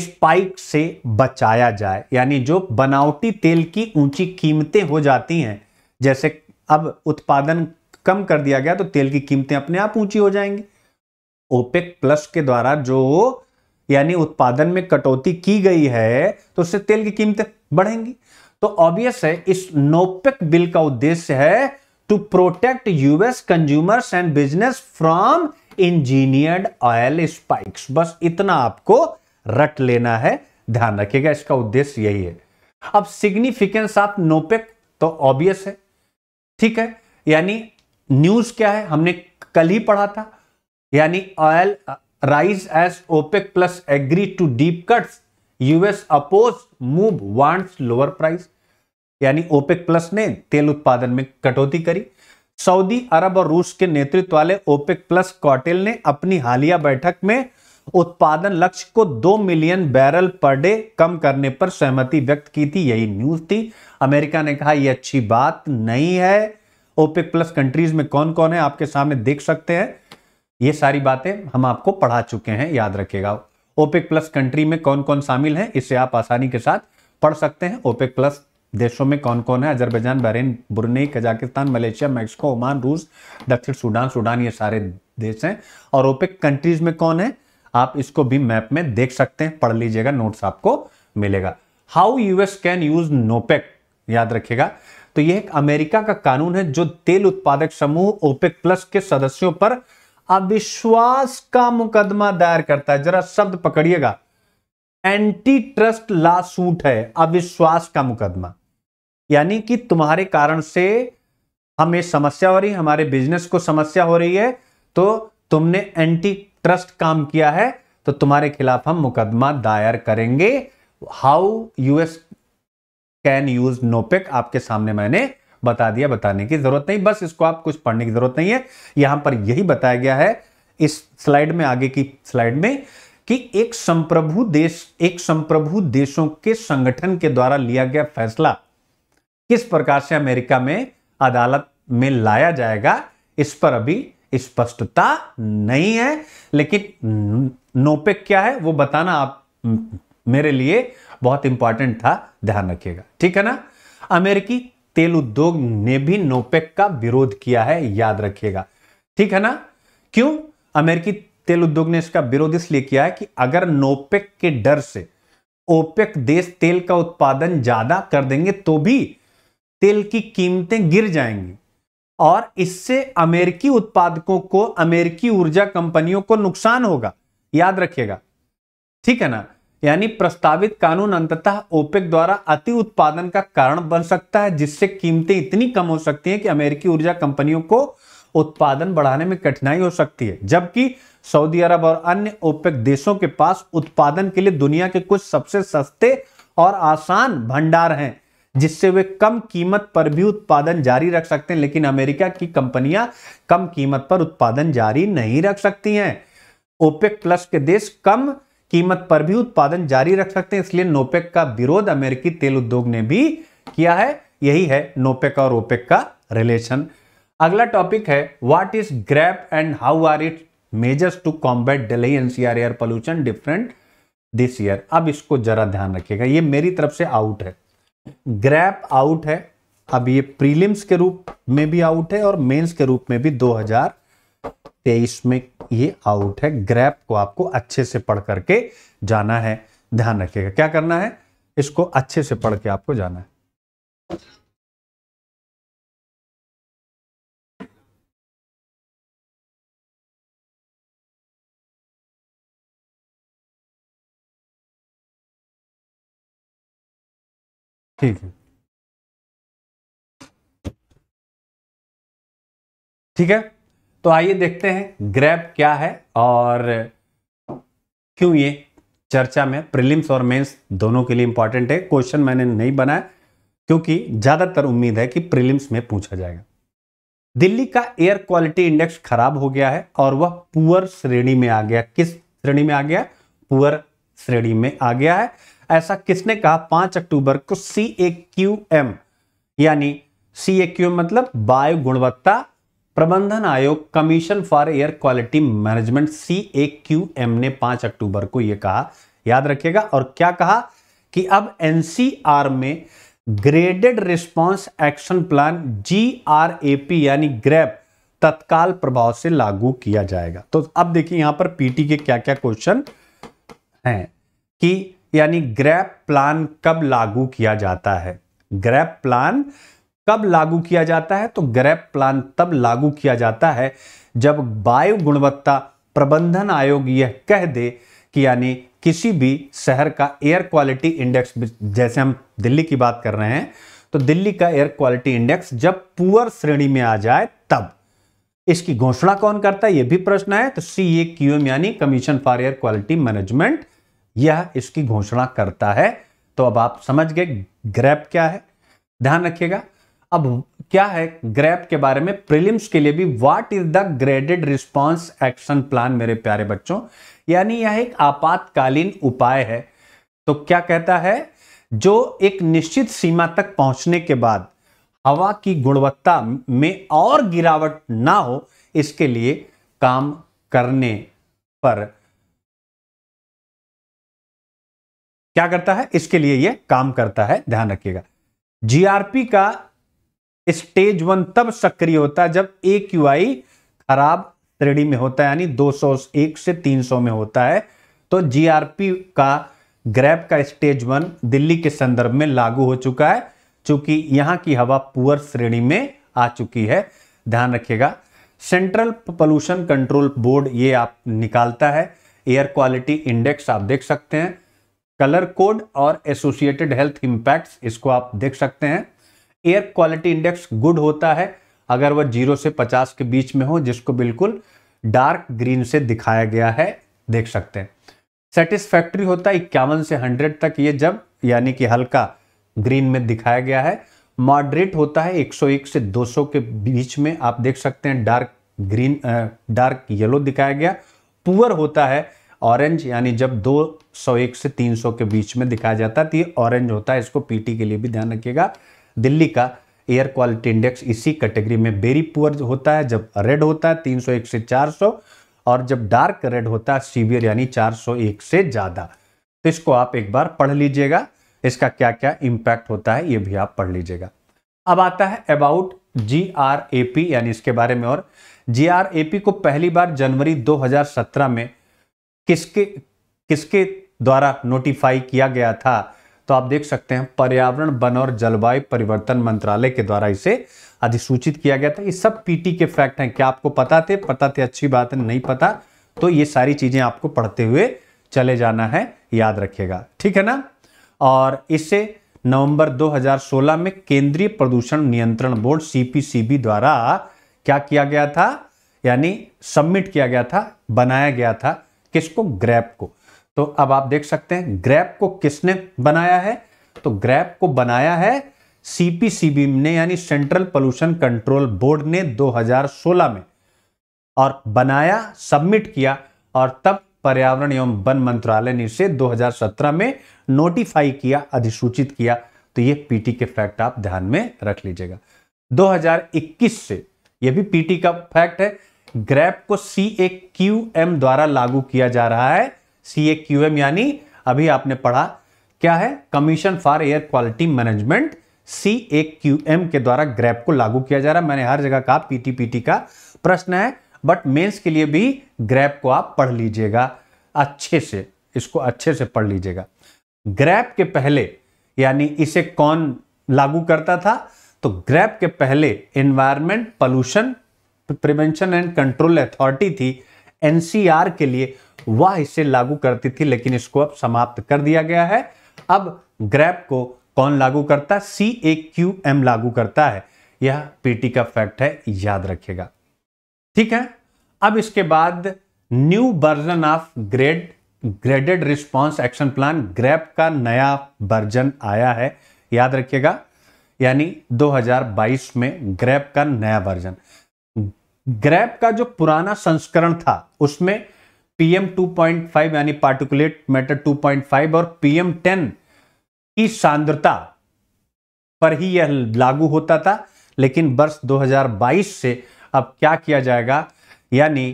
स्पाइक से बचाया जाए यानी जो बनावटी तेल की ऊंची कीमतें हो जाती हैं जैसे अब उत्पादन कम कर दिया गया तो तेल की कीमतें अपने आप ऊंची हो जाएंगी ओपेक प्लस के द्वारा जो यानी उत्पादन में कटौती की गई है तो उससे तेल की कीमतें बढ़ेंगी तो ऑब्वियस है इस नोपेक बिल का उद्देश्य है to protect US consumers and business from engineered oil spikes बस इतना आपको रट लेना है ध्यान रखिएगा इसका उद्देश्य यही है अब सिग्निफिकेंस ऑफ नोपेक तो ऑब्वियस है ठीक है यानी न्यूज क्या है हमने कल ही पढ़ा था यानी oil rise as OPEC plus agree to deep cuts US oppose move wants lower price यानी ओपेक प्लस ने तेल उत्पादन में कटौती करी सऊदी अरब और रूस के नेतृत्व वाले ओपेक प्लस कॉटेल ने अपनी हालिया बैठक में उत्पादन लक्ष्य को दो मिलियन बैरल पर डे कम करने पर सहमति व्यक्त की थी यही न्यूज थी अमेरिका ने कहा यह अच्छी बात नहीं है ओपेक प्लस कंट्रीज में कौन कौन है आपके सामने देख सकते हैं ये सारी बातें हम आपको पढ़ा चुके हैं याद रखेगा ओपेक प्लस कंट्री में कौन कौन शामिल है इसे आप आसानी के साथ पढ़ सकते हैं ओपेक प्लस देशों में कौन कौन है Azerbaijan Bahrain Brunei Kazakhstan Malaysia Mexico Oman रूस दक्षिण सूडान सूडान ये सारे देश हैं और ओपेक कंट्रीज में कौन है आप इसको भी मैप में देख सकते हैं पढ़ लीजिएगा नोट्स आपको मिलेगा how US can use NOPEC याद रखेगा तो यह एक अमेरिका का कानून है जो तेल उत्पादक समूह ओपेक प्लस के सदस्यों पर अविश्वास का मुकदमा दायर करता है जरा शब्द पकड़िएगा एंटी ट्रस्ट ला सूट है अविश्वास का मुकदमा यानी कि तुम्हारे कारण से हमें समस्या हो रही है हमारे बिजनेस को समस्या हो रही है तो तुमने एंटी ट्रस्ट काम किया है तो तुम्हारे खिलाफ हम मुकदमा दायर करेंगे how US can use NOPEC आपके सामने मैंने बता दिया बताने की जरूरत नहीं बस इसको आप कुछ पढ़ने की जरूरत नहीं है यहां पर यही बताया गया है इस स्लाइड में आगे की स्लाइड में कि एक संप्रभु देश एक संप्रभु देशों के संगठन के द्वारा लिया गया फैसला किस प्रकार से अमेरिका में अदालत में लाया जाएगा इस पर अभी स्पष्टता नहीं है लेकिन नोपेक क्या है वो बताना आप मेरे लिए बहुत इंपॉर्टेंट था ध्यान रखिएगा ठीक है ना अमेरिकी तेल उद्योग ने भी नोपेक का विरोध किया है याद रखिएगा ठीक है ना क्यों अमेरिकी तेल उद्योग ने इसका विरोध इसलिए किया है कि अगर नोपेक के डर से ओपेक देश तेल का उत्पादन ज्यादा कर देंगे तो भी तेल की कीमतें गिर जाएंगी और इससे अमेरिकी उत्पादकों को अमेरिकी ऊर्जा कंपनियों को नुकसान होगा याद रखिएगा ठीक है ना यानी प्रस्तावित कानून अंततः ओपेक द्वारा अति उत्पादन का कारण बन सकता है जिससे कीमतें इतनी कम हो सकती हैं कि अमेरिकी ऊर्जा कंपनियों को उत्पादन बढ़ाने में कठिनाई हो सकती है जबकि सऊदी अरब और अन्य ओपेक देशों के पास उत्पादन के लिए दुनिया के कुछ सबसे सस्ते और आसान भंडार हैं जिससे वे कम कीमत पर भी उत्पादन जारी रख सकते हैं लेकिन अमेरिका की कंपनियां कम कीमत पर उत्पादन जारी नहीं रख सकती हैं ओपेक प्लस के देश कम कीमत पर भी उत्पादन जारी रख सकते हैं इसलिए नोपेक का विरोध अमेरिकी तेल उद्योग ने भी किया है यही है नोपेक और ओपेक का रिलेशन अगला टॉपिक है what is GRAP and how are it measures to combat Delhi NCR air pollution different this year अब इसको जरा ध्यान रखिएगा ये मेरी तरफ से आउट है ग्रैप आउट है अब ये प्रीलिम्स के रूप में भी आउट है और मेंस के रूप में भी 2000 तेईस में ये आउट है ग्रैप को आपको अच्छे से पढ़ करके जाना है ध्यान रखिएगा क्या करना है इसको अच्छे से पढ़ के आपको जाना है ठीक है ठीक है तो आइए देखते हैं ग्रैब क्या है और क्यों ये चर्चा में प्रिलिम्स और मेंस दोनों के लिए इंपॉर्टेंट है क्वेश्चन मैंने नहीं बनाया क्योंकि ज़्यादातर उम्मीद है कि प्रिलिम्स में पूछा जाएगा दिल्ली का एयर क्वालिटी इंडेक्स खराब हो गया है और वह पुअर श्रेणी में आ गया किस श्रेणी में आ गया पुअर श्रेणी में आ गया है ऐसा किसने कहा पांच अक्टूबर को सी ए क्यू एम यानी सी मतलब वायु गुणवत्ता प्रबंधन आयोग commission for air quality management C A Q M ने 5 अक्टूबर को यह कहा याद रखिएगा और क्या कहा कि अब एनसीआर में graded response action plan G R A P यानी ग्रैप तत्काल प्रभाव से लागू किया जाएगा तो अब देखिए यहां पर पीटी के क्या क्या क्वेश्चन हैं कि यानी ग्रैप प्लान कब लागू किया जाता है ग्रैप प्लान कब लागू किया जाता है तो ग्रैप प्लान तब लागू किया जाता है जब वायु गुणवत्ता प्रबंधन आयोग यह कह दे कि यानी किसी भी शहर का एयर क्वालिटी इंडेक्स जैसे हम दिल्ली की बात कर रहे हैं तो दिल्ली का एयर क्वालिटी इंडेक्स जब पुअर श्रेणी में आ जाए तब इसकी घोषणा कौन करता है यह भी प्रश्न है तो सी ए क्यूएम यानी commission for air quality management यह इसकी घोषणा करता है तो अब आप समझ गए ग्रैप क्या है ध्यान रखिएगा अब क्या है ग्रैप के बारे में प्रीलिम्स के लिए भी what is the graded response action plan मेरे प्यारे बच्चों यानी यह एक आपातकालीन उपाय है तो क्या कहता है जो एक निश्चित सीमा तक पहुंचने के बाद हवा की गुणवत्ता में और गिरावट ना हो इसके लिए काम करने पर क्या करता है इसके लिए यह काम करता है ध्यान रखिएगा जीआरपी का स्टेज वन तब सक्रिय होता है जब ए क्यू आई खराब श्रेणी में होता है यानी 201 से 300 में होता है तो जीआरपी का ग्रैप का स्टेज वन दिल्ली के संदर्भ में लागू हो चुका है चूंकि यहाँ की हवा पुअर श्रेणी में आ चुकी है ध्यान रखिएगा सेंट्रल पोल्यूशन कंट्रोल बोर्ड ये आप निकालता है एयर क्वालिटी इंडेक्स आप देख सकते हैं कलर कोड और एसोसिएटेड हेल्थ इंपैक्ट्स इसको आप देख सकते हैं एयर क्वालिटी इंडेक्स गुड होता है अगर वह जीरो से पचास के बीच में हो जिसको बिल्कुल डार्क ग्रीन से दिखाया गया है देख सकते हैं सेटिस्फैक्ट्री होता है इक्यावन से हंड्रेड तक ये जब यानी कि हल्का ग्रीन में दिखाया गया है मॉडरेट होता है 101 से 200 के बीच में आप देख सकते हैं डार्क ग्रीन डार्क येलो दिखाया गया पुअर होता है ऑरेंज यानी जब 201 से 300 के बीच में दिखाया जाता है तो ये ऑरेंज होता है इसको पीटी के लिए भी ध्यान रखिएगा दिल्ली का एयर क्वालिटी इंडेक्स इसी कैटेगरी में वेरी पुअर होता है जब रेड होता है 301 से 400 और जब डार्क रेड होता है सीवियर यानी 401 से ज़्यादा तो इसको आप एक बार पढ़ लीजिएगा इसका क्या क्या इम्पैक्ट होता है ये भी आप पढ़ लीजिएगा अब आता है about G R A P यानी इसके बारे में और जी आर ए पी को पहली बार जनवरी 2017 में किसके किसके द्वारा नोटिफाई किया गया था तो आप देख सकते हैं पर्यावरण वन और जलवायु परिवर्तन मंत्रालय के द्वारा इसे अधिसूचित किया गया था ये सब पीटी के फैक्ट हैं क्या आपको पता थे पता थे अच्छी बात है नहीं पता तो ये सारी चीज़ें आपको पढ़ते हुए चले जाना है याद रखिएगा ठीक है ना और इसे नवंबर 2016 में केंद्रीय प्रदूषण नियंत्रण बोर्ड सीपीसीबी द्वारा क्या किया गया था यानी सबमिट किया गया था बनाया गया था किसको ग्रैप को तो अब आप देख सकते हैं ग्रैप को किसने बनाया है तो ग्रैप को बनाया है सीपीसीबी ने यानी सेंट्रल पोल्यूशन कंट्रोल बोर्ड ने 2016 में और बनाया सबमिट किया और तब पर्यावरण एवं वन मंत्रालय ने इसे 2017 में नोटिफाई किया अधिसूचित किया तो ये पीटी के फैक्ट आप ध्यान में रख लीजिएगा 2021 से यह भी पीटी का फैक्ट है ग्रैप को सी ए क्यू एम द्वारा लागू किया जा रहा है सी ए क्यू एम यानी अभी आपने पढ़ा क्या है commission for air quality management C A Q M के द्वारा ग्रैप को लागू किया जा रहा है मैंने हर जगह कहा पीटीपीटी का प्रश्न है बट मेंस के लिए भी ग्रैप को आप पढ़ लीजिएगा अच्छे से इसको अच्छे से पढ़ लीजिएगा ग्रैप के पहले यानी इसे कौन लागू करता था तो ग्रैप के पहले environment pollution prevention and control authority थी एनसीआर के लिए वह इसे लागू करती थी लेकिन इसको अब समाप्त कर दिया गया है अब ग्रैप को कौन लागू करता है सी ए क्यू एम लागू करता है यह पीटी का फैक्ट है याद रखेगा ठीक है अब इसके बाद new version of grade graded response action plan GRAP का नया वर्जन आया है याद रखिएगा यानी 2022 में ग्रैप का नया वर्जन ग्रैप का जो पुराना संस्करण था उसमें पीएम 2.5 यानी पार्टिकुलेट मैटर 2.5 और पीएम 10 की सांद्रता पर ही यह लागू होता था लेकिन वर्ष 2022 से अब क्या किया जाएगा यानी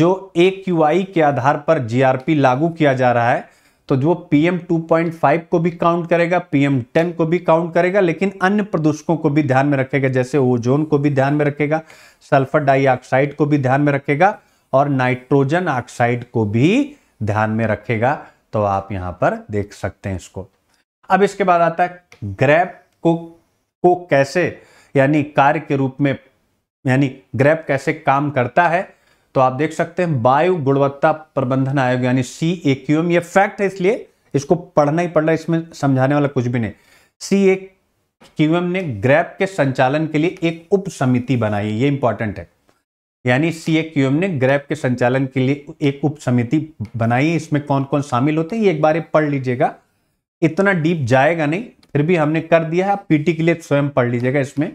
जो ए के आधार पर जीआरपी लागू किया जा रहा है तो जो पीएम 2.5 को भी काउंट करेगा पीएम 10 को भी काउंट करेगा लेकिन अन्य प्रदूषकों को भी ध्यान में रखेगा जैसे ओजोन को भी ध्यान में रखेगा सल्फर डाइऑक्साइड को भी ध्यान में रखेगा और नाइट्रोजन ऑक्साइड को भी ध्यान में रखेगा तो आप यहां पर देख सकते हैं इसको अब इसके बाद आता है ग्रैप को को कैसे यानी कार्य के रूप में यानी ग्रैप कैसे काम करता है तो आप देख सकते हैं वायु गुणवत्ता प्रबंधन आयोग यानी सी ए क्यूएम ये फैक्ट है इसलिए इसको पढ़ना ही है इसमें समझाने वाला कुछ भी नहीं सी ए क्यूएम ने ग्रैप के संचालन के लिए एक उप समिति बनाई ये इंपॉर्टेंट है यानी सी ने ग्रैप के संचालन के लिए एक उप समिति बनाई इसमें कौन कौन शामिल होते हैं ये एक बार पढ़ लीजिएगा इतना डीप जाएगा नहीं फिर भी हमने कर दिया है आप पीटी के लिए स्वयं पढ़ लीजिएगा इसमें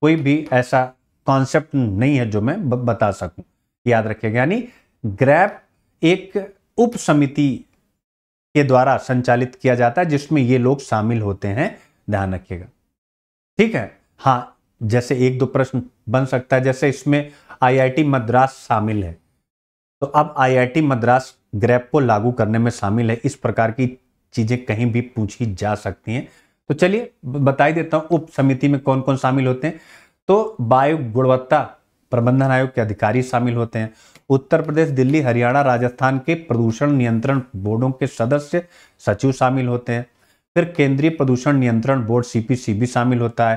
कोई भी ऐसा कॉन्सेप्ट नहीं है जो मैं बता सकूं याद रखिएगा यानी ग्रैप एक उप समिति के द्वारा संचालित किया जाता है जिसमें ये लोग शामिल होते हैं ध्यान रखिएगा ठीक है हाँ जैसे एक दो प्रश्न बन सकता है जैसे इसमें आईआईटी मद्रास शामिल है तो अब आईआईटी मद्रास ग्रैप को लागू करने में शामिल है इस प्रकार की चीज़ें कहीं भी पूछी जा सकती हैं तो चलिए बताई देता हूँ उप समिति में कौन कौन शामिल होते हैं तो वायु गुणवत्ता प्रबंधन आयोग के अधिकारी शामिल होते हैं उत्तर प्रदेश दिल्ली हरियाणा राजस्थान के प्रदूषण नियंत्रण बोर्डों के सदस्य सचिव शामिल होते हैं फिर केंद्रीय प्रदूषण नियंत्रण बोर्ड सीपीसीबी शामिल होता है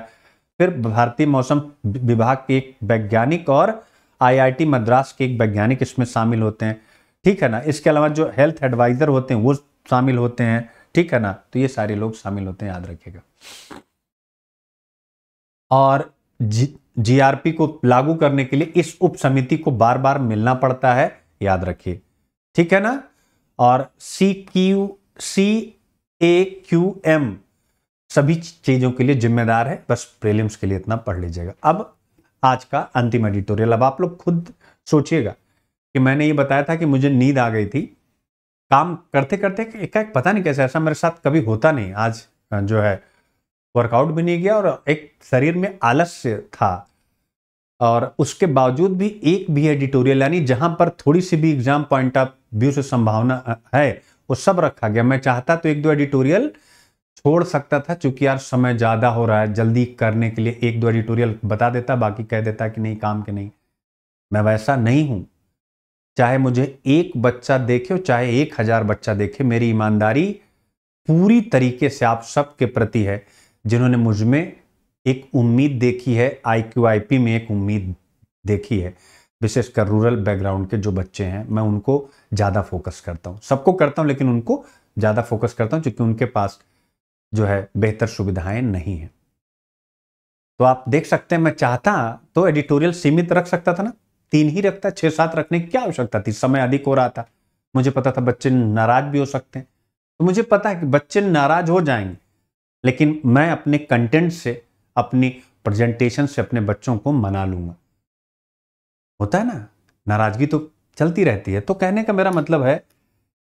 फिर भारतीय मौसम विभाग के एक वैज्ञानिक और आईआईटी मद्रास के एक वैज्ञानिक इसमें शामिल होते हैं ठीक है ना इसके अलावा जो हेल्थ एडवाइज़र होते हैं वो शामिल होते हैं ठीक है ना तो ये सारे लोग शामिल होते हैं याद रखिएगा और जी जीआरपी को लागू करने के लिए इस उप समिति को बार बार मिलना पड़ता है याद रखिए ठीक है ना और C Q C A Q M सभी चीज़ों के लिए जिम्मेदार है बस प्रीलिम्स के लिए इतना पढ़ लीजिएगा अब आज का अंतिम एडिटोरियल अब आप लोग खुद सोचिएगा कि मैंने ये बताया था कि मुझे नींद आ गई थी काम करते करते एक एक पता नहीं कैसे ऐसा मेरे साथ कभी होता नहीं आज जो है वर्कआउट भी नहीं किया और एक शरीर में आलस्य था और उसके बावजूद भी एक भी एडिटोरियल यानी जहां पर थोड़ी सी भी एग्जाम पॉइंट ऑफ व्यू से संभावना है वो सब रखा गया मैं चाहता तो एक दो एडिटोरियल छोड़ सकता था चूंकि यार समय ज़्यादा हो रहा है जल्दी करने के लिए एक दो एडिटोरियल बता देता बाकी कह देता कि नहीं काम के नहीं मैं वैसा नहीं हूं चाहे मुझे एक बच्चा देखे हो चाहे एक हज़ार बच्चा देखे मेरी ईमानदारी पूरी तरीके से आप सबके प्रति है जिन्होंने मुझ में एक उम्मीद देखी है आई क्यू आई पी में एक उम्मीद देखी है विशेषकर रूरल बैकग्राउंड के जो बच्चे हैं मैं उनको ज़्यादा फोकस करता हूँ सबको करता हूँ लेकिन उनको ज़्यादा फोकस करता हूँ क्योंकि उनके पास जो है बेहतर सुविधाएं नहीं हैं तो आप देख सकते हैं मैं चाहता तो एडिटोरियल सीमित रख सकता था ना तीन ही रखता छः सात रखने की क्या आवश्यकता थी समय अधिक हो रहा था मुझे पता था बच्चे नाराज भी हो सकते हैं तो मुझे पता है कि बच्चे नाराज हो जाएंगे लेकिन मैं अपने कंटेंट से अपनी प्रेजेंटेशन से अपने बच्चों को मना लूंगा होता है ना नाराजगी तो चलती रहती है तो कहने का मेरा मतलब है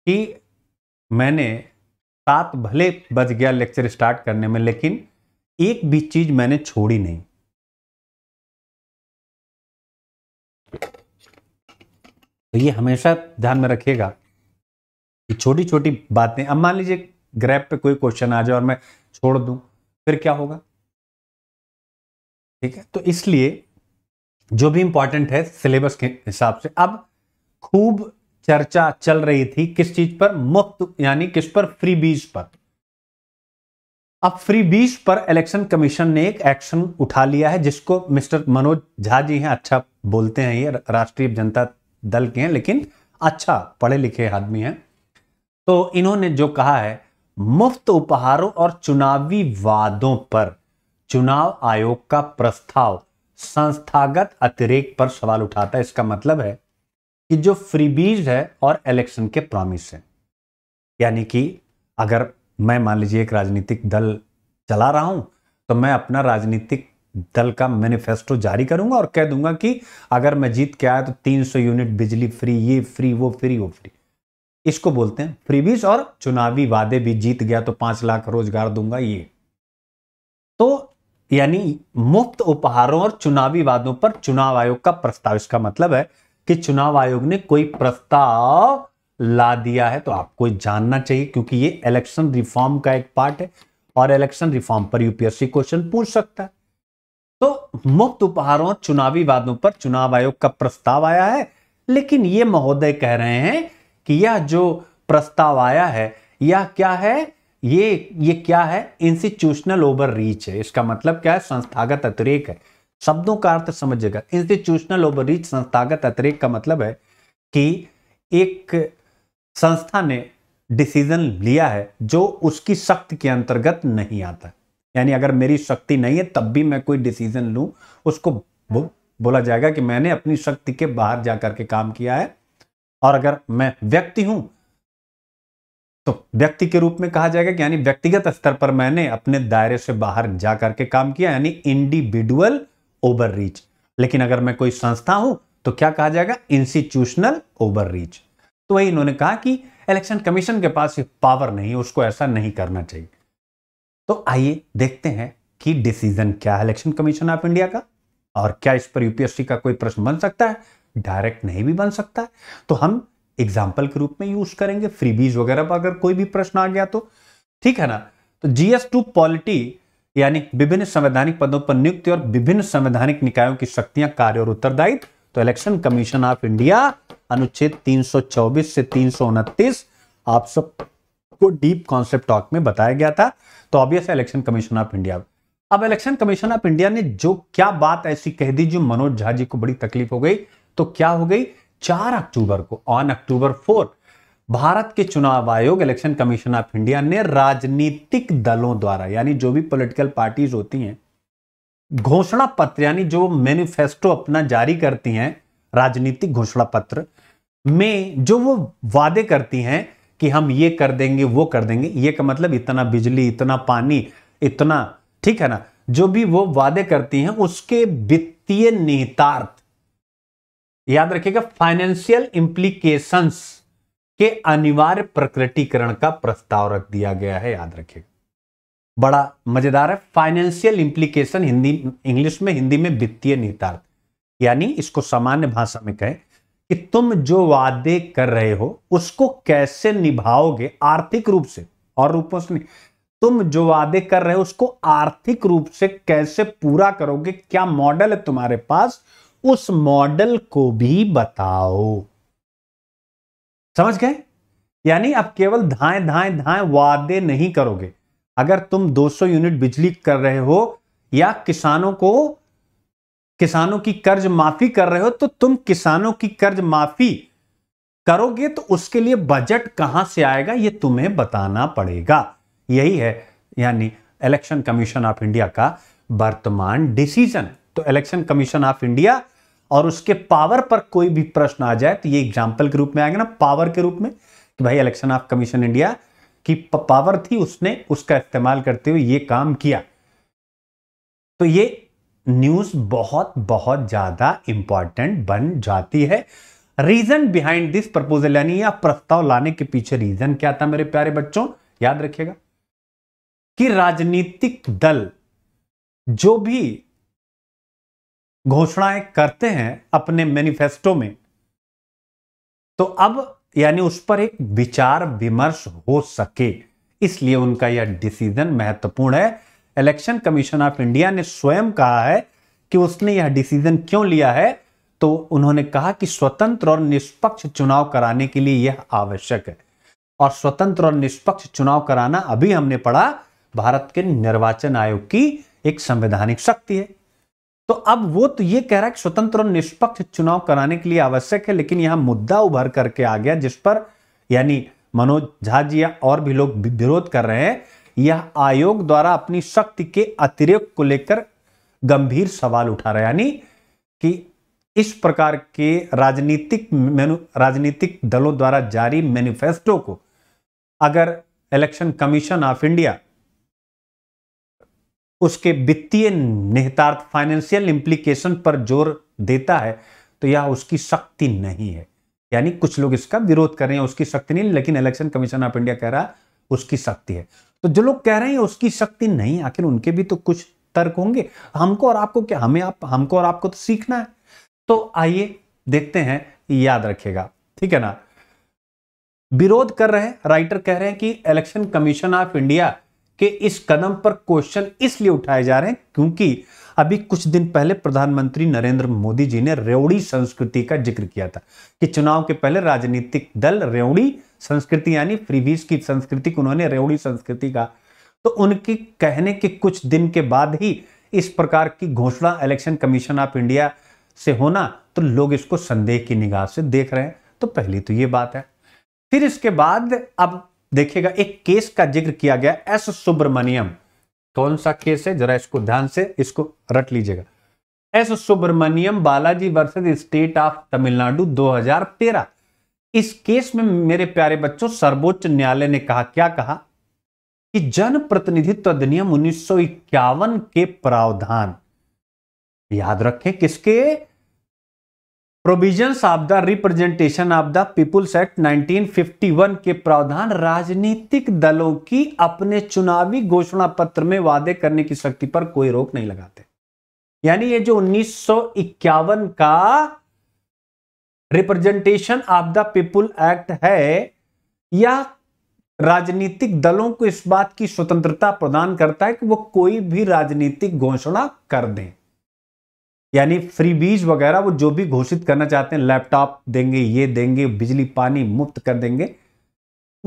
कि मैंने सात भले बज गया लेक्चर स्टार्ट करने में लेकिन एक भी चीज मैंने छोड़ी नहीं तो ये हमेशा ध्यान में रखिएगा कि छोटी छोटी बातें अब मान लीजिए ग्रैप पे कोई क्वेश्चन आ जाए और मैं छोड़ दूं फिर क्या होगा ठीक है तो इसलिए जो भी इंपॉर्टेंट है सिलेबस के हिसाब से अब खूब चर्चा चल रही थी किस चीज पर मुफ्त यानी किस पर फ्री बीज पर अब फ्री बीज पर इलेक्शन कमीशन ने एक एक्शन उठा लिया है जिसको मिस्टर मनोज झा जी हैं अच्छा बोलते हैं ये राष्ट्रीय जनता दल के हैं लेकिन अच्छा पढ़े लिखे आदमी हैं तो इन्होंने जो कहा है मुफ्त उपहारों और चुनावी वादों पर चुनाव आयोग का प्रस्ताव संस्थागत अतिरेक पर सवाल उठाता है इसका मतलब है कि जो फ्रीबीज है और इलेक्शन के प्रॉमिस है यानी कि अगर मैं मान लीजिए एक राजनीतिक दल चला रहा हूं तो मैं अपना राजनीतिक दल का मैनिफेस्टो जारी करूंगा और कह दूंगा कि अगर मैं जीत के आया तो 300 यूनिट बिजली फ्री ये फ्री वो फ्री वो फ्री इसको बोलते हैं फ्रीबीज और चुनावी वादे भी जीत गया तो पांच लाख रोजगार दूंगा ये तो यानी मुफ्त उपहारों और चुनावी वादों पर चुनाव आयोग का प्रस्ताव इसका मतलब है कि चुनाव आयोग ने कोई प्रस्ताव ला दिया है तो आपको जानना चाहिए क्योंकि ये इलेक्शन रिफॉर्म का एक पार्ट है और इलेक्शन रिफॉर्म पर यूपीएससी क्वेश्चन पूछ सकता है तो मुफ्त उपहारों चुनावी वादों पर चुनाव आयोग का प्रस्ताव आया है लेकिन ये महोदय कह रहे हैं कि यह जो प्रस्ताव आया है यह क्या है ये ये क्या है इंस्टीट्यूशनल ओवर रीच है इसका मतलब क्या है संस्थागत अतिरेक है शब्दों का अर्थ समझिएगा इंस्टीट्यूशनल रीच संस्थागत अतिरिक्त का मतलब है कि एक संस्था ने डिसीजन लिया है जो उसकी शक्ति के अंतर्गत नहीं आता यानी अगर मेरी शक्ति नहीं है तब भी मैं कोई डिसीजन लू उसको बोला जाएगा कि मैंने अपनी शक्ति के बाहर जा करके काम किया है और अगर मैं व्यक्ति हूं तो व्यक्ति के रूप में कहा जाएगा कि यानी व्यक्तिगत स्तर पर मैंने अपने दायरे से बाहर जाकर के काम किया यानी इंडिविजुअल ओवर रीच लेकिन अगर मैं कोई संस्था हूं तो क्या कहा जाएगा इंस्टीट्यूशनल ओवर रीच तो वही इन्होंने कहा कि इलेक्शन कमीशन के पास ये पावर नहीं उसको ऐसा नहीं करना चाहिए तो आइए देखते हैं कि डिसीजन क्या है इलेक्शन कमीशन ऑफ इंडिया का और क्या इस पर यूपीएससी का कोई प्रश्न बन सकता है डायरेक्ट नहीं भी बन सकता है तो हम एग्जाम्पल के रूप में यूज करेंगे फ्रीबीज वगैरह पर अगर कोई भी प्रश्न आ गया तो ठीक है ना तो जीएस टू पॉलिटी यानी विभिन्न संवैधानिक पदों पर नियुक्ति और विभिन्न संवैधानिक निकायों की शक्तियां कार्य और उत्तरदायित्व तो इलेक्शन कमीशन ऑफ इंडिया अनुच्छेद 324 से तीन आप सबको डीप कॉन्सेप्ट टॉक में बताया गया था तो obvious election commission of India अब इलेक्शन कमीशन ऑफ इंडिया ने जो क्या बात ऐसी कह दी जो मनोज झा जी को बड़ी तकलीफ हो गई तो क्या हो गई चार अक्टूबर को ऑन अक्टूबर फोर भारत के चुनाव आयोग इलेक्शन कमीशन ऑफ इंडिया ने राजनीतिक दलों द्वारा यानी जो भी पॉलिटिकल पार्टीज होती हैं घोषणा पत्र यानी जो मैनिफेस्टो अपना जारी करती हैं राजनीतिक घोषणा पत्र में जो वो वादे करती हैं कि हम ये कर देंगे वो कर देंगे ये का मतलब इतना बिजली इतना पानी इतना ठीक है ना जो भी वो वादे करती हैं उसके वित्तीय निहितार्थ याद रखिएगा फाइनेंशियल इंप्लीकेशंस के अनिवार्य प्रकृतिकरण का प्रस्ताव रख दिया गया है याद रखिएगा बड़ा मजेदार है फाइनेंशियल इंप्लीकेशन हिंदी इंग्लिश में हिंदी में वित्तीय निहितार्थ यानी इसको सामान्य भाषा में कहें कि तुम जो वादे कर रहे हो उसको कैसे निभाओगे आर्थिक रूप से और रूपों से तुम जो वादे कर रहे हो उसको आर्थिक रूप से कैसे पूरा करोगे क्या मॉडल है तुम्हारे पास उस मॉडल को भी बताओ समझ गए यानी आप केवल धाएं धाएं धाएं वादे नहीं करोगे अगर तुम 200 यूनिट बिजली कर रहे हो या किसानों को किसानों की कर्ज माफी कर रहे हो तो तुम किसानों की कर्ज माफी करोगे तो उसके लिए बजट कहां से आएगा यह तुम्हें बताना पड़ेगा यही है यानी इलेक्शन कमीशन ऑफ इंडिया का वर्तमान डिसीजन तो इलेक्शन कमीशन ऑफ इंडिया और उसके पावर पर कोई भी प्रश्न आ जाए तो ये एग्जाम्पल के रूप में आएगा ना पावर के रूप में कि भाई इलेक्शन ऑफ कमीशन इंडिया की पावर थी उसने उसका इस्तेमाल करते हुए ये काम किया तो ये न्यूज बहुत बहुत ज्यादा इंपॉर्टेंट बन जाती है रीजन बिहाइंड दिस प्रपोजल यानी या प्रस्ताव लाने के पीछे रीजन क्या था मेरे प्यारे बच्चों याद रखिएगा कि राजनीतिक दल जो भी घोषणाएं करते हैं अपने मैनिफेस्टो में तो अब यानी उस पर एक विचार विमर्श हो सके इसलिए उनका यह डिसीजन महत्वपूर्ण है इलेक्शन कमीशन ऑफ इंडिया ने स्वयं कहा है कि उसने यह डिसीजन क्यों लिया है तो उन्होंने कहा कि स्वतंत्र और निष्पक्ष चुनाव कराने के लिए यह आवश्यक है और स्वतंत्र और निष्पक्ष चुनाव कराना अभी हमने पढ़ा भारत के निर्वाचन आयोग की एक संवैधानिक शक्ति है तो अब वो तो ये कह रहा है कि स्वतंत्र और निष्पक्ष चुनाव कराने के लिए आवश्यक है लेकिन यहां मुद्दा उभर करके आ गया जिस पर यानी मनोज झा जी और भी लोग विरोध कर रहे हैं यह आयोग द्वारा अपनी शक्ति के अतिरिक्त को लेकर गंभीर सवाल उठा रहा है यानी कि इस प्रकार के राजनीतिक राजनीतिक दलों द्वारा जारी मैनिफेस्टो को अगर इलेक्शन कमीशन ऑफ इंडिया उसके वित्तीय निहितार्थ फाइनेंशियल इम्प्लीकेशन पर जोर देता है तो यह उसकी शक्ति नहीं है यानी कुछ लोग इसका विरोध कर रहे हैं उसकी शक्ति नहीं लेकिन इलेक्शन कमीशन ऑफ इंडिया कह रहा उसकी शक्ति है तो जो लोग कह रहे हैं उसकी शक्ति नहीं आखिर उनके भी तो कुछ तर्क होंगे हमको और आपको क्या हमें आप हमको और आपको तो सीखना है तो आइए देखते हैं याद रखेगा ठीक है ना विरोध कर रहे हैं राइटर कह रहे हैं कि इलेक्शन कमीशन ऑफ इंडिया कि इस कदम पर क्वेश्चन इसलिए उठाए जा रहे हैं क्योंकि अभी कुछ दिन पहले प्रधानमंत्री नरेंद्र मोदी जी ने रेवड़ी संस्कृति का जिक्र किया था कि चुनाव के पहले राजनीतिक दल रेवड़ी संस्कृति यानी फ्रीवीज की संस्कृति को उन्होंने रेवड़ी संस्कृति का तो उनके कहने के कुछ दिन के बाद ही इस प्रकार की घोषणा इलेक्शन कमीशन ऑफ इंडिया से होना तो लोग इसको संदेह की निगाह से देख रहे हैं तो पहली तो ये बात है फिर इसके बाद अब देखिएगा एक केस का जिक्र किया गया एस सुब्रमण्यम कौन सा केस है जरा इसको ध्यान से इसको रट लीजिएगा S Subramaniam Balaji versus state of Tamil Nadu 2013 इस केस में मेरे प्यारे बच्चों सर्वोच्च न्यायालय ने कहा क्या कहा कि जन प्रतिनिधित्व अधिनियम उन्नीस के प्रावधान याद रखें किसके provisions of the representation of the peoples act 1951 के प्रावधान राजनीतिक दलों की अपने चुनावी घोषणा पत्र में वादे करने की शक्ति पर कोई रोक नहीं लगाते यानी ये जो 1951 का representation of the people act है यह राजनीतिक दलों को इस बात की स्वतंत्रता प्रदान करता है कि वो कोई भी राजनीतिक घोषणा कर दें यानी फ्री बीज वगैरह वो जो भी घोषित करना चाहते हैं लैपटॉप देंगे ये देंगे बिजली पानी मुफ्त कर देंगे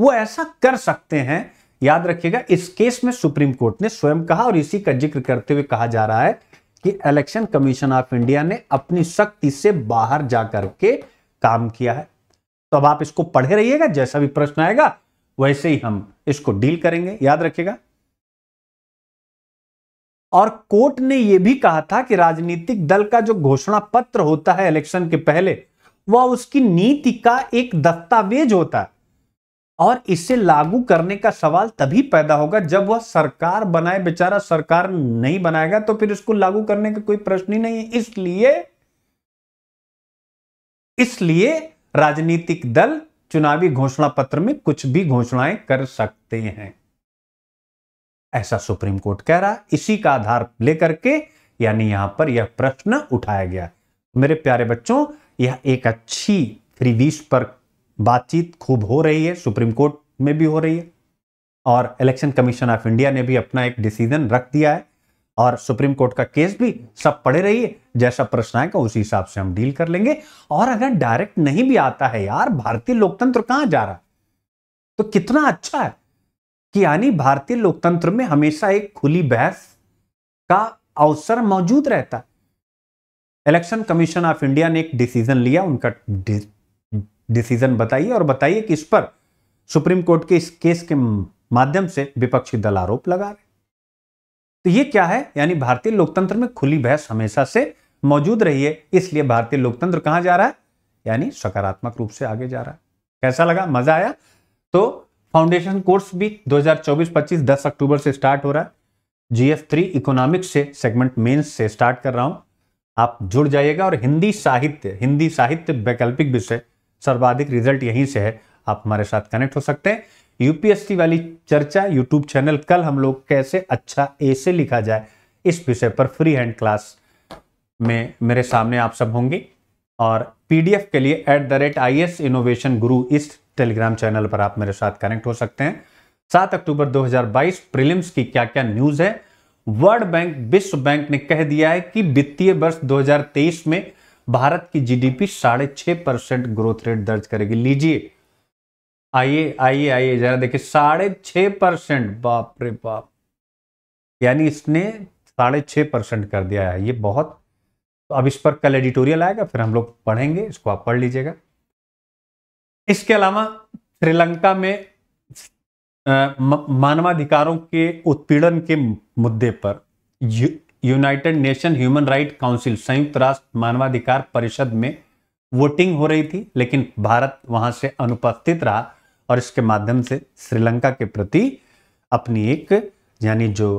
वो ऐसा कर सकते हैं याद रखिएगा इस केस में सुप्रीम कोर्ट ने स्वयं कहा और इसी का जिक्र करते हुए कहा जा रहा है कि इलेक्शन कमीशन ऑफ इंडिया ने अपनी शक्ति से बाहर जाकर के काम किया है तो अब आप इसको पढ़े रहिएगा जैसा भी प्रश्न आएगा वैसे ही हम इसको डील करेंगे याद रखिएगा और कोर्ट ने यह भी कहा था कि राजनीतिक दल का जो घोषणा पत्र होता है इलेक्शन के पहले वह उसकी नीति का एक दस्तावेज होता है और इसे लागू करने का सवाल तभी पैदा होगा जब वह सरकार बनाए बेचारा सरकार नहीं बनाएगा तो फिर उसको लागू करने का कोई प्रश्न ही नहीं है इसलिए इसलिए राजनीतिक दल चुनावी घोषणा पत्र में कुछ भी घोषणाएं कर सकते हैं ऐसा सुप्रीम कोर्ट कह रहा इसी का आधार लेकर के यानी यहां पर यह प्रश्न उठाया गया मेरे प्यारे बच्चों यह एक अच्छी फ्रीबीस पर बातचीत खूब हो रही है सुप्रीम कोर्ट में भी हो रही है और इलेक्शन कमीशन ऑफ इंडिया ने भी अपना एक डिसीजन रख दिया है और सुप्रीम कोर्ट का केस भी सब पड़े रहिए जैसा प्रश्न आएगा उसी हिसाब से हम डील कर लेंगे और अगर डायरेक्ट नहीं भी आता है यार भारतीय लोकतंत्र कहां जा रहा है तो कितना अच्छा है कि यानी भारतीय लोकतंत्र में हमेशा एक खुली बहस का अवसर मौजूद रहता है इलेक्शन कमीशन ऑफ इंडिया ने एक डिसीजन लिया उनका डिसीजन बताइए और बताइए कि इस पर सुप्रीम कोर्ट के इस केस के माध्यम से विपक्षी दल आरोप लगा रहे तो ये क्या है यानी भारतीय लोकतंत्र में खुली बहस हमेशा से मौजूद रही है इसलिए भारतीय लोकतंत्र कहां जा रहा है यानी सकारात्मक रूप से आगे जा रहा है कैसा लगा मजा आया तो फाउंडेशन कोर्स भी 2024-25 10 अक्टूबर से स्टार्ट हो रहा है जीएस थ्री इकोनॉमिक्स से सेगमेंट मेंस से स्टार्ट कर रहा हूं आप जुड़ जाइएगा और हिंदी साहित्य हिंदी साहित्य वैकल्पिक विषय सर्वाधिक रिजल्ट यहीं से है आप हमारे साथ कनेक्ट हो सकते हैं यूपीएससी वाली चर्चा यूट्यूब चैनल कल हम लोग कैसे अच्छा ए से लिखा जाए इस विषय पर फ्री हैंड क्लास में मेरे सामने आप सब होंगे और पीडीएफ के लिए at the rate I S innovation Guru इस टेलीग्राम चैनल पर आप मेरे साथ कनेक्ट हो सकते हैं सात अक्टूबर 2022 प्रीलिम्स की क्या क्या न्यूज है वर्ल्ड बैंक विश्व बैंक ने कह दिया है कि वित्तीय वर्ष 2023 में भारत की जीडीपी साढ़े छह परसेंट ग्रोथ रेट दर्ज करेगी लीजिए आइए आइए आइए जरा देखिए साढ़े छह परसेंट बाप रे बाप यानी इसने साढ़े छह परसेंट कर दिया है ये बहुत तो अब इस पर कल एडिटोरियल आएगा फिर हम लोग पढ़ेंगे इसको आप पढ़ लीजिएगा इसके अलावा श्रीलंका में मानवाधिकारों के उत्पीड़न के मुद्दे पर United Nation human right council संयुक्त राष्ट्र मानवाधिकार परिषद में वोटिंग हो रही थी लेकिन भारत वहां से अनुपस्थित रहा और इसके माध्यम से श्रीलंका के प्रति अपनी एक यानी जो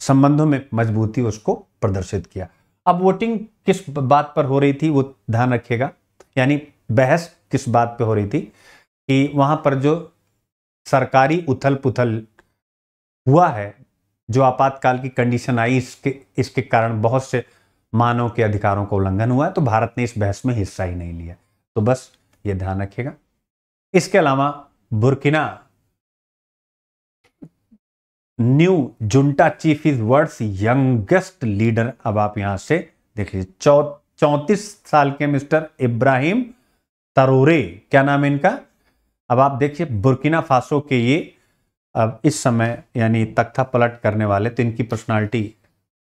संबंधों में मजबूती उसको प्रदर्शित किया अब वोटिंग किस बात पर हो रही थी वो ध्यान रखिएगा यानी बहस किस बात पे हो रही थी कि वहां पर जो सरकारी उथल पुथल हुआ है जो आपातकाल की कंडीशन आई इसके इसके कारण बहुत से मानव के अधिकारों का उल्लंघन हुआ है तो भारत ने इस बहस में हिस्सा ही नहीं लिया तो बस ये ध्यान रखिएगा इसके अलावा Burkina new junta chief is world youngest leader अब आप यहां से देख लीजिए चौतीस साल के मिस्टर इब्राहिम तरोरे क्या नाम है इनका अब आप देखिए बुरकिना फासो के ये अब इस समय यानी तख्ता पलट करने वाले तो इनकी पर्सनालिटी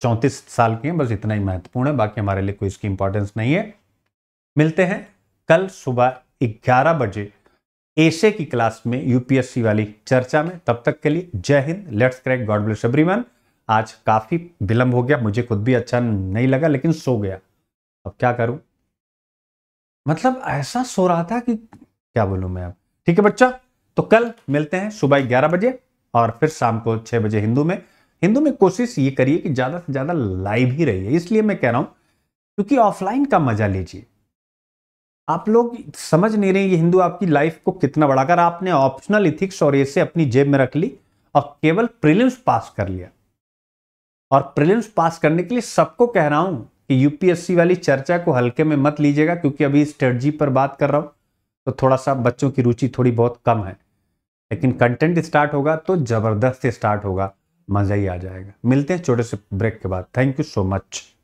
चौंतीस साल की है बस इतना ही महत्वपूर्ण है बाकी हमारे लिए कोई इसकी इंपॉर्टेंस नहीं है मिलते हैं कल सुबह 11 बजे एसे की क्लास में यूपीएससी वाली चर्चा में तब तक के लिए जय हिंद let's crack God bless everyone आज काफ़ी विलंब हो गया मुझे खुद भी अच्छा नहीं लगा लेकिन सो गया अब क्या करूं मतलब ऐसा सो रहा था कि क्या बोलूं मैं अब ठीक है बच्चा तो कल मिलते हैं सुबह ग्यारह बजे और फिर शाम को छह बजे हिंदू में हिंदू में कोशिश ये करिए कि ज़्यादा से ज़्यादा लाइव ही रहिए इसलिए मैं कह रहा हूं क्योंकि ऑफलाइन का मजा लीजिए आप लोग समझ नहीं रहे ये हिंदू आपकी लाइफ को कितना कर आपने ऑप्शनल इथिक्स और ऐसे अपनी जेब में रख ली और केवल प्रिलिम्स पास कर लिया और प्रिलिम्स पास करने के लिए सबको कह रहा हूं कि यूपीएससी वाली चर्चा को हल्के में मत लीजिएगा क्योंकि अभी स्ट्रेटजी पर बात कर रहा हूँ तो थोड़ा सा बच्चों की रुचि थोड़ी बहुत कम है लेकिन कंटेंट स्टार्ट होगा तो ज़बरदस्त स्टार्ट होगा मज़ा ही आ जाएगा मिलते हैं छोटे से ब्रेक के बाद थैंक यू सो मच